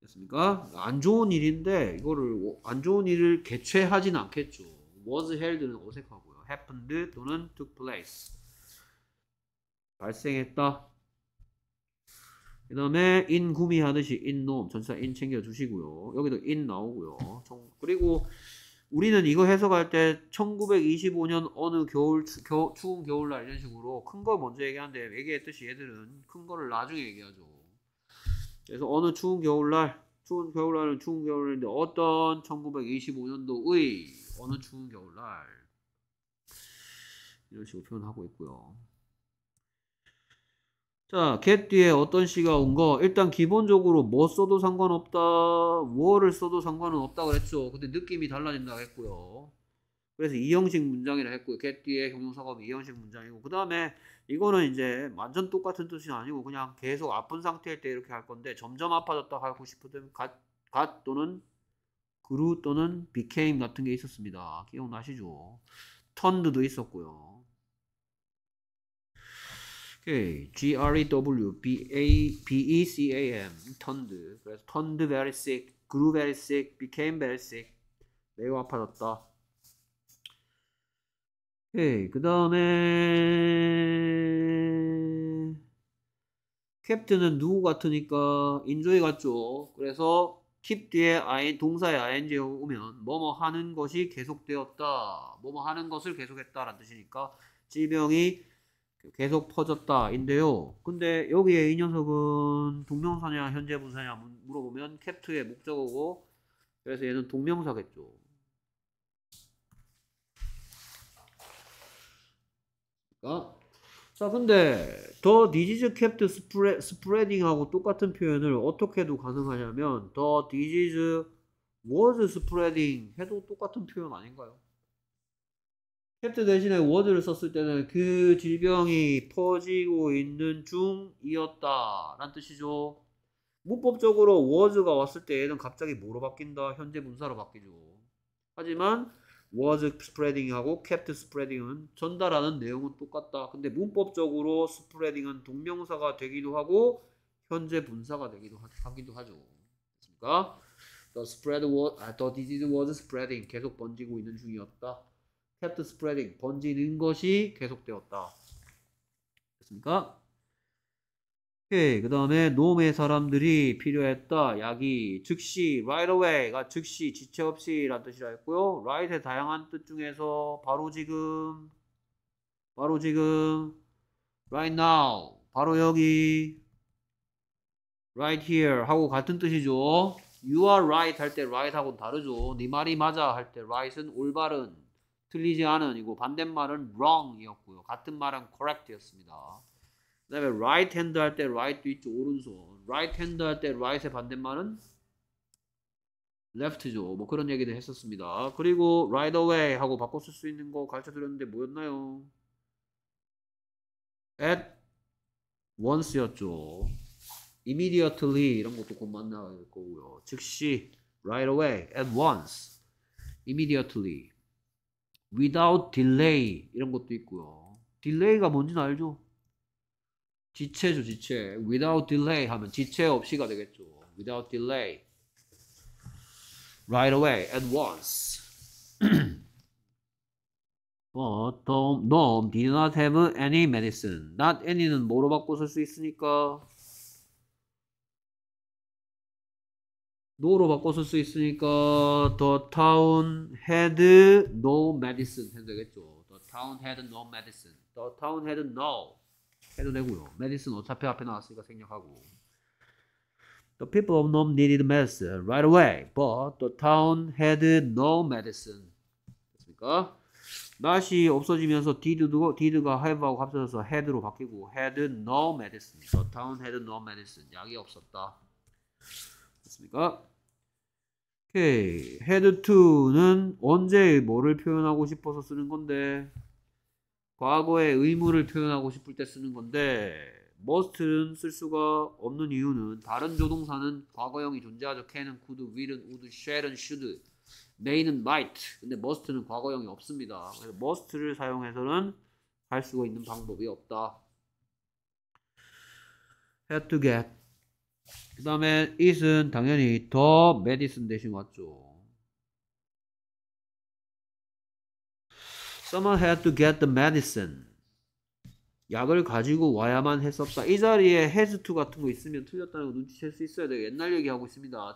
됐습니까? 안 좋은 일인데 이거를 안 좋은 일을 개최하진 않겠죠. was held는 어색하고요. happened 또는 took place 발생했다. 그 다음에 인 구미 하듯이 인놈 전치사 인 챙겨 주시고요. 여기도 인 나오고요. 그리고 우리는 이거 해석할 때 1925년 어느 겨울 추, 운 겨울날 이런 식으로 큰걸 먼저 얘기하는데 얘기했듯이 얘들은 큰 거를 나중에 얘기하죠. 그래서 어느 추운 겨울날, 추운 겨울날은 추운 겨울인데 어떤 1925년도의 어느 추운 겨울날 이런 식으로 표현하고 있고요. 자, get 뒤에 어떤 시가 온 거 일단 기본적으로 뭐 써도 상관없다, 뭐를 써도 상관은 없다 그랬죠. 근데 느낌이 달라진다 했고요. 그래서 이형식 문장이라 했고요. get 뒤에 형용사가 이형식 문장이고 그 다음에 이거는 이제 완전 똑같은 뜻이 아니고 그냥 계속 아픈 상태일 때 이렇게 할 건데 점점 아파졌다 하고 싶으면 갓, 갓 또는 그루 또는 became 같은 게 있었습니다. 기억나시죠? turned도 있었고요. 오케이. G-R-E-W B-A, B-E-C-A-M turned 그래서 turned very sick, grew very sick, became very sick 매우 아파졌다. 오케이. 그 다음에 캡트는 누구 같으니까 인조이 같죠. 그래서 keep 뒤에 i 동사의 ing 오면 뭐뭐 하는 것이 계속되었다. 뭐뭐 하는 것을 계속했다라는 뜻이니까 질병이 계속 퍼졌다인데요. 근데 여기에 이 녀석은 동명사냐 현재 분사냐 물어보면 캡트의 목적어고 그래서 얘는 동명사겠죠. 않니까 어? 자, 근데 더 디지즈 캡트 스프레딩하고 똑같은 표현을 어떻게도 가능하냐면 더 디지즈 워즈 스프레딩 해도 똑같은 표현 아닌가요? 캡트 대신에 워즈를 썼을 때는 그 질병이 퍼지고 있는 중이었다 라는 뜻이죠. 문법적으로 워즈가 왔을 때 얘는 갑자기 뭐로 바뀐다? 현재 문사로 바뀌죠. 하지만 was spreading하고 kept spreading은 전달하는 내용은 똑같다. 근데 문법적으로 spreading은 동명사가 되기도 하고 현재 분사가 되기도 하, 기도 하죠. 그러니까 the spread was, 아, the disease was spreading 계속 번지고 있는 중이었다. kept spreading 번지는 것이 계속되었다. 됐습니까? 오케이. 그 다음에 놈의 사람들이 필요했다. 약이 즉시, right away가 즉시, 지체 없이 라는 뜻이라 했고요. right의 다양한 뜻 중에서 바로 지금, 바로 지금, right now, 바로 여기, right here 하고 같은 뜻이죠. you are right 할 때 right 하고는 다르죠. 네 말이 맞아 할 때 right은 올바른, 틀리지 않은 이고 반대말은 wrong이었고요. 같은 말은 correct였습니다. 그 다음에 right hand 할때 right 뒤쪽 오른손 right hand 할때 right의 반대말은 left죠 뭐 그런 얘기도 했었습니다 그리고 right away 하고 바꿔 쓸 수 있는 거 가르쳐 드렸는데 뭐였나요 at once 였죠 immediately 이런 것도 곧 만나야 될 거고요 즉시 right away at once immediately without delay 이런 것도 있고요 딜레이가 뭔지는 알죠 지체죠, 지체. without delay 하면 지체 없이가 되겠죠. without delay. right away, at once. But Tom, Tom did not have any medicine. not any는 뭐로 바꿔 쓸 수 있으니까 no로 바꿔 쓸 수 있으니까 the town had no medicine 해도 되겠죠. the town had no medicine. the town had no 해도 되고요. 메디슨 어차피 앞에 나왔으니까 생략하고. The people of Nome needed medicine right away, but the town had no medicine. 됐습니까? not이 없어지면서 did도, did가 have하고 합쳐져서 had로 바뀌고 had no medicine. The town had no medicine. 약이 없었다. 됐습니까? 오케이. had to는 언제의 뭐를 표현하고 싶어서 쓰는 건데 과거의 의무를 표현하고 싶을 때 쓰는 건데 must는 쓸 수가 없는 이유는 다른 조동사는 과거형이 존재하죠. can은, could, will은, would, shall은, should, may는 might. 근데 must는 과거형이 없습니다. 그래서 must를 사용해서는 할 수가 있는 방법이 없다. had to get. 그 다음에 is은 당연히 더 medicine 대신 왔죠. Someone had to get the medicine. 약을 가지고 와야만 했었다. 이 자리에 has to 같은 거 있으면 틀렸다는 거 눈치챌 수 있어야 돼요. 옛날 얘기하고 있습니다.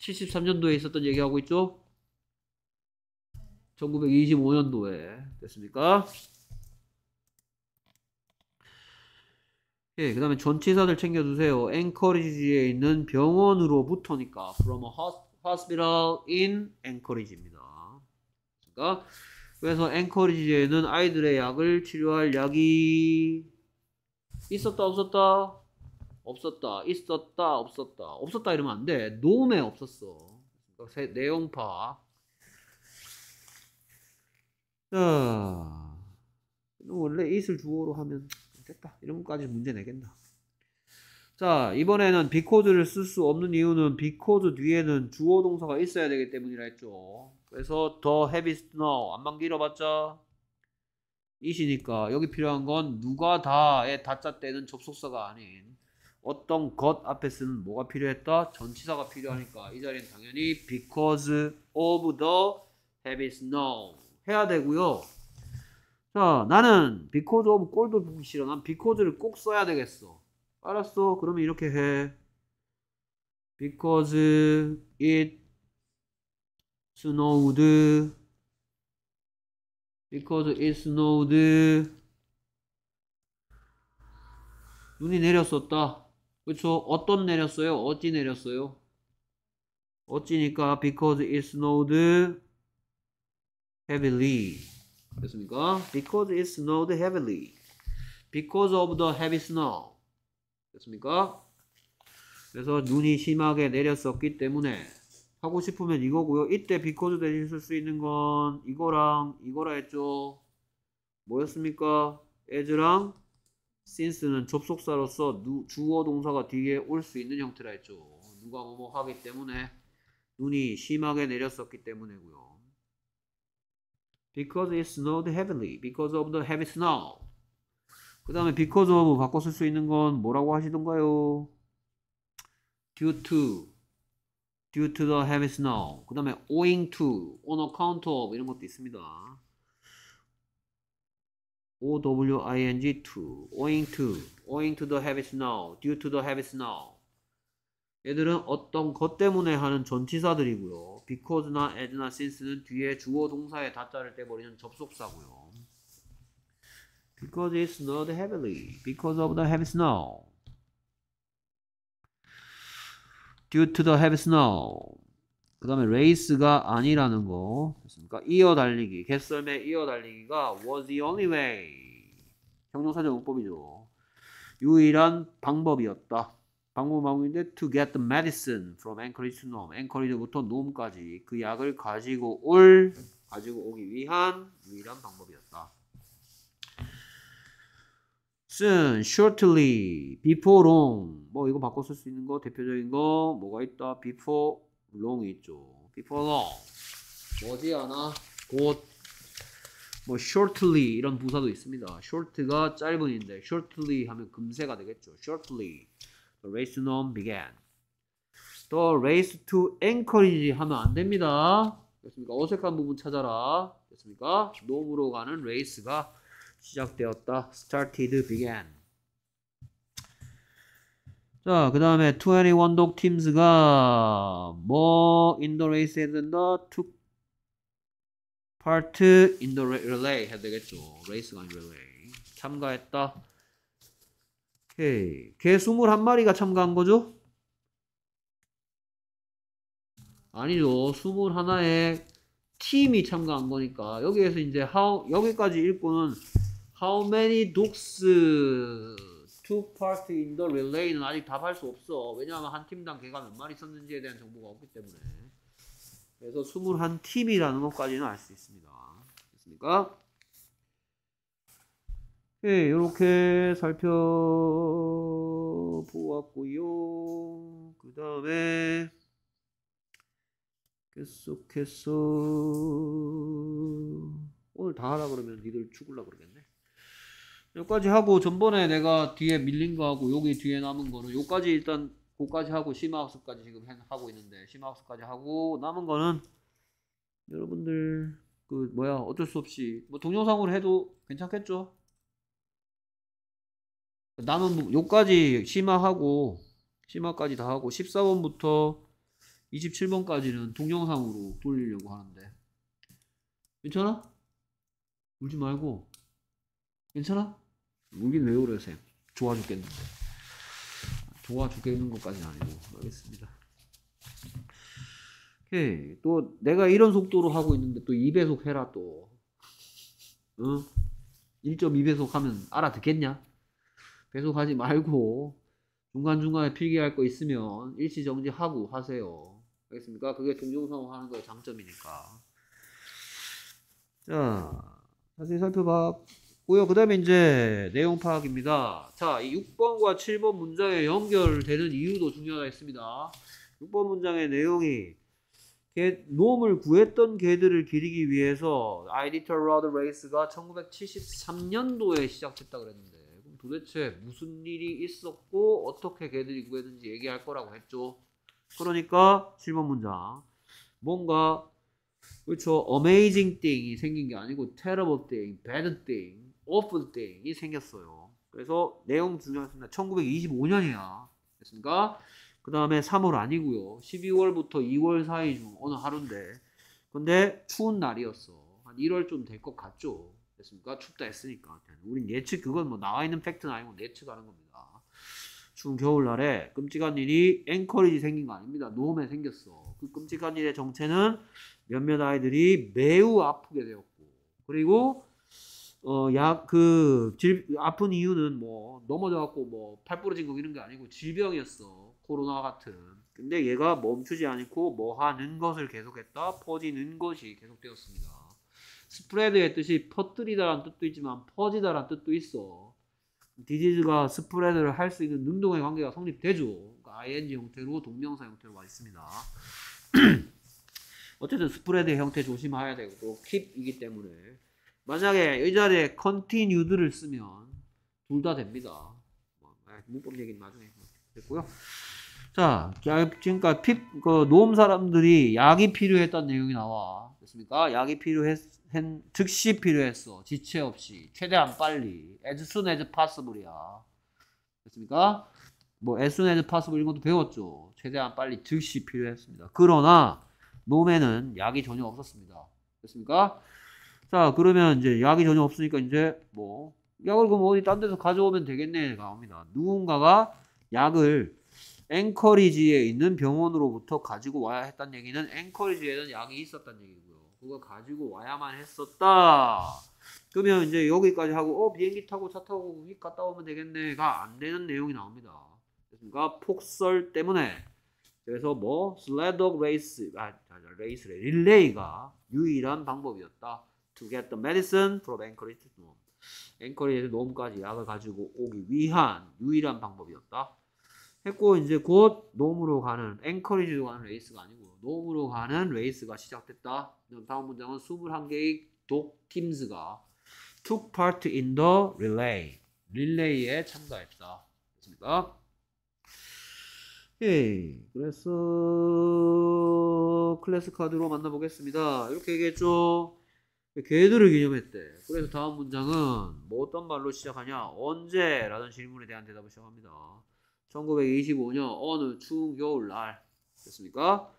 1973년도에 있었던 얘기하고 있죠? 1925년도에 됐습니까? 예, 그 다음에 전치사들 챙겨주세요. 앵커리지에 있는 병원으로부터니까 from a hospital in e n c o 입니다 않습니까? 그래서 앵커리지에는 아이들의 약을 치료할 약이 있었다 없었다 없었다 있었다 없었다 없었다 이러면 안돼 노움에 없었어 세, 내용 파자 원래 이슬 주어로 하면 됐다 이런 것까지 문제 내겠나 자 이번에는 비코드를 쓸 수 없는 이유는 비코드 뒤에는 주어 동사가 있어야 되기 때문이라 했죠 그래서 더 헤비 스노 안만 길어봤자 이시니까 여기 필요한 건 누가 다의 다자 때는 접속사가 아닌 어떤 것 앞에 쓰는 뭐가 필요했다? 전치사가 필요하니까 이 자리는 당연히 because of the heavy snow 해야 되고요. 자, 나는 because of 꼴도 보기 싫어. 난 because를 꼭 써야 되겠어. 알았어. 그러면 이렇게 해. because it snowed because it snowed 눈이 내렸었다 그쵸 어떤 내렸어요 어찌 내렸어요 어찌니까 because it snowed heavily 됐습니까 because it snowed heavily because of the heavy snow 됐습니까 그래서 눈이 심하게 내렸었기 때문에 하고 싶으면 이거고요. 이때 비코즈 대신 쓸 수 있는 건 이거랑 이거라 했죠. 뭐였습니까? as랑 since는 접속사로서 누, 주어 동사가 뒤에 올 수 있는 형태라 했죠. 누가 뭐 뭐 하기 때문에 눈이 심하게 내렸었기 때문에고요. Because it snowed heavily. Because of the heavy snow. 그 다음에 because of 뭐 바꿔 쓸 수 있는 건 뭐라고 하시던가요? Due to due to the heavy snow. 그 다음에 owing to, on account of 이런 것도 있습니다. owing to, owing to, owing to the heavy snow, due to the heavy snow. 얘들은 어떤 것 때문에 하는 전치사들이고요. because나 as나 since는 뒤에 주어 동사에 다자를 떼버리는 접속사고요. Because it's not heavily, because of the heavy snow. due to the heavy snow. 그 다음에 레이스가 아니라는 거 됐습니까? 이어 달리기 갯썰매 이어 달리기가 was the only way 형용사적 문법이죠 유일한 방법이었다 방법 방법인데 to get the medicine from Anchorage to Nome 앵커리지부터 놈까지 그 약을 가지고 올 가지고 오기 위한 유일한 방법이었다 soon, shortly, before long. 뭐 이거 바꿔 쓸 수 있는 거 대표적인 거 뭐가 있다? before long 있죠. before long. 뭐지 하나? 곧. 뭐 shortly 이런 부사도 있습니다. short가 짧은인데 shortly 하면 금세가 되겠죠. shortly. The race norm began. The race to Anchorage 하면 안 됩니다. 됐습니까? 어색한 부분 찾아라. 됐습니까? 놈으로 가는 레이스가 시작되었다. started began. 자, 그 다음에 21독 teams가 뭐 in the race 했는다 took part in the relay 해야 되겠죠. race가 아니라 relay. 참가했다. 오케이. 개 21마리가 참가한 거죠? 아니죠. 21에 팀이 참가한 거니까 여기에서 이제 how 여기까지 읽고는 How many dogs uh, took part in the relay는 아직 답할 수 없어. 왜냐하면 한 팀당 개가 몇 마리 있었는지에 대한 정보가 없기 때문에. 그래서 21팀이라는 것까지는 알 수 있습니다. 됐습니까? 예, 이렇게 살펴보았고요. 그 다음에 계속해서 오늘 다 하라 그러면 니들 죽을라 그러겠네. 여기까지 하고 전번에 내가 뒤에 밀린 거 하고 여기 뒤에 남은 거는 여기까지 일단 고까지 하고 심화학습까지 지금 하고 있는데 심화학습까지 하고 남은 거는 여러분들 그 뭐야 어쩔 수 없이 뭐 동영상으로 해도 괜찮겠죠? 남은 요까지 심화하고 심화까지 다 하고 14번부터 27번까지는 동영상으로 돌리려고 하는데 괜찮아? 울지 말고 괜찮아? 우린 왜 울으세요? 좋아 죽겠는데. 좋아 죽겠는 것까지는 아니고, 알겠습니다. 오케이. 또, 내가 이런 속도로 하고 있는데 또 2배속 해라, 또. 응? 어? 1.2배속 하면 알아듣겠냐? 배속하지 말고, 중간중간에 필기할 거 있으면 일시정지하고 하세요. 알겠습니까? 그게 동영상 하는 거의 장점이니까. 자, 자세히 살펴봐. 고요. 그 다음에 이제 내용 파악입니다. 자, 이 6번과 7번 문장에 연결되는 이유도 중요하겠습니다. 6번 문장의 내용이 개, 놈을 구했던 개들을 기리기 위해서 아이디터 러드 레이스가 1973년도에 시작됐다 그랬는데 그럼 도대체 무슨 일이 있었고 어떻게 개들이 구했는지 얘기할 거라고 했죠. 그러니까 7번 문장 뭔가 그렇죠. 어메이징 띵이 생긴 게 아니고 terrible thing, bad thing 오픈 때 u 이 생겼어요. 그래서 내용 중요하습니다 1925년이야. 됐습니까? 그 다음에 3월 아니고요. 12월부터 2월 사이 중 어느 하루인데 근데 추운 날이었어. 한 1월쯤 될 것 같죠. 됐습니까? 춥다 했으니까. 우린 예측 그건 뭐 나와 있는 팩트는 아니고 예측하는 겁니다. 추운 겨울날에 끔찍한 일이 앵커리지 생긴 거 아닙니다. 노홈에 생겼어. 그 끔찍한 일의 정체는 몇몇 아이들이 매우 아프게 되었고 그리고 어약그 아픈 이유는 뭐 넘어져 갖고 뭐 팔 부러진 거 이런 게 아니고 질병이었어 코로나 같은 근데 얘가 멈추지 않고 뭐 하는 것을 계속했다 퍼지는 것이 계속되었습니다 스프레드의 뜻이 퍼뜨리다란 뜻도 있지만 퍼지다란 뜻도 있어 디지즈가 스프레드를 할 수 있는 능동의 관계가 성립되죠 그러니까 ing 형태로 동명사 형태로 와 있습니다 [CLEARS THROAT] 어쨌든 스프레드 의 형태 조심해야 되고 킵이기 때문에 만약에 이 자리에 continued를 쓰면 둘 다 됩니다. 뭐, 아, 문법 얘기는 나중에 됐고요. 자, 지금까지 그 노움 사람들이 약이 필요했던 내용이 나와. 됐습니까? 약이 필요 했, 즉시 필요했어. 지체 없이. 최대한 빨리. as soon as possible이야. 됐습니까? 뭐, as soon as possible 이런 것도 배웠죠. 최대한 빨리 즉시 필요했습니다. 그러나, 노움에는 약이 전혀 없었습니다. 됐습니까? 자, 그러면 이제 약이 전혀 없으니까 이제 뭐 약을 그럼 어디 딴 데서 가져오면 되겠네가 나옵니다. 누군가가 약을 앵커리지에 있는 병원으로부터 가지고 와야 했다는 얘기는 앵커리지에는 약이 있었단 얘기고요. 그거 가지고 와야만 했었다. 그러면 이제 여기까지 하고 어 비행기 타고 차 타고 거기 갔다 오면 되겠네가 안 되는 내용이 나옵니다. 그러니까 폭설 때문에 그래서 뭐 슬래덕 레이스 아 레이스래 릴레이가 유일한 방법이었다. to get the medicine from Anchorage Dome. 앵커리에서 놈까지 약을 가지고 오기 위한 유일한 방법이었다. 했고 이제 곧노 놈으로 가는 앵커리지로 가는 레이스가 아니고 노 놈으로 가는 레이스가 시작됐다. 다음 문장은 21개의 독 팀즈가 took part in the relay 릴레이에 참가했다. 됐습니까? 예, 그래서 클래스 카드로 만나보겠습니다. 이렇게 얘기했죠. 걔도를 기념했대. 그래서 다음 문장은 뭐 어떤 말로 시작하냐? 언제? 라는 질문에 대한 대답을 시작합니다. 1925년 어느 추운 겨울날 됐습니까?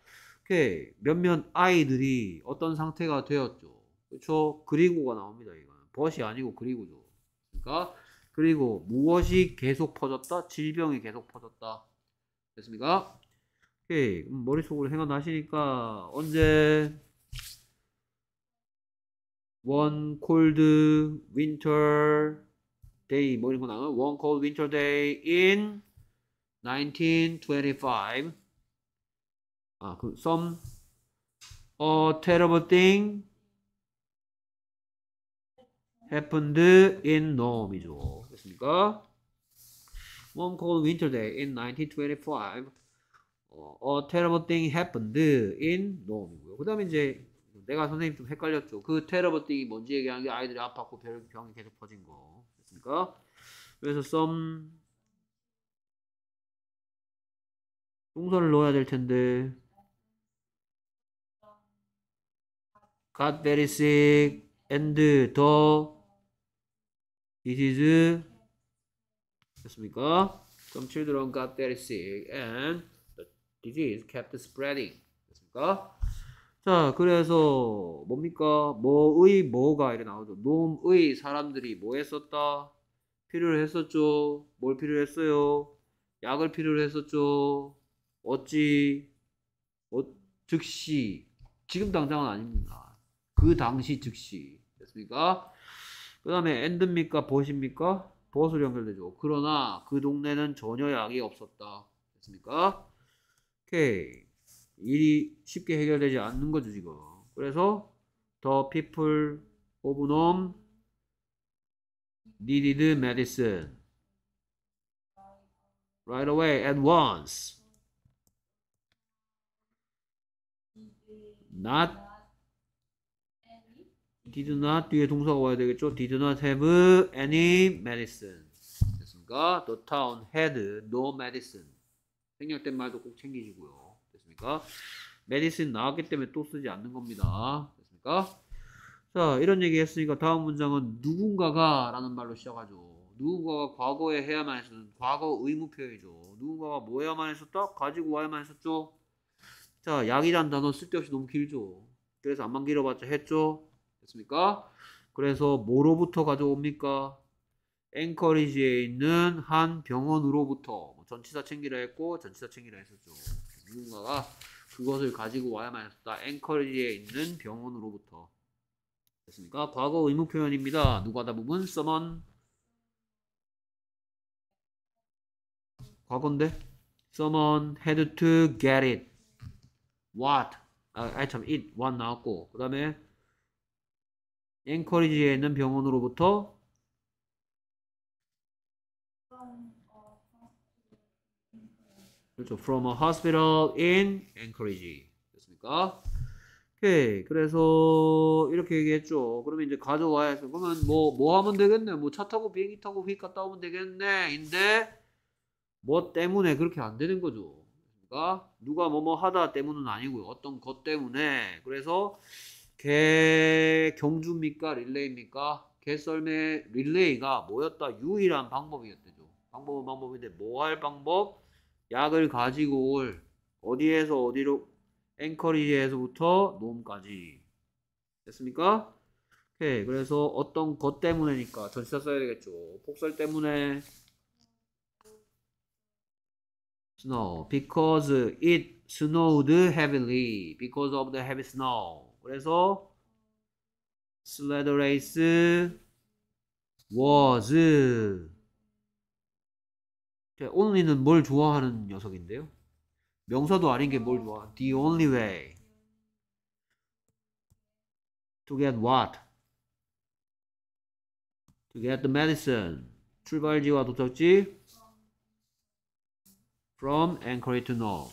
오케이 몇몇 아이들이 어떤 상태가 되었죠. 그렇죠? 그리고가 나옵니다. 이건 벗이 아니고 그리고죠. 그러니까 그리고 무엇이 계속 퍼졌다? 질병이 계속 퍼졌다. 됐습니까? 오케이 머릿속으로 생각나시니까 언제 one cold winter day 뭐 이런 거 나와요. one cold winter day in 1925 아, 그 some a terrible thing happened in Rome이죠. 됐습니까? One cold winter day in 1925 어, a terrible thing happened in Rome이고요. 그 다음에 이제 내가 선생님 좀 헷갈렸죠. 그 테러버 뛰기 뭔지 얘기하는 게 아이들이 아팠고 별 병이 계속 퍼진 거. 됐습니까? 그래서 썸 동사를 넣어야 될 텐데. got very sick and the it is 됐습니까? Some children got very sick and the disease kept spreading. 됐습니까? 자, 그래서 뭡니까? 뭐의 뭐가 이렇게 나오죠. 놈의 사람들이 뭐 했었다? 필요를 했었죠. 뭘 필요했어요? 약을 필요로 했었죠. 어찌? 어, 즉시. 지금 당장은 아닙니다. 그 당시 즉시. 됐습니까? 그 다음에 엔드입니까? 벗입니까? 벗으로 연결되죠. 그러나 그 동네는 전혀 약이 없었다. 됐습니까? 오케이. 일이 쉽게 해결되지 않는 거죠 지금 그래서 the people of Nome needed medicine right away at once not did not 뒤에 동사가 와야 되겠죠 did not have any medicine 됐습니까? the town had no medicine 생략된 말도 꼭 챙기시고요 됐습니까? 메디슨 i 나왔기 때문에 또 쓰지 않는 겁니다. 됐습니까? 자, 이런 얘기 했으니까 다음 문장은 누군가가 라는 말로 시작하죠. 누군가가 과거에 해야만 했었는 과거 의무 표현이죠. 누군가가 뭐 해야만 했었다? 가지고 와야만 했었죠. 자, 약이란 단어 쓸데없이 너무 길죠. 그래서 안만 길어봤자 했죠. 됐습니까? 그래서 뭐로부터 가져옵니까? 앵커리지에 있는 한 병원으로부터 뭐 전치사 챙기라 했고 전치사 챙기라 했었죠. 누군가가 그것을 가지고 와야만 했다. 앵커리에 지 있는 병원으로부터. 됐습니까? 과거 의무 표현입니다. 누가 다부분 someone 과거인데 someone had to get it. what 아, 아참 it what 나왔고 그다음에 앵커리지에 있는 병원으로부터 그렇죠. From a hospital in Anchorage. 됐습니까? 오케이. 그래서 이렇게 얘기했죠. 그러면 이제 가져와야 해서 그러면 뭐, 뭐 하면 되겠네. 뭐 차 타고 비행기 타고 휙 갔다 오면 되겠네. 인데 뭐 때문에 그렇게 안 되는 거죠. 그러니까 누가 뭐 뭐 하다 때문은 아니고요. 어떤 것 때문에. 그래서 개 경주입니까? 릴레이입니까? 개썰매 릴레이가 뭐였다? 유일한 방법이었대죠. 방법은 방법인데 뭐 할 방법? 약을 가지고 올 어디에서 어디로 앵커리지에서부터 놈까지 됐습니까? 오케이 그래서 어떤 것 때문에니까 전치사 써야 되겠죠 폭설 때문에 snow because it snowed heavily because of the heavy snow 그래서 sled race was only는 뭘 좋아하는 녀석인데요. 명사도 아닌 게뭘 좋아? The only way to get what? To get the medicine. 출발지와 도착지 from Anchorage to Nome.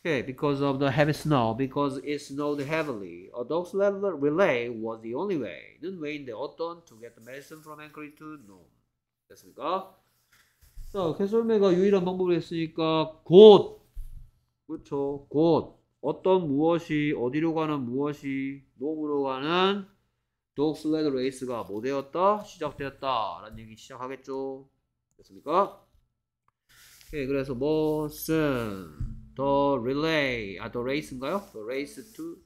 Okay, because of the heavy snow, because it snowed heavily, a dog sled relay was the only way. 는 왜인데 어떤 to get the medicine from Anchorage to Nome. 됐습니까? 자, 개설매가 유일한 방법을했으니까곧 그렇죠. 곧 어떤 무엇이 어디로 가는 무엇이 놈으로 가는 독 슬레드 레이스가 뭐 되었다? 시작되었다. 라는 얘기 시작하겠죠. 됐습니까? 오케이, 그래서 무슨 더 릴레이 아, 더 레이스인가요? 더 레이스 to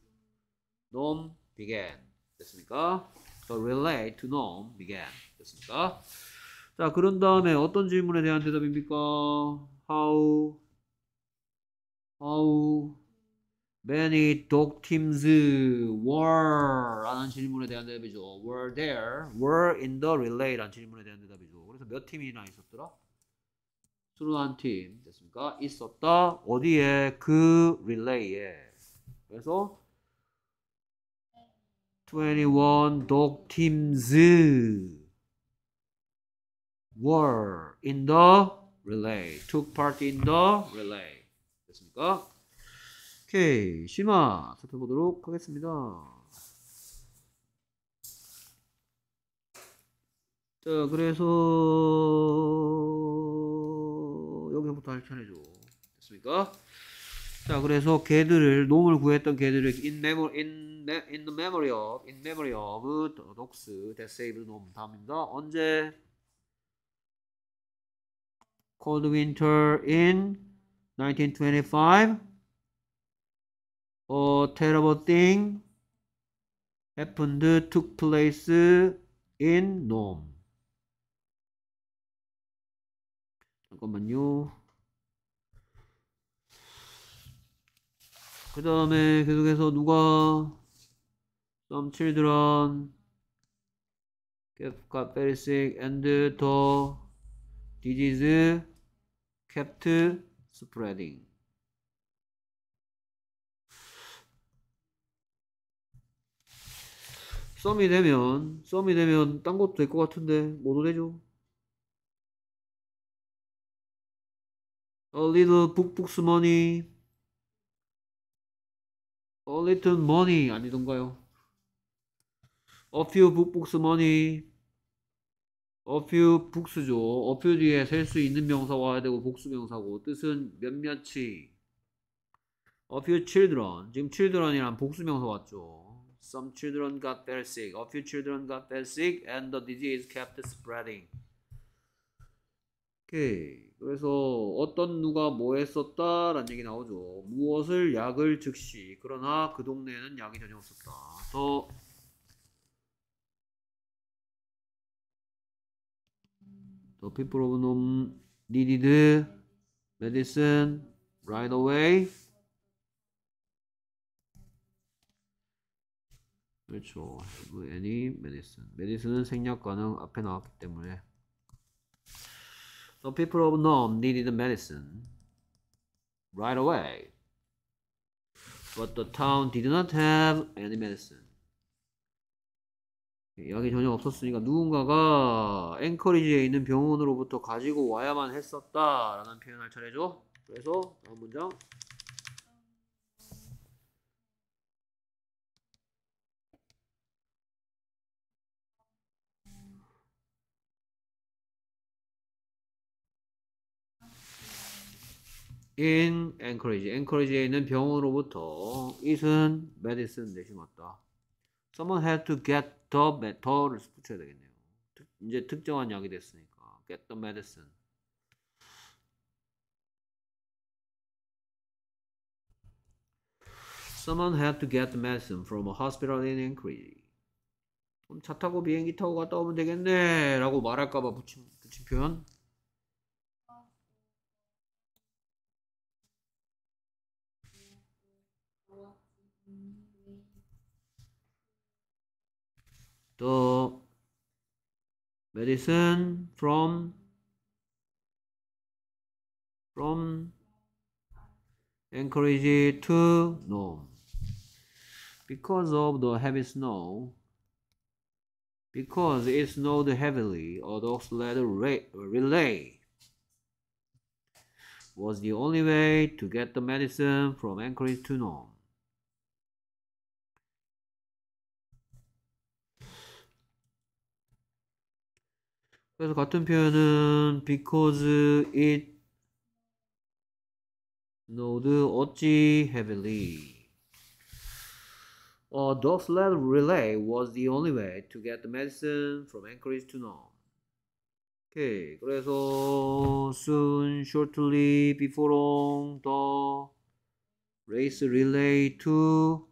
놈 b e 됐습니까? 더 릴레이 to 놈 b e g 됐습니까? 자, 그런 다음에 어떤 질문에 대한 대답입니까? How How many dog teams were 라는 질문에 대한 대답이죠. Were there, were in the relay 라는 질문에 대한 대답이죠. 그래서 몇 팀이나 있었더라? 21 팀. 됐습니까? 있었다. 어디에? 그 릴레이에. 그래서 21 dog teams were in the relay, took part in the relay. 됐습니까? 오케이, 심화 살펴보도록 하겠습니다. 자, 그래서 여기부터 할 차례죠. 됐습니까? 자, 그래서 개들을 놈을 구했던 개들을 in memory in, in the memory of in memory of dogs that saved 놈 다음입니다. 언제 cold winter in 1925. A terrible thing happened took place in Nome. 잠깐만요. 그 다음에 계속해서 누가 some children gave u and the disease kept spreading. 썸이 되면 썸이 되면 딴 것도 될 것 같은데 뭐도 되죠 A little 북북스 money A little money 아니던가요 A few 북북스 money 어퓨 복수죠. 어퓨 뒤에 셀 수 있는 명사가 와야 되고 복수명사고 뜻은 몇몇이 A few children 지금 children이란 복수명사 왔죠. Some children got very sick. A few children got very sick and the disease kept spreading. 오케이. 그래서 어떤 누가 뭐 했었다라는 얘기 나오죠. 무엇을 약을 즉시 그러나 그 동네에는 약이 전혀 없었다. 그래서 The people of n o m needed medicine right away. 그렇죠. any medicine. medicine은 생략과는 앞에 나왔기 때문에 The people of Nome needed medicine right away. But the town did not have any medicine. 약이 예, 전혀 없었으니까 누군가가 앵커리지에 있는 병원으로부터 가지고 와야만 했었다 라는 표현을 전해줘 그래서 다음 문장 인 앵커리지 앵커리지에 있는 병원으로부터 이슨 메디슨 내 i 신 왔다. Someone had to get the, the를 붙여야 되겠네요. 이제 특정한 약이 됐으니까. Get the medicine. Someone had to get the medicine from a hospital in Anchorage. 그럼 차 타고 비행기 타고 갔다 오면 되겠네 라고 말할까봐 붙인, 붙인 표현 So medicine from from encourage to norm because of the heavy snow because it snowed heavily or the sled relay was the only way to get the medicine from Anchorage to Nome. 그래서 같은 표현은 because it snowed 어찌 heavily. A the sled relay was the only way to get the medicine from Anchorage to Nome. Okay, 그래서 soon, shortly, before long, the race relay to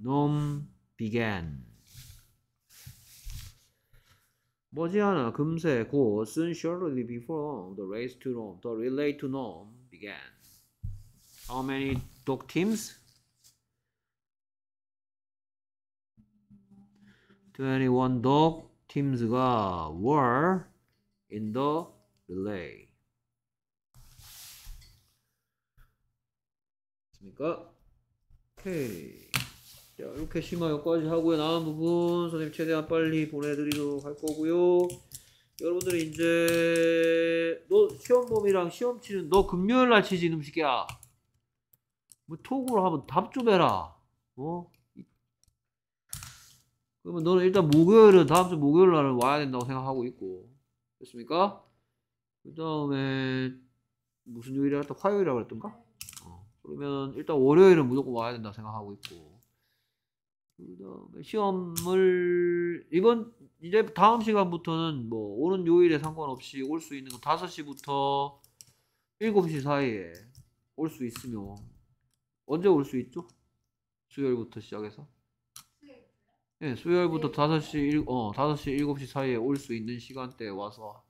Nome began. 머지않아 금세 곧 soon shortly before long the race to Rome the relay to Rome began. How many dog teams? 21 dog teams가 were in the relay. 맞습니까? Okay. 자, 이렇게 심화 여기까지 하고요. 남은 부분 선생님 최대한 빨리 보내드리도록 할 거고요. 여러분들이 이제 너시험범위랑 시험 치는 너 금요일 날 치지 음식이야뭐 톡으로 하면 답 좀 해라. 어? 그러면 너는 일단 목요일은 다음 주 목요일 날은 와야 된다고 생각하고 있고 됐습니까? 그 다음에 무슨 요일이라 했다? 화요일이라고 그랬던가? 어. 그러면 일단 월요일은 무조건 와야 된다고 생각하고 있고 그다음에 시험을 이번 이제 다음 시간부터는 뭐 오는 요일에 상관없이 올 수 있는 거 5시부터 7시 사이에 올 수 있으면 언제 올 수 있죠? 수요일부터 시작해서 예, 네, 수요일부터 5시, 어, 5시, 7시 사이에 올 수 있는 시간대에 와서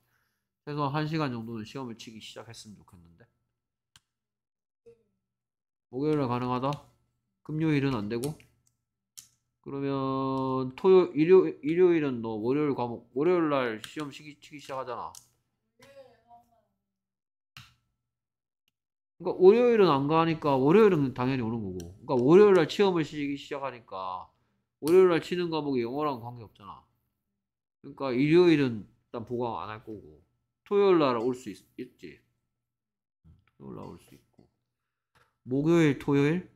최소한 1시간 정도는 시험을 치기 시작했으면 좋겠는데 목요일에 가능하다? 금요일은 안 되고? 그러면 토요 일요 일요일은 너 월요일 과목 월요일 날 시험 시기 치기 시작하잖아. 그러니까 월요일은 안 가니까 월요일은 당연히 오는 거고. 그러니까 월요일 날 시험을 시기 시작하니까 월요일 날 치는 과목이 영어랑 관계 없잖아. 그러니까 일요일은 일단 보강 안 할 거고 토요일 날 올 수 있지. 토요일 날 올 수 있고 목요일 토요일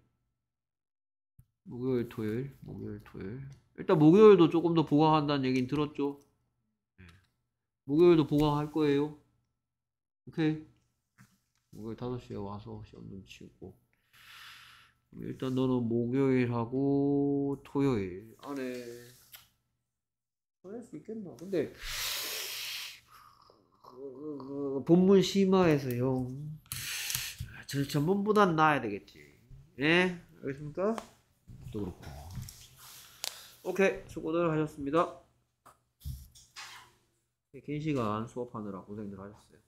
목요일 토요일 목요일 토요일 일단 목요일도 조금 더 보강한다는 얘기는 들었죠 음. 목요일도 보강할 거예요 오케이 목요일 5시에 와서 시험 좀 치우고 일단 너는 목요일하고 토요일 안에 아, 보낼 네. 수 있겠나 근데 본문 심화에서 요 아, 저, 전문보단 나아야 되겠지 예? 알겠습니까? 것 그렇고. 오케이 수고들 하셨습니다. 긴 시간 수업하느라 고생들 하셨어요.